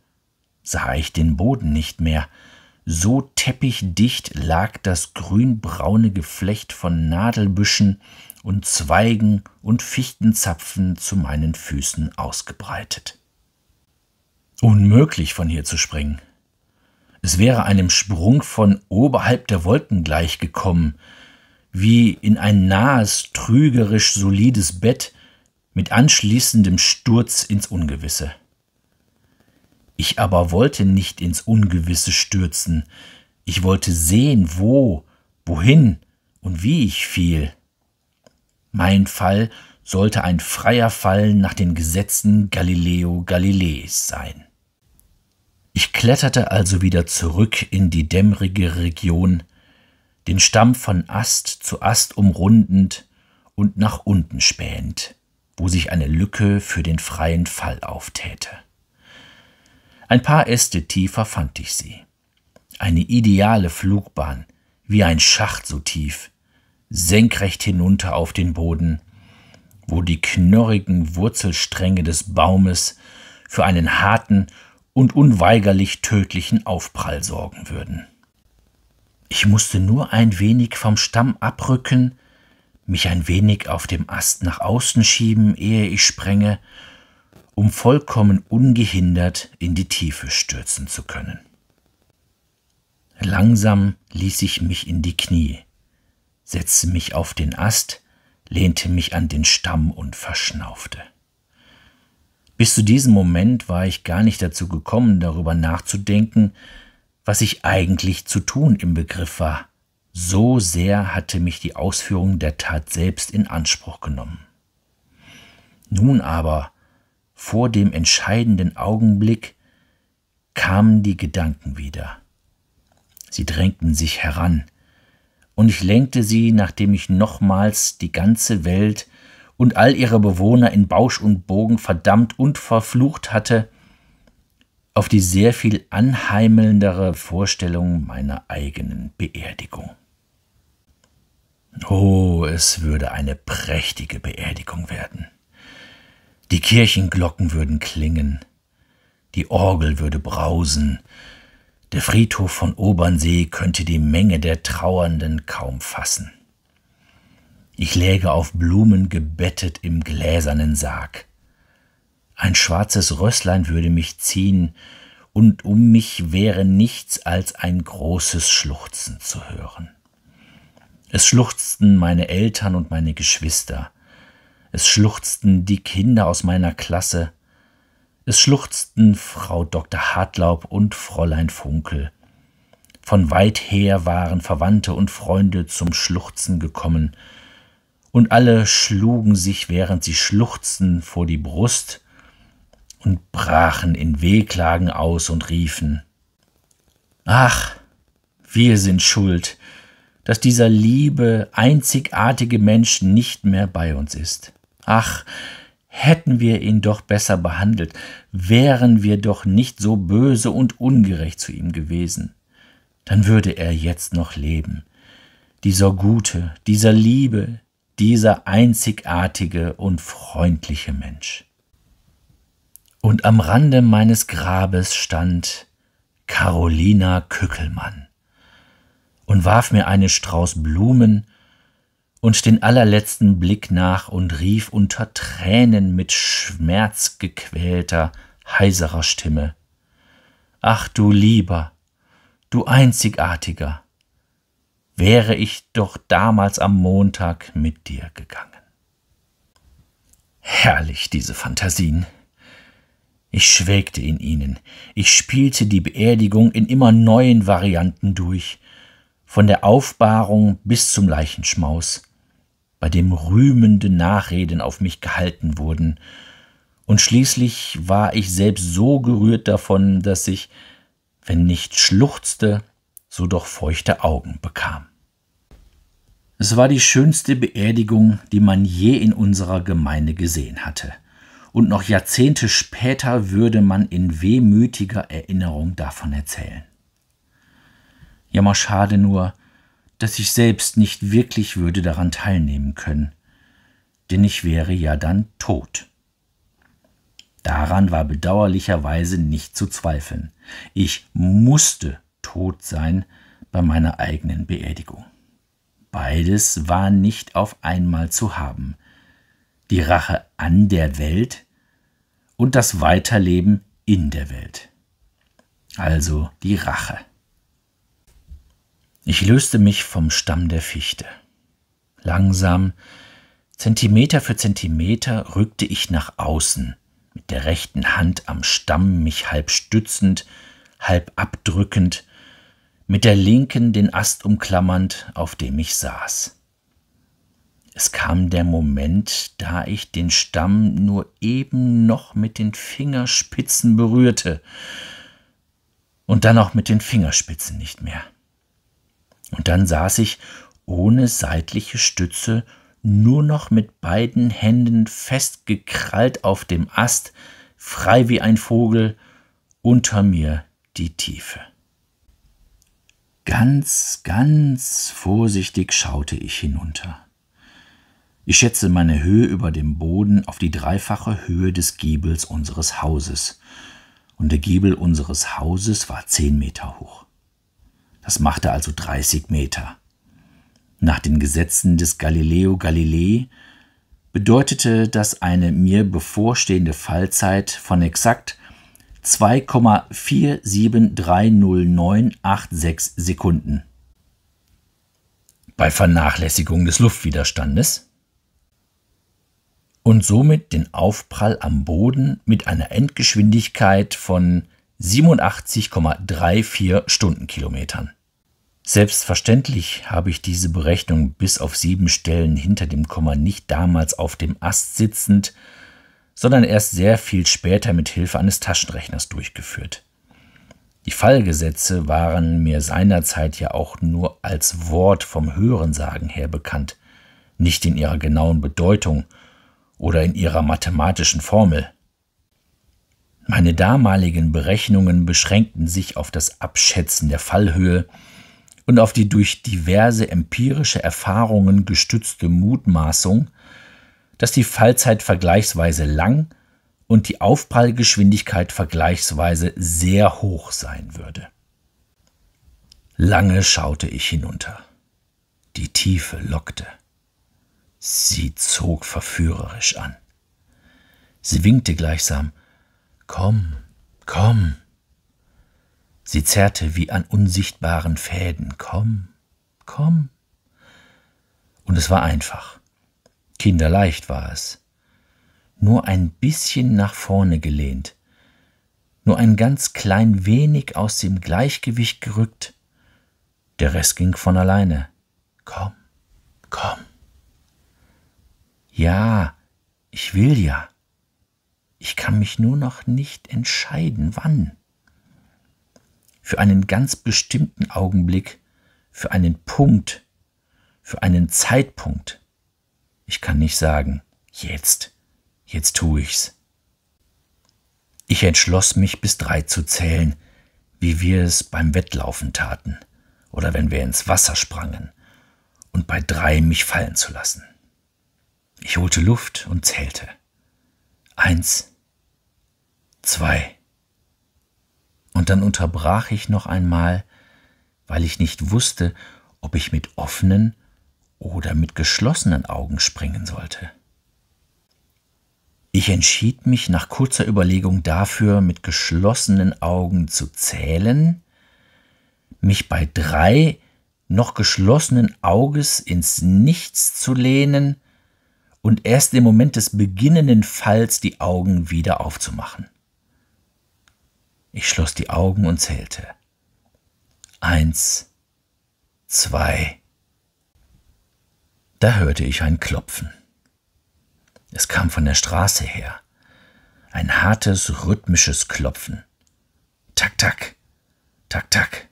sah ich den Boden nicht mehr, so teppichdicht lag das grünbraune Geflecht von Nadelbüschen und Zweigen und Fichtenzapfen zu meinen Füßen ausgebreitet. Unmöglich von hier zu springen. Es wäre einem Sprung von oberhalb der Wolken gleichgekommen, wie in ein nahes, trügerisch solides Bett mit anschließendem Sturz ins Ungewisse. Ich aber wollte nicht ins Ungewisse stürzen. Ich wollte sehen, wo, wohin und wie ich fiel. Mein Fall sollte ein freier Fall nach den Gesetzen Galileo Galileis sein. Ich kletterte also wieder zurück in die dämmerige Region, den Stamm von Ast zu Ast umrundend und nach unten spähend, wo sich eine Lücke für den freien Fall auftäte. Ein paar Äste tiefer fand ich sie. Eine ideale Flugbahn, wie ein Schacht so tief, senkrecht hinunter auf den Boden, wo die knorrigen Wurzelstränge des Baumes für einen harten und unweigerlich tödlichen Aufprall sorgen würden. Ich musste nur ein wenig vom Stamm abrücken, mich ein wenig auf dem Ast nach außen schieben, ehe ich sprenge, um vollkommen ungehindert in die Tiefe stürzen zu können. Langsam ließ ich mich in die Knie, setzte mich auf den Ast, lehnte mich an den Stamm und verschnaufte. Bis zu diesem Moment war ich gar nicht dazu gekommen, darüber nachzudenken, was ich eigentlich zu tun im Begriff war. So sehr hatte mich die Ausführung der Tat selbst in Anspruch genommen. Nun aber vor dem entscheidenden Augenblick kamen die Gedanken wieder. Sie drängten sich heran, und ich lenkte sie, nachdem ich nochmals die ganze Welt und all ihre Bewohner in Bausch und Bogen verdammt und verflucht hatte, auf die sehr viel anheimelndere Vorstellung meiner eigenen Beerdigung. Oh, es würde eine prächtige Beerdigung werden. Die Kirchenglocken würden klingen, die Orgel würde brausen, der Friedhof von Obernsee könnte die Menge der Trauernden kaum fassen. Ich läge auf Blumen gebettet im gläsernen Sarg. Ein schwarzes Rösslein würde mich ziehen, und um mich wäre nichts als ein großes Schluchzen zu hören. Es schluchzten meine Eltern und meine Geschwister, es schluchzten die Kinder aus meiner Klasse. Es schluchzten Frau Dr. Hartlaub und Fräulein Funkel. Von weit her waren Verwandte und Freunde zum Schluchzen gekommen, und alle schlugen sich, während sie schluchzten, vor die Brust und brachen in Wehklagen aus und riefen Ach, wir sind schuld, dass dieser liebe, einzigartige Mensch nicht mehr bei uns ist ach, hätten wir ihn doch besser behandelt, wären wir doch nicht so böse und ungerecht zu ihm gewesen. Dann würde er jetzt noch leben. Dieser gute, dieser liebe, dieser einzigartige und freundliche Mensch. Und am Rande meines Grabes stand Carolina Kückelmann und warf mir einen Strauß Blumen und den allerletzten Blick nach und rief unter Tränen mit schmerzgequälter, heiserer Stimme Ach du lieber, du einzigartiger, wäre ich doch damals am Montag mit dir gegangen. Herrlich diese Fantasien. Ich schwelgte in ihnen, ich spielte die Beerdigung in immer neuen Varianten durch, von der Aufbahrung bis zum Leichenschmaus, bei dem rühmende Nachreden auf mich gehalten wurden. Und schließlich war ich selbst so gerührt davon, dass ich, wenn nicht schluchzte, so doch feuchte Augen bekam. Es war die schönste Beerdigung, die man je in unserer Gemeinde gesehen hatte. Und noch Jahrzehnte später würde man in wehmütiger Erinnerung davon erzählen. Jammerschade nur, dass ich selbst nicht wirklich würde daran teilnehmen können, denn ich wäre ja dann tot. Daran war bedauerlicherweise nicht zu zweifeln. Ich musste tot sein bei meiner eigenen Beerdigung. Beides war nicht auf einmal zu haben. Die Rache an der Welt und das Weiterleben in der Welt. Also die Rache. Ich löste mich vom Stamm der Fichte. Langsam, Zentimeter für Zentimeter, rückte ich nach außen, mit der rechten Hand am Stamm mich halb stützend, halb abdrückend, mit der linken den Ast umklammernd, auf dem ich saß. Es kam der Moment, da ich den Stamm nur eben noch mit den Fingerspitzen berührte und dann auch mit den Fingerspitzen nicht mehr. Und dann saß ich ohne seitliche Stütze nur noch mit beiden Händen festgekrallt auf dem Ast, frei wie ein Vogel, unter mir die Tiefe. Ganz, ganz vorsichtig schaute ich hinunter. Ich schätze meine Höhe über dem Boden auf die dreifache Höhe des Giebels unseres Hauses, und der Giebel unseres Hauses war zehn Meter hoch. Das machte also 30 Meter. Nach den Gesetzen des Galileo Galilei bedeutete das eine mir bevorstehende Fallzeit von exakt 2,4730986 Sekunden. Bei Vernachlässigung des Luftwiderstandes und somit den Aufprall am Boden mit einer Endgeschwindigkeit von 87,34 Stundenkilometern. Selbstverständlich habe ich diese Berechnung bis auf sieben Stellen hinter dem Komma nicht damals auf dem Ast sitzend, sondern erst sehr viel später mit Hilfe eines Taschenrechners durchgeführt. Die Fallgesetze waren mir seinerzeit ja auch nur als Wort vom Hörensagen her bekannt, nicht in ihrer genauen Bedeutung oder in ihrer mathematischen Formel. Meine damaligen Berechnungen beschränkten sich auf das Abschätzen der Fallhöhe, und auf die durch diverse empirische Erfahrungen gestützte Mutmaßung, dass die Fallzeit vergleichsweise lang und die Aufprallgeschwindigkeit vergleichsweise sehr hoch sein würde. Lange schaute ich hinunter. Die Tiefe lockte. Sie zog verführerisch an. Sie winkte gleichsam Komm, komm. Sie zerrte wie an unsichtbaren Fäden. Komm, komm. Und es war einfach. Kinderleicht war es. Nur ein bisschen nach vorne gelehnt, nur ein ganz klein wenig aus dem Gleichgewicht gerückt. Der Rest ging von alleine. Komm, komm. Ja, ich will ja. Ich kann mich nur noch nicht entscheiden, wann für einen ganz bestimmten Augenblick, für einen Punkt, für einen Zeitpunkt. Ich kann nicht sagen, jetzt, jetzt tu ich's. Ich entschloss mich, bis drei zu zählen, wie wir es beim Wettlaufen taten oder wenn wir ins Wasser sprangen, und bei drei mich fallen zu lassen. Ich holte Luft und zählte. Eins, zwei, und dann unterbrach ich noch einmal, weil ich nicht wusste, ob ich mit offenen oder mit geschlossenen Augen springen sollte. Ich entschied mich nach kurzer Überlegung dafür, mit geschlossenen Augen zu zählen, mich bei drei noch geschlossenen Auges ins Nichts zu lehnen und erst im Moment des beginnenden Falls die Augen wieder aufzumachen. Ich schloss die Augen und zählte. Eins, zwei. Da hörte ich ein Klopfen. Es kam von der Straße her. Ein hartes, rhythmisches Klopfen. Tak, tak, tak, tak.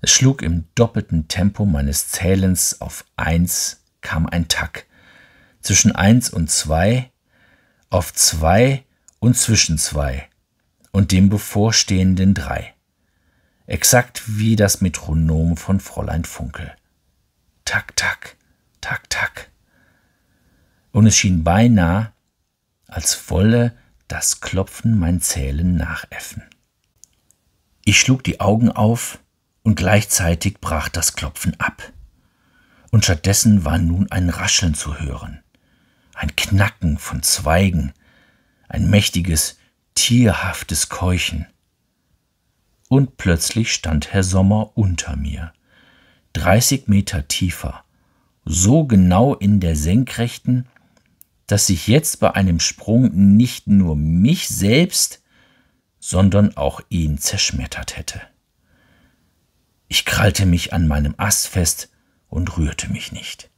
Es schlug im doppelten Tempo meines Zählens auf eins kam ein Tak. Zwischen eins und zwei, auf zwei und zwischen zwei und dem bevorstehenden drei. Exakt wie das Metronom von Fräulein Funkel. Tak, tak, tak, tak. Und es schien beinahe, als wolle das Klopfen mein Zählen nachäffen. Ich schlug die Augen auf und gleichzeitig brach das Klopfen ab. Und stattdessen war nun ein Rascheln zu hören, ein Knacken von Zweigen, ein mächtiges tierhaftes Keuchen. Und plötzlich stand Herr Sommer unter mir, 30 Meter tiefer, so genau in der Senkrechten, dass ich jetzt bei einem Sprung nicht nur mich selbst, sondern auch ihn zerschmettert hätte. Ich krallte mich an meinem Ast fest und rührte mich nicht.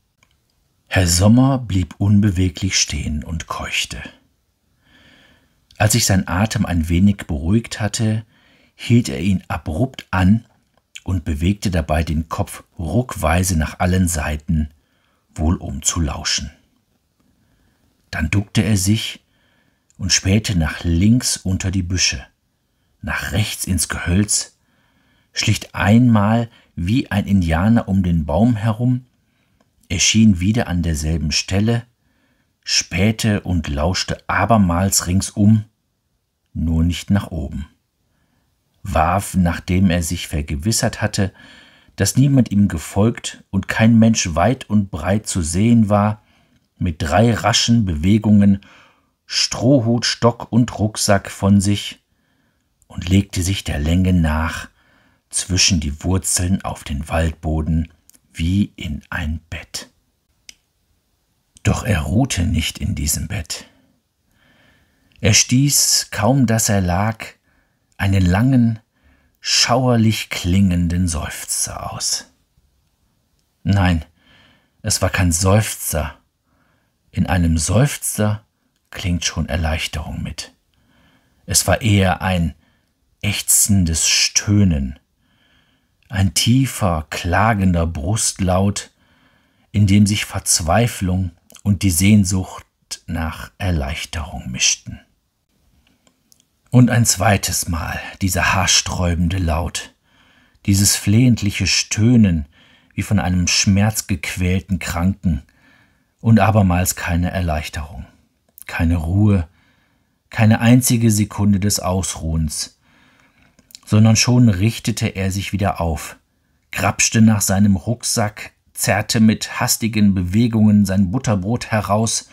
Herr Sommer blieb unbeweglich stehen und keuchte. Als sich sein Atem ein wenig beruhigt hatte, hielt er ihn abrupt an und bewegte dabei den Kopf ruckweise nach allen Seiten, wohl um zu lauschen. Dann duckte er sich und spähte nach links unter die Büsche, nach rechts ins Gehölz, schlicht einmal wie ein Indianer um den Baum herum, erschien wieder an derselben Stelle, spähte und lauschte abermals ringsum, nur nicht nach oben, warf, nachdem er sich vergewissert hatte, dass niemand ihm gefolgt und kein Mensch weit und breit zu sehen war, mit drei raschen Bewegungen Strohhut, Stock und Rucksack von sich und legte sich der Länge nach zwischen die Wurzeln auf den Waldboden wie in ein Bett. Doch er ruhte nicht in diesem Bett. Er stieß, kaum dass er lag, einen langen, schauerlich klingenden Seufzer aus. Nein, es war kein Seufzer. In einem Seufzer klingt schon Erleichterung mit. Es war eher ein ächzendes Stöhnen, ein tiefer, klagender Brustlaut, in dem sich Verzweiflung und die Sehnsucht nach Erleichterung mischten. Und ein zweites Mal dieser haarsträubende Laut, dieses flehentliche Stöhnen wie von einem schmerzgequälten Kranken und abermals keine Erleichterung, keine Ruhe, keine einzige Sekunde des Ausruhens, sondern schon richtete er sich wieder auf, grapschte nach seinem Rucksack zerrte mit hastigen Bewegungen sein Butterbrot heraus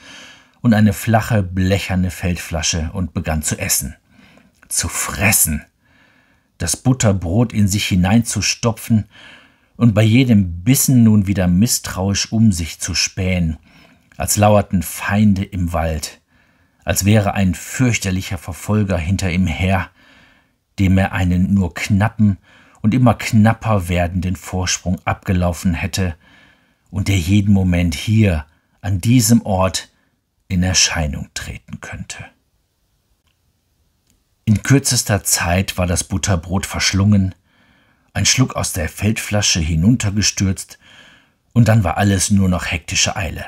und eine flache, blecherne Feldflasche und begann zu essen. Zu fressen. Das Butterbrot in sich hineinzustopfen und bei jedem Bissen nun wieder misstrauisch um sich zu spähen, als lauerten Feinde im Wald, als wäre ein fürchterlicher Verfolger hinter ihm her, dem er einen nur knappen und immer knapper werdenden Vorsprung abgelaufen hätte und der jeden Moment hier, an diesem Ort, in Erscheinung treten könnte. In kürzester Zeit war das Butterbrot verschlungen, ein Schluck aus der Feldflasche hinuntergestürzt, und dann war alles nur noch hektische Eile,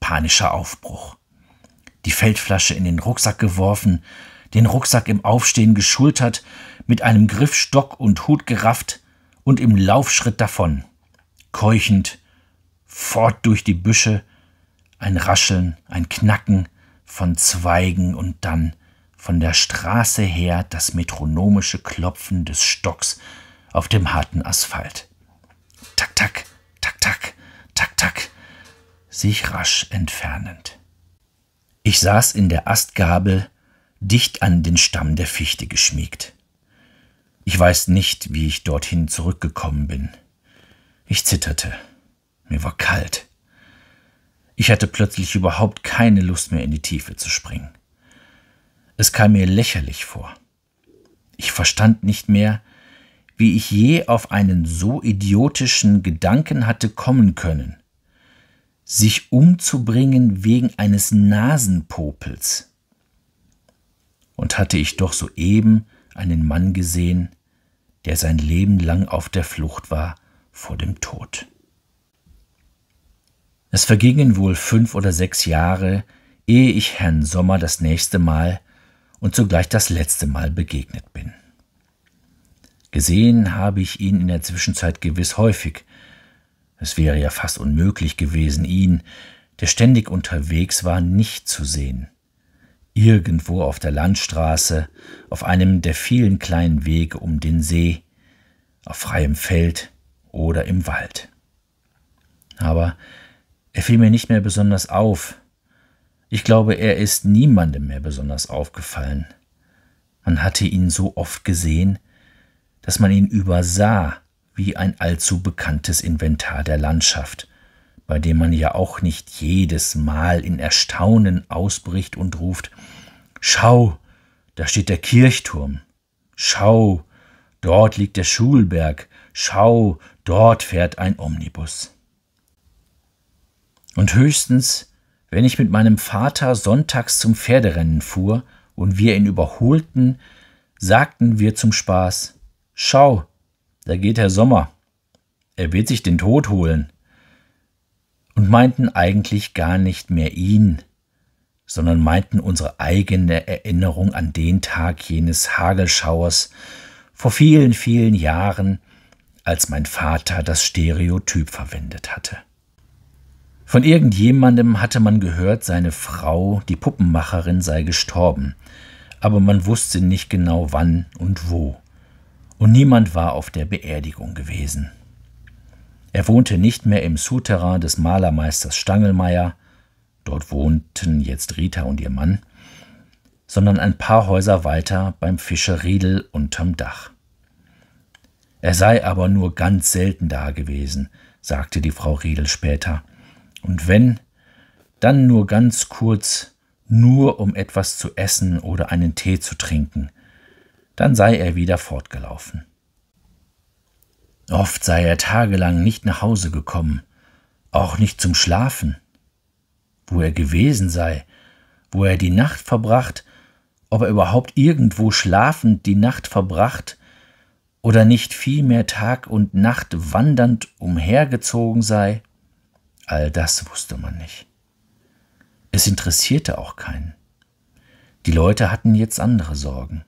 panischer Aufbruch. Die Feldflasche in den Rucksack geworfen, den Rucksack im Aufstehen geschultert, mit einem Griff Stock und Hut gerafft und im Laufschritt davon, keuchend, fort durch die Büsche, ein Rascheln, ein Knacken von Zweigen und dann von der Straße her das metronomische Klopfen des Stocks auf dem harten Asphalt. Tak, tak, tak, tak, tak, tak, sich rasch entfernend. Ich saß in der Astgabel, dicht an den Stamm der Fichte geschmiegt. Ich weiß nicht, wie ich dorthin zurückgekommen bin. Ich zitterte. Mir war kalt. Ich hatte plötzlich überhaupt keine Lust mehr in die Tiefe zu springen. Es kam mir lächerlich vor. Ich verstand nicht mehr, wie ich je auf einen so idiotischen Gedanken hatte kommen können. Sich umzubringen wegen eines Nasenpopels. Und hatte ich doch soeben einen Mann gesehen, der sein Leben lang auf der Flucht war vor dem Tod. Es vergingen wohl fünf oder sechs Jahre, ehe ich Herrn Sommer das nächste Mal und zugleich das letzte Mal begegnet bin. Gesehen habe ich ihn in der Zwischenzeit gewiss häufig. Es wäre ja fast unmöglich gewesen, ihn, der ständig unterwegs war, nicht zu sehen. Irgendwo auf der Landstraße, auf einem der vielen kleinen Wege um den See, auf freiem Feld oder im Wald. Aber er fiel mir nicht mehr besonders auf. Ich glaube, er ist niemandem mehr besonders aufgefallen. Man hatte ihn so oft gesehen, dass man ihn übersah wie ein allzu bekanntes Inventar der Landschaft, bei dem man ja auch nicht jedes Mal in Erstaunen ausbricht und ruft Schau, da steht der Kirchturm. Schau, dort liegt der Schulberg. Schau, dort fährt ein Omnibus und höchstens, wenn ich mit meinem Vater sonntags zum Pferderennen fuhr und wir ihn überholten, sagten wir zum Spaß Schau, da geht Herr Sommer, er wird sich den Tod holen, und meinten eigentlich gar nicht mehr ihn, sondern meinten unsere eigene Erinnerung an den Tag jenes Hagelschauers vor vielen, vielen Jahren, als mein Vater das Stereotyp verwendet hatte. Von irgendjemandem hatte man gehört, seine Frau, die Puppenmacherin, sei gestorben, aber man wusste nicht genau wann und wo. Und niemand war auf der Beerdigung gewesen. Er wohnte nicht mehr im Souterrain des Malermeisters Stangelmeier, dort wohnten jetzt Rita und ihr Mann, sondern ein paar Häuser weiter beim Fischer Riedel unterm Dach. Er sei aber nur ganz selten da gewesen, sagte die Frau Riedel später. Und wenn, dann nur ganz kurz, nur um etwas zu essen oder einen Tee zu trinken. Dann sei er wieder fortgelaufen. Oft sei er tagelang nicht nach Hause gekommen, auch nicht zum Schlafen. Wo er gewesen sei, wo er die Nacht verbracht, ob er überhaupt irgendwo schlafend die Nacht verbracht oder nicht vielmehr Tag und Nacht wandernd umhergezogen sei. All das wusste man nicht. Es interessierte auch keinen. Die Leute hatten jetzt andere Sorgen.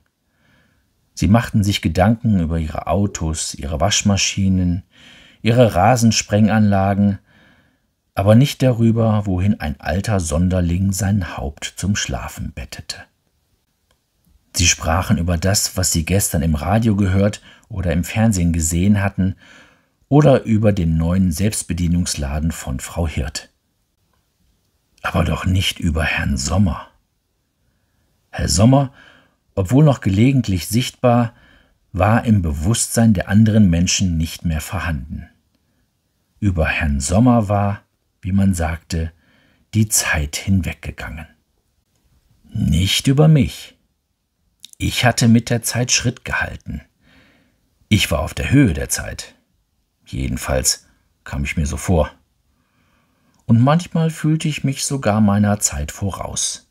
Sie machten sich Gedanken über ihre Autos, ihre Waschmaschinen, ihre Rasensprenganlagen, aber nicht darüber, wohin ein alter Sonderling sein Haupt zum Schlafen bettete. Sie sprachen über das, was sie gestern im Radio gehört oder im Fernsehen gesehen hatten oder über den neuen Selbstbedienungsladen von Frau Hirt. Aber doch nicht über Herrn Sommer. Herr Sommer, obwohl noch gelegentlich sichtbar, war im Bewusstsein der anderen Menschen nicht mehr vorhanden. Über Herrn Sommer war, wie man sagte, die Zeit hinweggegangen. Nicht über mich. Ich hatte mit der Zeit Schritt gehalten. Ich war auf der Höhe der Zeit. Jedenfalls kam ich mir so vor. Und manchmal fühlte ich mich sogar meiner Zeit voraus.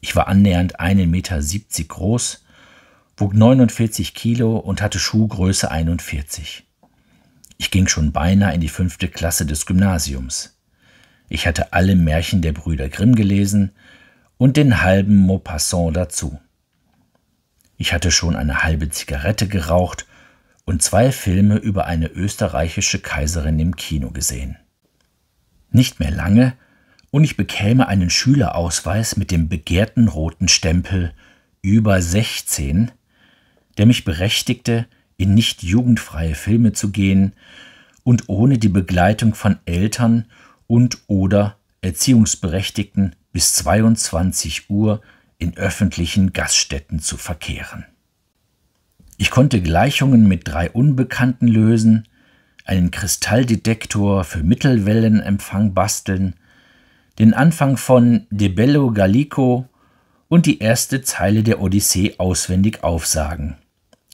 Ich war annähernd 1,70 Meter groß, wog 49 Kilo und hatte Schuhgröße 41. Ich ging schon beinahe in die fünfte Klasse des Gymnasiums. Ich hatte alle Märchen der Brüder Grimm gelesen und den halben Maupassant dazu. Ich hatte schon eine halbe Zigarette geraucht und zwei Filme über eine österreichische Kaiserin im Kino gesehen. Nicht mehr lange, und ich bekäme einen Schülerausweis mit dem begehrten roten Stempel über 16, der mich berechtigte, in nicht jugendfreie Filme zu gehen und ohne die Begleitung von Eltern und oder Erziehungsberechtigten bis 22 Uhr in öffentlichen Gaststätten zu verkehren. Ich konnte Gleichungen mit drei Unbekannten lösen, einen Kristalldetektor für Mittelwellenempfang basteln, den Anfang von De Bello Gallico und die erste Zeile der Odyssee auswendig aufsagen.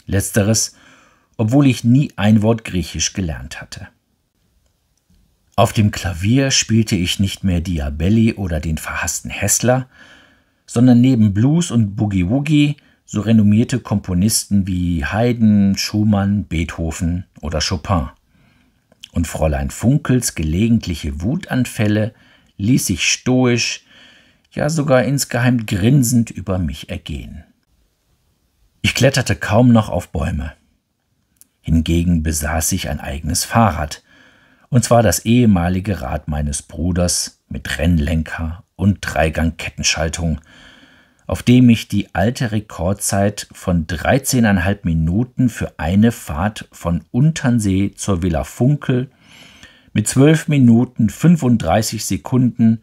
Letzteres, obwohl ich nie ein Wort Griechisch gelernt hatte. Auf dem Klavier spielte ich nicht mehr Diabelli oder den verhassten Hessler, sondern neben Blues und Boogie Woogie so renommierte Komponisten wie Haydn, Schumann, Beethoven oder Chopin. Und Fräulein Funkels gelegentliche Wutanfälle ließ sich stoisch, ja sogar insgeheim grinsend über mich ergehen. Ich kletterte kaum noch auf Bäume. Hingegen besaß ich ein eigenes Fahrrad, und zwar das ehemalige Rad meines Bruders mit Rennlenker und Dreigangkettenschaltung, auf dem ich die alte Rekordzeit von 13,5 Minuten für eine Fahrt von Unternsee zur Villa Funkel mit 12 Minuten 35 Sekunden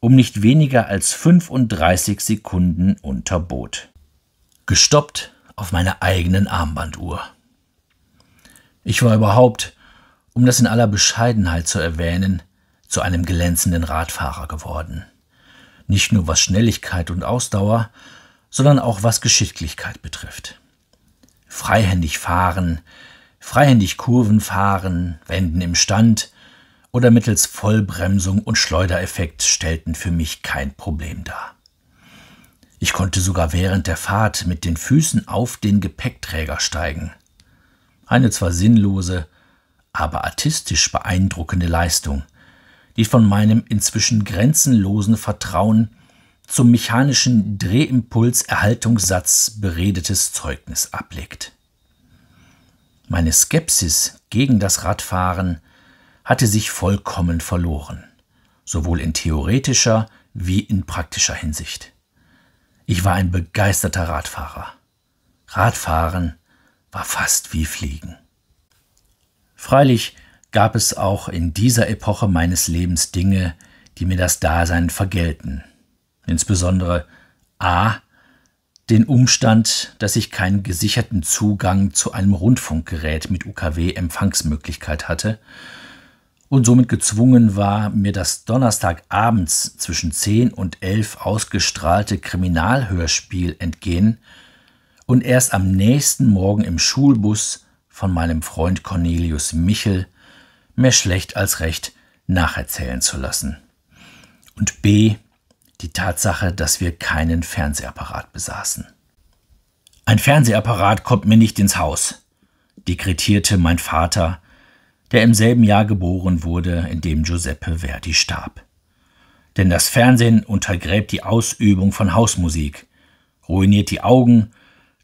um nicht weniger als 35 Sekunden unterbot. Gestoppt auf meiner eigenen Armbanduhr. Ich war überhaupt, um das in aller Bescheidenheit zu erwähnen, zu einem glänzenden Radfahrer geworden nicht nur was Schnelligkeit und Ausdauer, sondern auch was Geschicklichkeit betrifft. Freihändig fahren, freihändig Kurven fahren, Wenden im Stand oder mittels Vollbremsung und Schleudereffekt stellten für mich kein Problem dar. Ich konnte sogar während der Fahrt mit den Füßen auf den Gepäckträger steigen. Eine zwar sinnlose, aber artistisch beeindruckende Leistung – die von meinem inzwischen grenzenlosen Vertrauen zum mechanischen Drehimpulserhaltungssatz beredetes Zeugnis ablegt. Meine Skepsis gegen das Radfahren hatte sich vollkommen verloren, sowohl in theoretischer wie in praktischer Hinsicht. Ich war ein begeisterter Radfahrer. Radfahren war fast wie Fliegen. Freilich gab es auch in dieser Epoche meines Lebens Dinge, die mir das Dasein vergelten. Insbesondere a. den Umstand, dass ich keinen gesicherten Zugang zu einem Rundfunkgerät mit UKW-Empfangsmöglichkeit hatte und somit gezwungen war, mir das Donnerstagabends zwischen 10 und 11 ausgestrahlte Kriminalhörspiel entgehen und erst am nächsten Morgen im Schulbus von meinem Freund Cornelius Michel mehr schlecht als recht nacherzählen zu lassen. Und b. die Tatsache, dass wir keinen Fernsehapparat besaßen. Ein Fernsehapparat kommt mir nicht ins Haus, dekretierte mein Vater, der im selben Jahr geboren wurde, in dem Giuseppe Verdi starb. Denn das Fernsehen untergräbt die Ausübung von Hausmusik, ruiniert die Augen,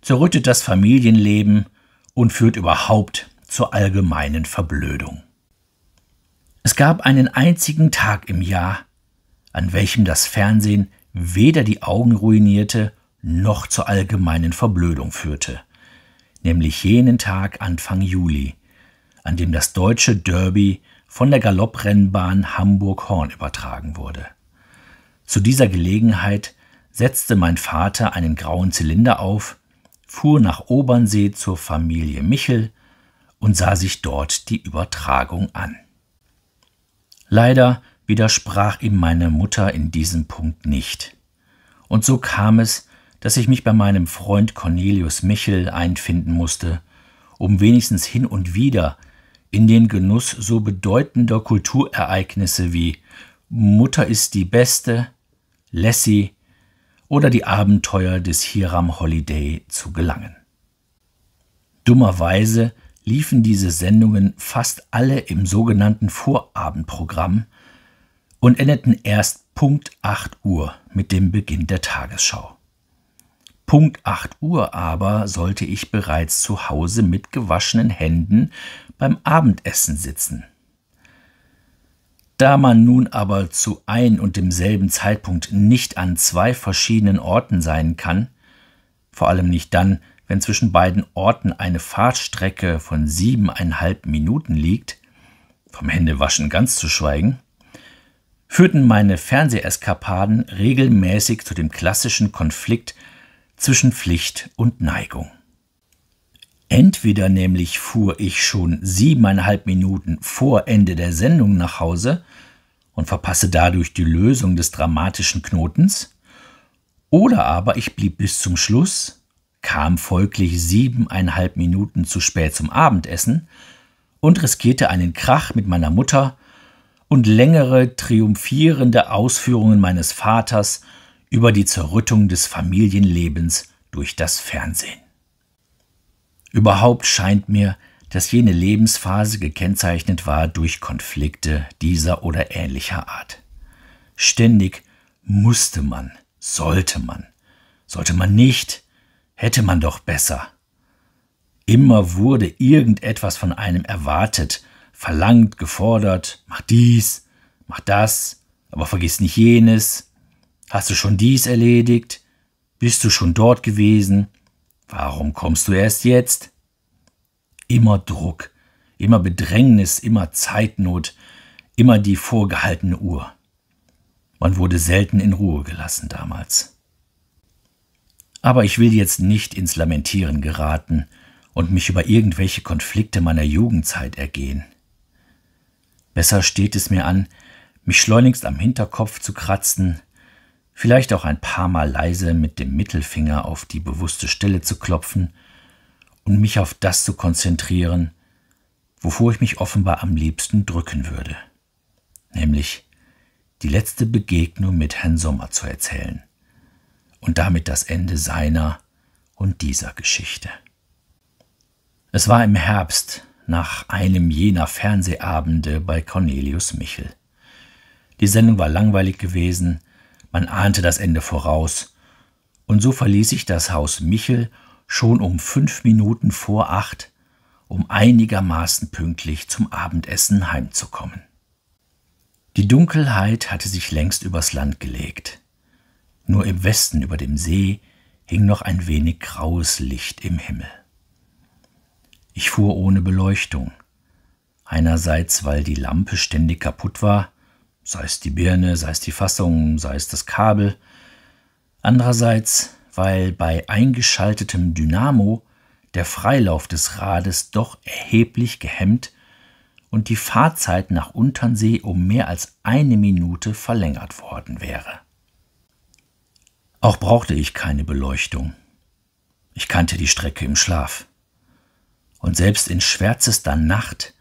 zerrüttet das Familienleben und führt überhaupt zur allgemeinen Verblödung. Es gab einen einzigen Tag im Jahr, an welchem das Fernsehen weder die Augen ruinierte noch zur allgemeinen Verblödung führte, nämlich jenen Tag Anfang Juli, an dem das deutsche Derby von der Galopprennbahn Hamburg-Horn übertragen wurde. Zu dieser Gelegenheit setzte mein Vater einen grauen Zylinder auf, fuhr nach Obernsee zur Familie Michel und sah sich dort die Übertragung an. Leider widersprach ihm meine Mutter in diesem Punkt nicht. Und so kam es, dass ich mich bei meinem Freund Cornelius Michel einfinden musste, um wenigstens hin und wieder in den Genuss so bedeutender Kulturereignisse wie Mutter ist die Beste, Lassie oder die Abenteuer des Hiram Holiday zu gelangen. Dummerweise liefen diese Sendungen fast alle im sogenannten Vorabendprogramm und endeten erst Punkt 8 Uhr mit dem Beginn der Tagesschau. Punkt 8 Uhr aber sollte ich bereits zu Hause mit gewaschenen Händen beim Abendessen sitzen. Da man nun aber zu ein und demselben Zeitpunkt nicht an zwei verschiedenen Orten sein kann, vor allem nicht dann, wenn zwischen beiden Orten eine Fahrtstrecke von siebeneinhalb Minuten liegt, vom Händewaschen ganz zu schweigen, führten meine Fernseheskapaden regelmäßig zu dem klassischen Konflikt zwischen Pflicht und Neigung. Entweder nämlich fuhr ich schon siebeneinhalb Minuten vor Ende der Sendung nach Hause und verpasse dadurch die Lösung des dramatischen Knotens, oder aber ich blieb bis zum Schluss kam folglich siebeneinhalb Minuten zu spät zum Abendessen und riskierte einen Krach mit meiner Mutter und längere triumphierende Ausführungen meines Vaters über die Zerrüttung des Familienlebens durch das Fernsehen. Überhaupt scheint mir, dass jene Lebensphase gekennzeichnet war durch Konflikte dieser oder ähnlicher Art. Ständig musste man, sollte man, sollte man nicht, Hätte man doch besser. Immer wurde irgendetwas von einem erwartet, verlangt, gefordert, mach dies, mach das, aber vergiss nicht jenes. Hast du schon dies erledigt? Bist du schon dort gewesen? Warum kommst du erst jetzt? Immer Druck, immer Bedrängnis, immer Zeitnot, immer die vorgehaltene Uhr. Man wurde selten in Ruhe gelassen damals. Aber ich will jetzt nicht ins Lamentieren geraten und mich über irgendwelche Konflikte meiner Jugendzeit ergehen. Besser steht es mir an, mich schleunigst am Hinterkopf zu kratzen, vielleicht auch ein paar Mal leise mit dem Mittelfinger auf die bewusste Stelle zu klopfen und mich auf das zu konzentrieren, wovor ich mich offenbar am liebsten drücken würde, nämlich die letzte Begegnung mit Herrn Sommer zu erzählen und damit das Ende seiner und dieser Geschichte. Es war im Herbst, nach einem jener Fernsehabende bei Cornelius Michel. Die Sendung war langweilig gewesen, man ahnte das Ende voraus, und so verließ ich das Haus Michel schon um fünf Minuten vor acht, um einigermaßen pünktlich zum Abendessen heimzukommen. Die Dunkelheit hatte sich längst übers Land gelegt. Nur im Westen über dem See hing noch ein wenig graues Licht im Himmel. Ich fuhr ohne Beleuchtung. Einerseits, weil die Lampe ständig kaputt war, sei es die Birne, sei es die Fassung, sei es das Kabel. Andererseits, weil bei eingeschaltetem Dynamo der Freilauf des Rades doch erheblich gehemmt und die Fahrzeit nach Unternsee um mehr als eine Minute verlängert worden wäre. Auch brauchte ich keine Beleuchtung. Ich kannte die Strecke im Schlaf. Und selbst in schwärzester Nacht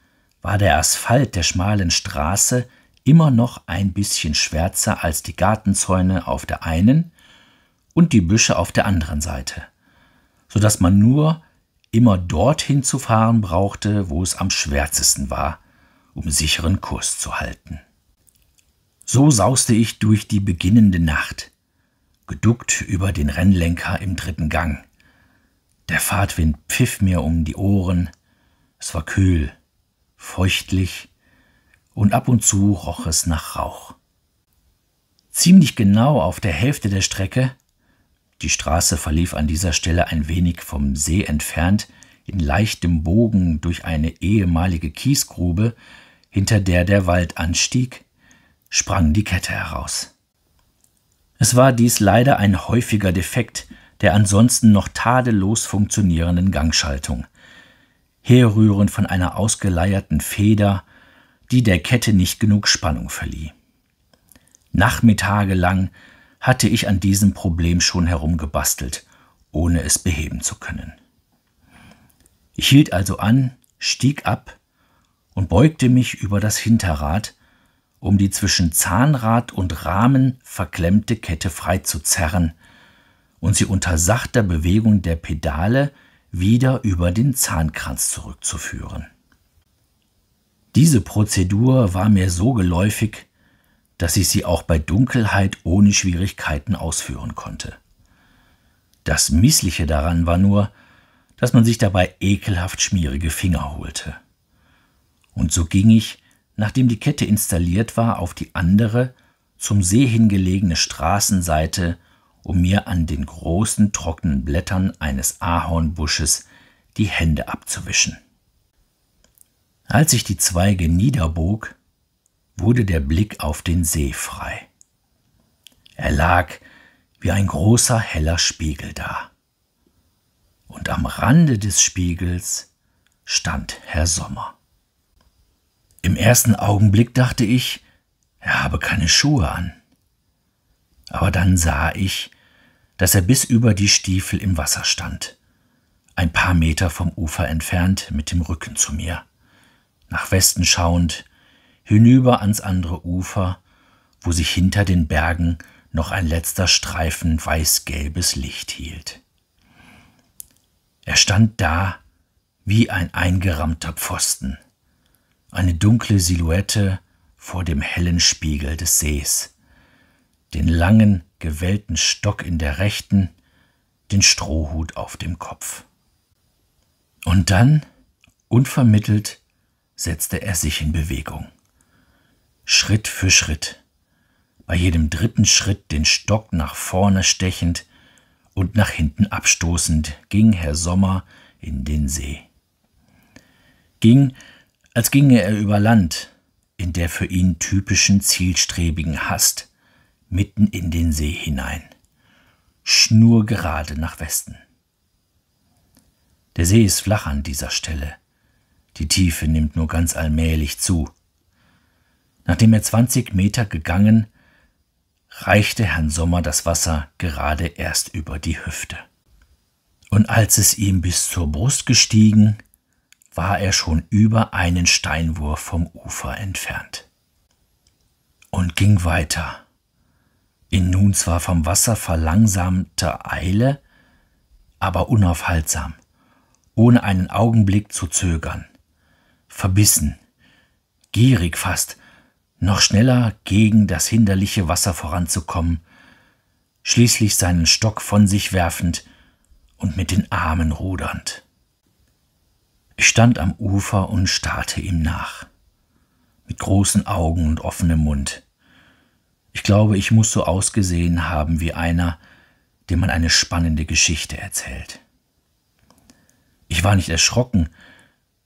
war der Asphalt der schmalen Straße immer noch ein bisschen schwärzer als die Gartenzäune auf der einen und die Büsche auf der anderen Seite, so dass man nur immer dorthin zu fahren brauchte, wo es am schwärzesten war, um sicheren Kurs zu halten. So sauste ich durch die beginnende Nacht, geduckt über den Rennlenker im dritten Gang. Der Fahrtwind pfiff mir um die Ohren. Es war kühl, feuchtlich und ab und zu roch es nach Rauch. Ziemlich genau auf der Hälfte der Strecke, die Straße verlief an dieser Stelle ein wenig vom See entfernt, in leichtem Bogen durch eine ehemalige Kiesgrube, hinter der der Wald anstieg, sprang die Kette heraus. Es war dies leider ein häufiger Defekt der ansonsten noch tadellos funktionierenden Gangschaltung, herrührend von einer ausgeleierten Feder, die der Kette nicht genug Spannung verlieh. Nachmittagelang hatte ich an diesem Problem schon herumgebastelt, ohne es beheben zu können. Ich hielt also an, stieg ab und beugte mich über das Hinterrad, um die zwischen Zahnrad und Rahmen verklemmte Kette frei zu zerren und sie unter sachter Bewegung der Pedale wieder über den Zahnkranz zurückzuführen. Diese Prozedur war mir so geläufig, dass ich sie auch bei Dunkelheit ohne Schwierigkeiten ausführen konnte. Das Missliche daran war nur, dass man sich dabei ekelhaft schmierige Finger holte. Und so ging ich, nachdem die Kette installiert war, auf die andere, zum See hingelegene Straßenseite, um mir an den großen trockenen Blättern eines Ahornbusches die Hände abzuwischen. Als ich die Zweige niederbog, wurde der Blick auf den See frei. Er lag wie ein großer heller Spiegel da. Und am Rande des Spiegels stand Herr Sommer. Im ersten Augenblick dachte ich, er habe keine Schuhe an. Aber dann sah ich, dass er bis über die Stiefel im Wasser stand, ein paar Meter vom Ufer entfernt mit dem Rücken zu mir, nach Westen schauend, hinüber ans andere Ufer, wo sich hinter den Bergen noch ein letzter Streifen weiß-gelbes Licht hielt. Er stand da wie ein eingerammter Pfosten, eine dunkle Silhouette vor dem hellen Spiegel des Sees, den langen, gewellten Stock in der rechten, den Strohhut auf dem Kopf. Und dann, unvermittelt, setzte er sich in Bewegung. Schritt für Schritt, bei jedem dritten Schritt den Stock nach vorne stechend und nach hinten abstoßend, ging Herr Sommer in den See. Ging, als ginge er über Land, in der für ihn typischen zielstrebigen Hast, mitten in den See hinein, schnurgerade nach Westen. Der See ist flach an dieser Stelle, die Tiefe nimmt nur ganz allmählich zu. Nachdem er 20 Meter gegangen, reichte Herrn Sommer das Wasser gerade erst über die Hüfte. Und als es ihm bis zur Brust gestiegen, war er schon über einen Steinwurf vom Ufer entfernt. Und ging weiter, in nun zwar vom Wasser verlangsamter Eile, aber unaufhaltsam, ohne einen Augenblick zu zögern, verbissen, gierig fast, noch schneller gegen das hinderliche Wasser voranzukommen, schließlich seinen Stock von sich werfend und mit den Armen rudernd. Ich stand am Ufer und starrte ihm nach. Mit großen Augen und offenem Mund. Ich glaube, ich muss so ausgesehen haben wie einer, dem man eine spannende Geschichte erzählt. Ich war nicht erschrocken,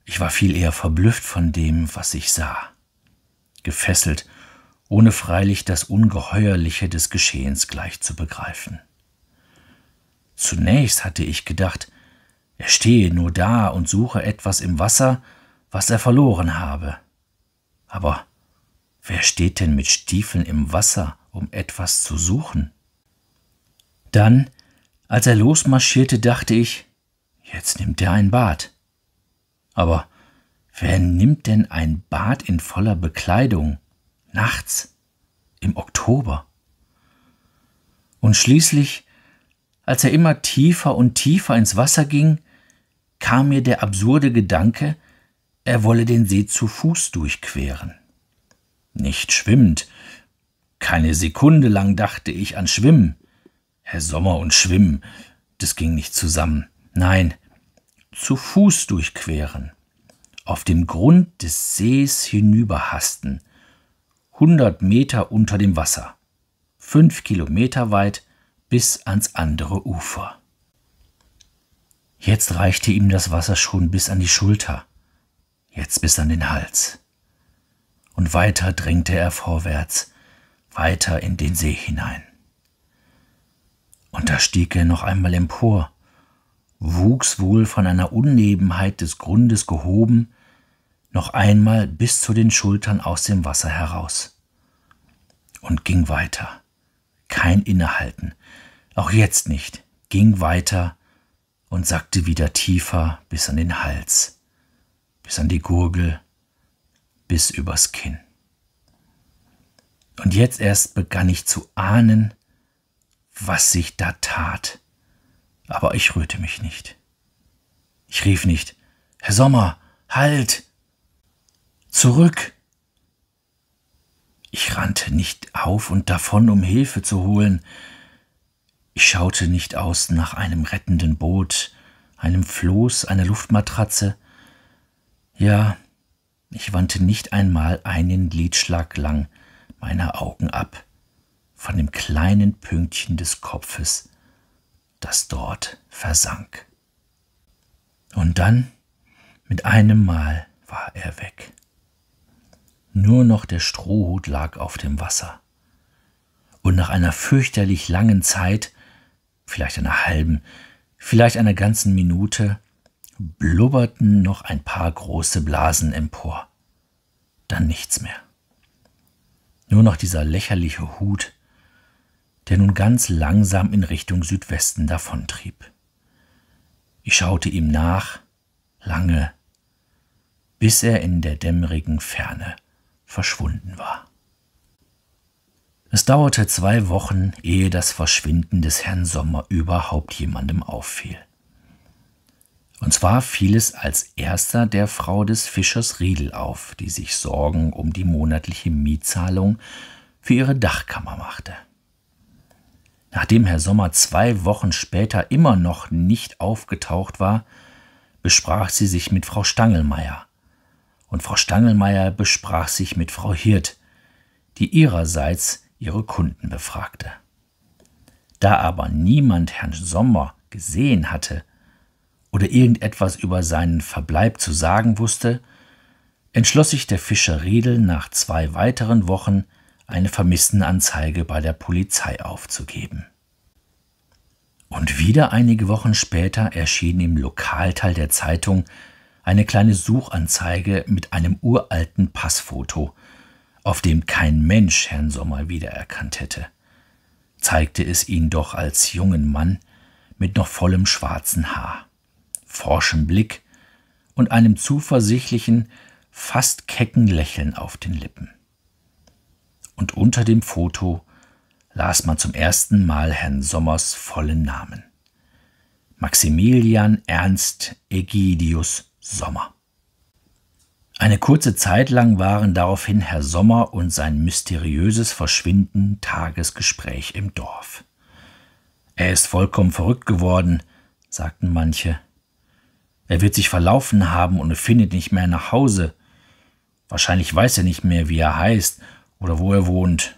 ich war viel eher verblüfft von dem, was ich sah. Gefesselt, ohne freilich das Ungeheuerliche des Geschehens gleich zu begreifen. Zunächst hatte ich gedacht, er stehe nur da und suche etwas im Wasser, was er verloren habe. Aber wer steht denn mit Stiefeln im Wasser, um etwas zu suchen? Dann, als er losmarschierte, dachte ich, jetzt nimmt er ein Bad. Aber wer nimmt denn ein Bad in voller Bekleidung? Nachts? Im Oktober? Und schließlich, als er immer tiefer und tiefer ins Wasser ging, kam mir der absurde Gedanke, er wolle den See zu Fuß durchqueren. Nicht schwimmend. Keine Sekunde lang dachte ich an Schwimmen. Herr Sommer und Schwimmen, das ging nicht zusammen. Nein, zu Fuß durchqueren. Auf dem Grund des Sees hinüberhasten. Hundert Meter unter dem Wasser. Fünf Kilometer weit bis ans andere Ufer. Jetzt reichte ihm das Wasser schon bis an die Schulter, jetzt bis an den Hals. Und weiter drängte er vorwärts, weiter in den See hinein. Und da stieg er noch einmal empor, wuchs wohl von einer Unebenheit des Grundes gehoben, noch einmal bis zu den Schultern aus dem Wasser heraus. Und ging weiter. Kein Innehalten. Auch jetzt nicht. Ging weiter und sackte wieder tiefer bis an den Hals, bis an die Gurgel, bis übers Kinn. Und jetzt erst begann ich zu ahnen, was sich da tat. Aber ich rührte mich nicht. Ich rief nicht, Herr Sommer, halt! Zurück! Ich rannte nicht auf und davon, um Hilfe zu holen, ich schaute nicht aus nach einem rettenden Boot, einem Floß, einer Luftmatratze. Ja, ich wandte nicht einmal einen Lidschlag lang meiner Augen ab von dem kleinen Pünktchen des Kopfes, das dort versank. Und dann, mit einem Mal, war er weg. Nur noch der Strohhut lag auf dem Wasser. Und nach einer fürchterlich langen Zeit vielleicht einer halben, vielleicht einer ganzen Minute, blubberten noch ein paar große Blasen empor. Dann nichts mehr. Nur noch dieser lächerliche Hut, der nun ganz langsam in Richtung Südwesten davontrieb. Ich schaute ihm nach, lange, bis er in der dämmerigen Ferne verschwunden war. Es dauerte zwei Wochen, ehe das Verschwinden des Herrn Sommer überhaupt jemandem auffiel. Und zwar fiel es als erster der Frau des Fischers Riedel auf, die sich Sorgen um die monatliche Mietzahlung für ihre Dachkammer machte. Nachdem Herr Sommer zwei Wochen später immer noch nicht aufgetaucht war, besprach sie sich mit Frau Stangelmeier. Und Frau Stangelmeier besprach sich mit Frau Hirt, die ihrerseits ihre Kunden befragte. Da aber niemand Herrn Sommer gesehen hatte oder irgendetwas über seinen Verbleib zu sagen wusste, entschloss sich der Fischer Riedel nach zwei weiteren Wochen, eine Vermisstenanzeige bei der Polizei aufzugeben. Und wieder einige Wochen später erschien im Lokalteil der Zeitung eine kleine Suchanzeige mit einem uralten Passfoto, auf dem kein Mensch Herrn Sommer wiedererkannt hätte, zeigte es ihn doch als jungen Mann mit noch vollem schwarzen Haar, forschem Blick und einem zuversichtlichen, fast kecken Lächeln auf den Lippen. Und unter dem Foto las man zum ersten Mal Herrn Sommers vollen Namen. Maximilian Ernst Egidius Sommer. Eine kurze Zeit lang waren daraufhin Herr Sommer und sein mysteriöses Verschwinden Tagesgespräch im Dorf. Er ist vollkommen verrückt geworden, sagten manche. Er wird sich verlaufen haben und findet nicht mehr nach Hause. Wahrscheinlich weiß er nicht mehr, wie er heißt oder wo er wohnt.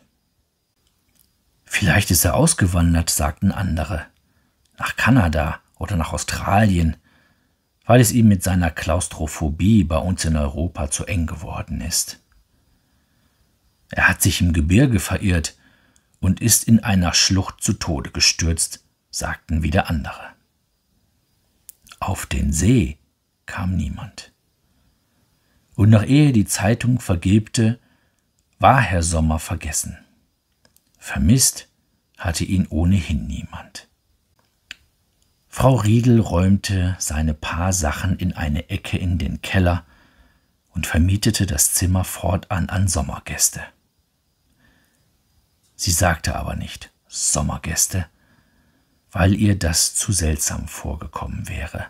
Vielleicht ist er ausgewandert, sagten andere. Nach Kanada oder nach Australien – weil es ihm mit seiner Klaustrophobie bei uns in Europa zu eng geworden ist. Er hat sich im Gebirge verirrt und ist in einer Schlucht zu Tode gestürzt, sagten wieder andere. Auf den See kam niemand. Und noch ehe die Zeitung vergebte, war Herr Sommer vergessen. Vermisst hatte ihn ohnehin niemand. Frau Riedel räumte seine paar Sachen in eine Ecke in den Keller und vermietete das Zimmer fortan an Sommergäste. Sie sagte aber nicht Sommergäste, weil ihr das zu seltsam vorgekommen wäre.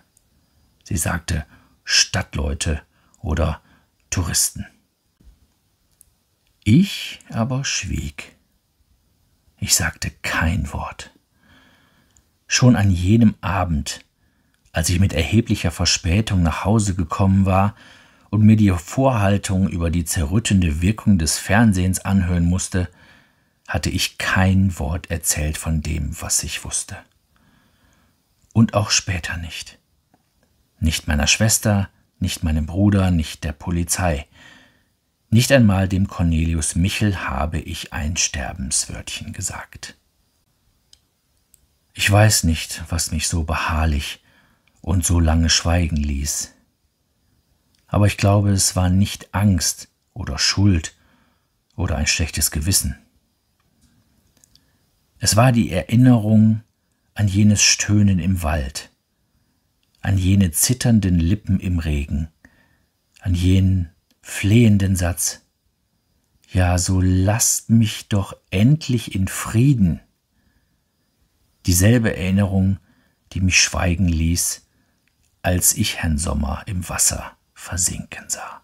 Sie sagte Stadtleute oder Touristen. Ich aber schwieg. Ich sagte kein Wort. Schon an jenem Abend, als ich mit erheblicher Verspätung nach Hause gekommen war und mir die Vorhaltung über die zerrüttende Wirkung des Fernsehens anhören musste, hatte ich kein Wort erzählt von dem, was ich wusste. Und auch später nicht. Nicht meiner Schwester, nicht meinem Bruder, nicht der Polizei. Nicht einmal dem Cornelius Michel habe ich ein Sterbenswörtchen gesagt. Ich weiß nicht, was mich so beharrlich und so lange schweigen ließ. Aber ich glaube, es war nicht Angst oder Schuld oder ein schlechtes Gewissen. Es war die Erinnerung an jenes Stöhnen im Wald, an jene zitternden Lippen im Regen, an jenen flehenden Satz, ja, so lasst mich doch endlich in Frieden dieselbe Erinnerung, die mich schweigen ließ, als ich Herrn Sommer im Wasser versinken sah.